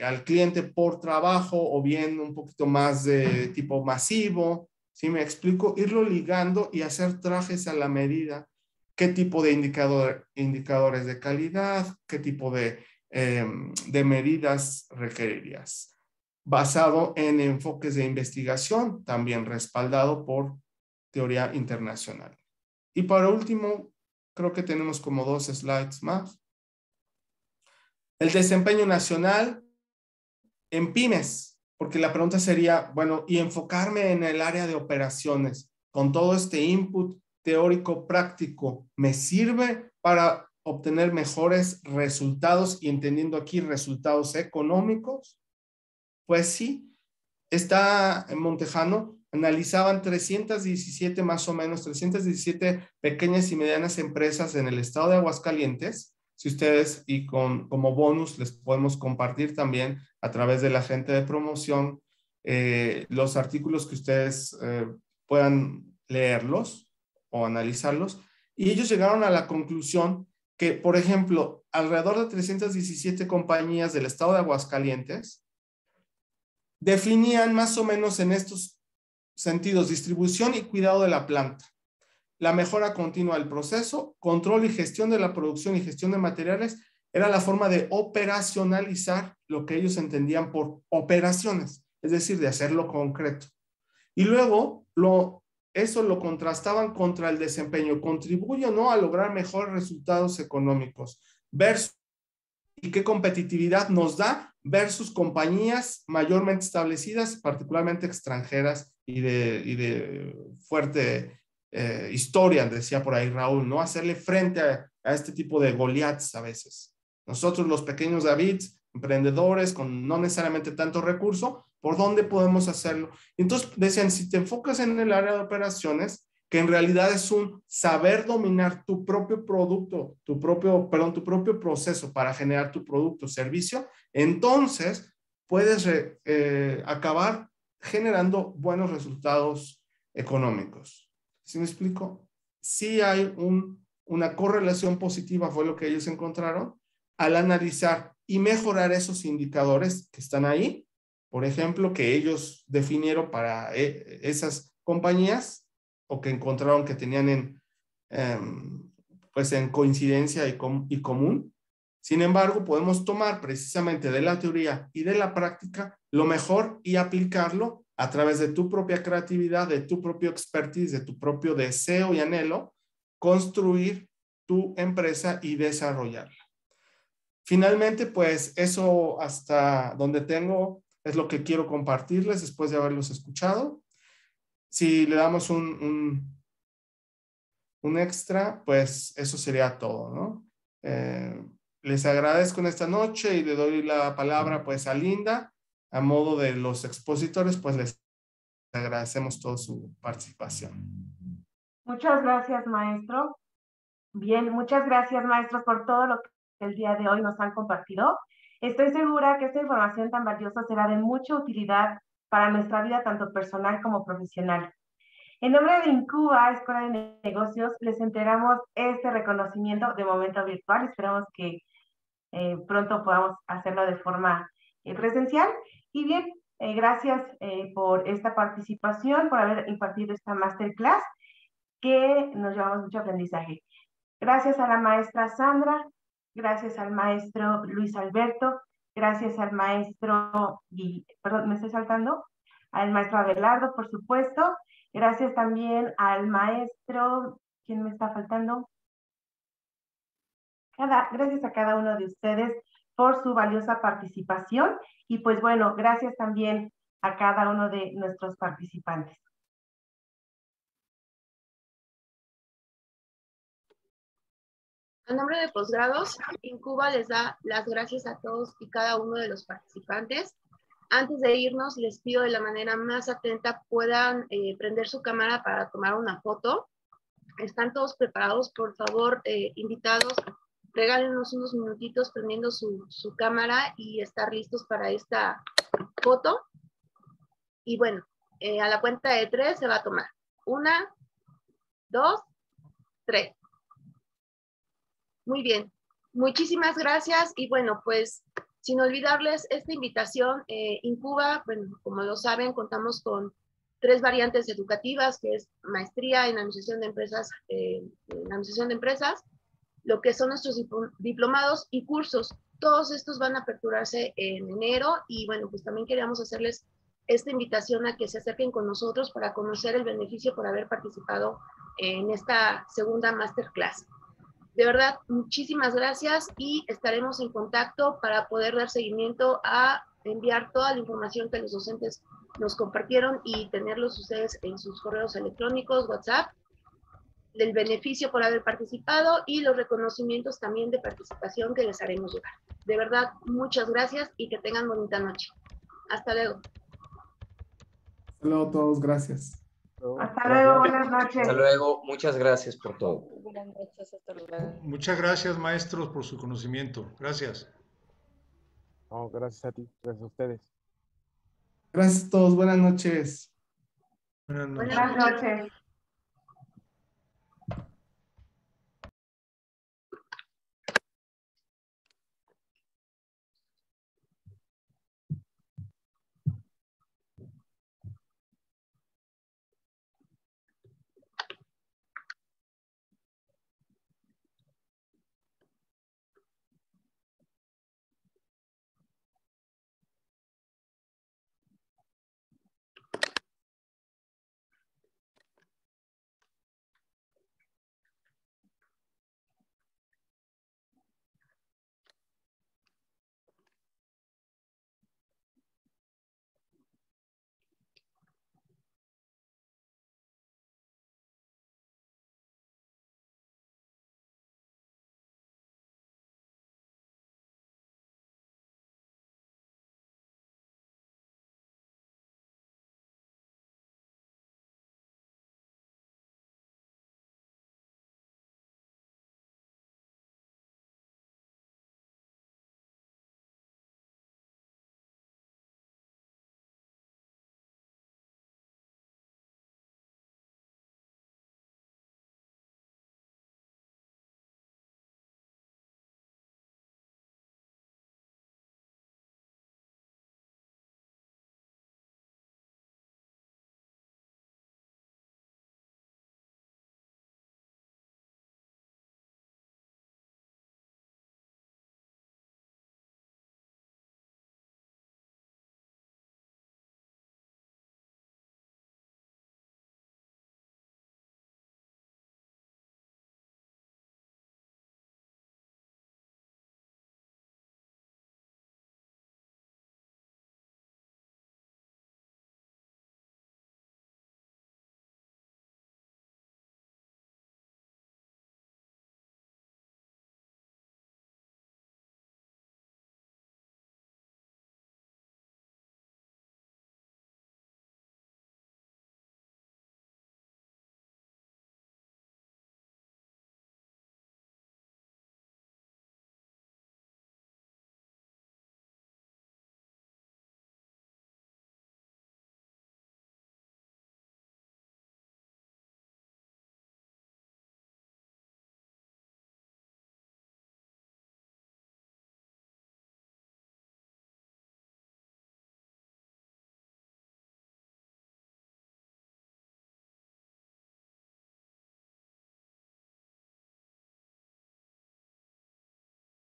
al cliente por trabajo o bien un poquito más de tipo masivo, si me explico? Irlo ligando y hacer trajes a la medida, qué tipo de indicador, indicadores de calidad, qué tipo de, em, de medidas requerirías, basado en enfoques de investigación, también respaldado por teoría internacional. Y por último, creo que tenemos como dos slides más. El desempeño nacional en pymes, porque la pregunta sería, bueno, y enfocarme en el área de operaciones, con todo este input teórico práctico, ¿me sirve para obtener mejores resultados y entendiendo aquí resultados económicos? Pues sí, está en Montejano analizaban 317 más o menos, 317 pequeñas y medianas empresas en el estado de Aguascalientes. Si ustedes y con, como bonus les podemos compartir también a través de la gente de promoción eh, los artículos que ustedes eh, puedan leerlos o analizarlos. Y ellos llegaron a la conclusión que, por ejemplo, alrededor de 317 compañías del estado de Aguascalientes definían más o menos en estos sentidos, distribución y cuidado de la planta. La mejora continua del proceso, control y gestión de la producción y gestión de materiales era la forma de operacionalizar lo que ellos entendían por operaciones, es decir, de hacerlo concreto. Y luego lo, eso lo contrastaban contra el desempeño, contribuye o no a lograr mejores resultados económicos versus y qué competitividad nos da versus compañías mayormente establecidas, particularmente extranjeras y de, fuerte eh, historia, decía por ahí Raúl, ¿no? Hacerle frente a, este tipo de Goliaths a veces. Nosotros, los pequeños David, emprendedores con no necesariamente tanto recurso, ¿por dónde podemos hacerlo? Entonces decían, si te enfocas en el área de operaciones, que en realidad es un saber dominar tu propio producto, tu propio, perdón, tu propio proceso para generar tu producto o servicio, entonces puedes eh, acabar generando buenos resultados económicos. ¿Sí me explico? Sí hay una correlación positiva, fue lo que ellos encontraron, al analizar y mejorar esos indicadores que están ahí, por ejemplo, que ellos definieron para eh, esas compañías o que encontraron que tenían en, em, pues en coincidencia y común sin embargo, podemos tomar precisamente de la teoría y de la práctica lo mejor y aplicarlo a través de tu propia creatividad, de tu propio expertise, de tu propio deseo y anhelo, construir tu empresa y desarrollarla. Finalmente, pues eso hasta donde tengo es lo que quiero compartirles después de haberlos escuchado. Si le damos un, extra, pues eso sería todo, ¿no? Eh, les agradezco en esta noche y le doy la palabra pues a Linda, a modo de los expositores, pues les agradecemos toda su participación. Muchas gracias, maestro. Bien, muchas gracias, maestros, por todo lo que el día de hoy nos han compartido. Estoy segura que esta información tan valiosa será de mucha utilidad para nuestra vida tanto personal como profesional. En nombre de Incuba, Escuela de Negocios, les entregamos este reconocimiento de momento virtual. Esperamos que eh, pronto podamos hacerlo de forma eh, presencial. Y bien, eh, gracias por esta participación, por haber impartido esta masterclass, que nos llevamos mucho aprendizaje. Gracias a la maestra Sandra, gracias al maestro Luis Alberto, gracias al maestro, perdón, me estoy saltando, al maestro Abelardo, por supuesto, gracias también al maestro, ¿quién me está faltando? gracias a cada uno de ustedes por su valiosa participación y pues bueno, gracias también a cada uno de nuestros participantes. En nombre de posgrados, Incuba les da las gracias a todos y cada uno de los participantes. Antes de irnos, les pido de la manera más atenta puedan eh, prender su cámara para tomar una foto. ¿Están todos preparados? Por favor, eh, invitados regálenos unos minutitos prendiendo su, su cámara y estar listos para esta foto. Y bueno, eh, a la cuenta de tres se va a tomar. Una, dos, tres. Muy bien. Muchísimas gracias y bueno, pues sin olvidarles esta invitación, eh, Incuba, bueno, como lo saben, contamos con tres variantes educativas, que es maestría en administración de empresas, eh, administración de empresas, lo que son nuestros diplomados y cursos. Todos estos van a aperturarse en enero y bueno, pues también queríamos hacerles esta invitación a que se acerquen con nosotros para conocer el beneficio por haber participado en esta segunda masterclass. De verdad, muchísimas gracias y estaremos en contacto para poder dar seguimiento a enviar toda la información que los docentes nos compartieron y tenerlos ustedes en sus correos electrónicos, WhatsApp del beneficio por haber participado y los reconocimientos también de participación que les haremos llegar. De verdad, muchas gracias y que tengan bonita noche. Hasta luego. Hasta luego a todos, gracias. Hasta luego, buenas noches. Hasta luego, muchas gracias por todo. Muchas gracias, maestros, por su conocimiento. Gracias. gracias a ti, gracias a ustedes. Gracias a todos, Buenas noches. Buenas noches.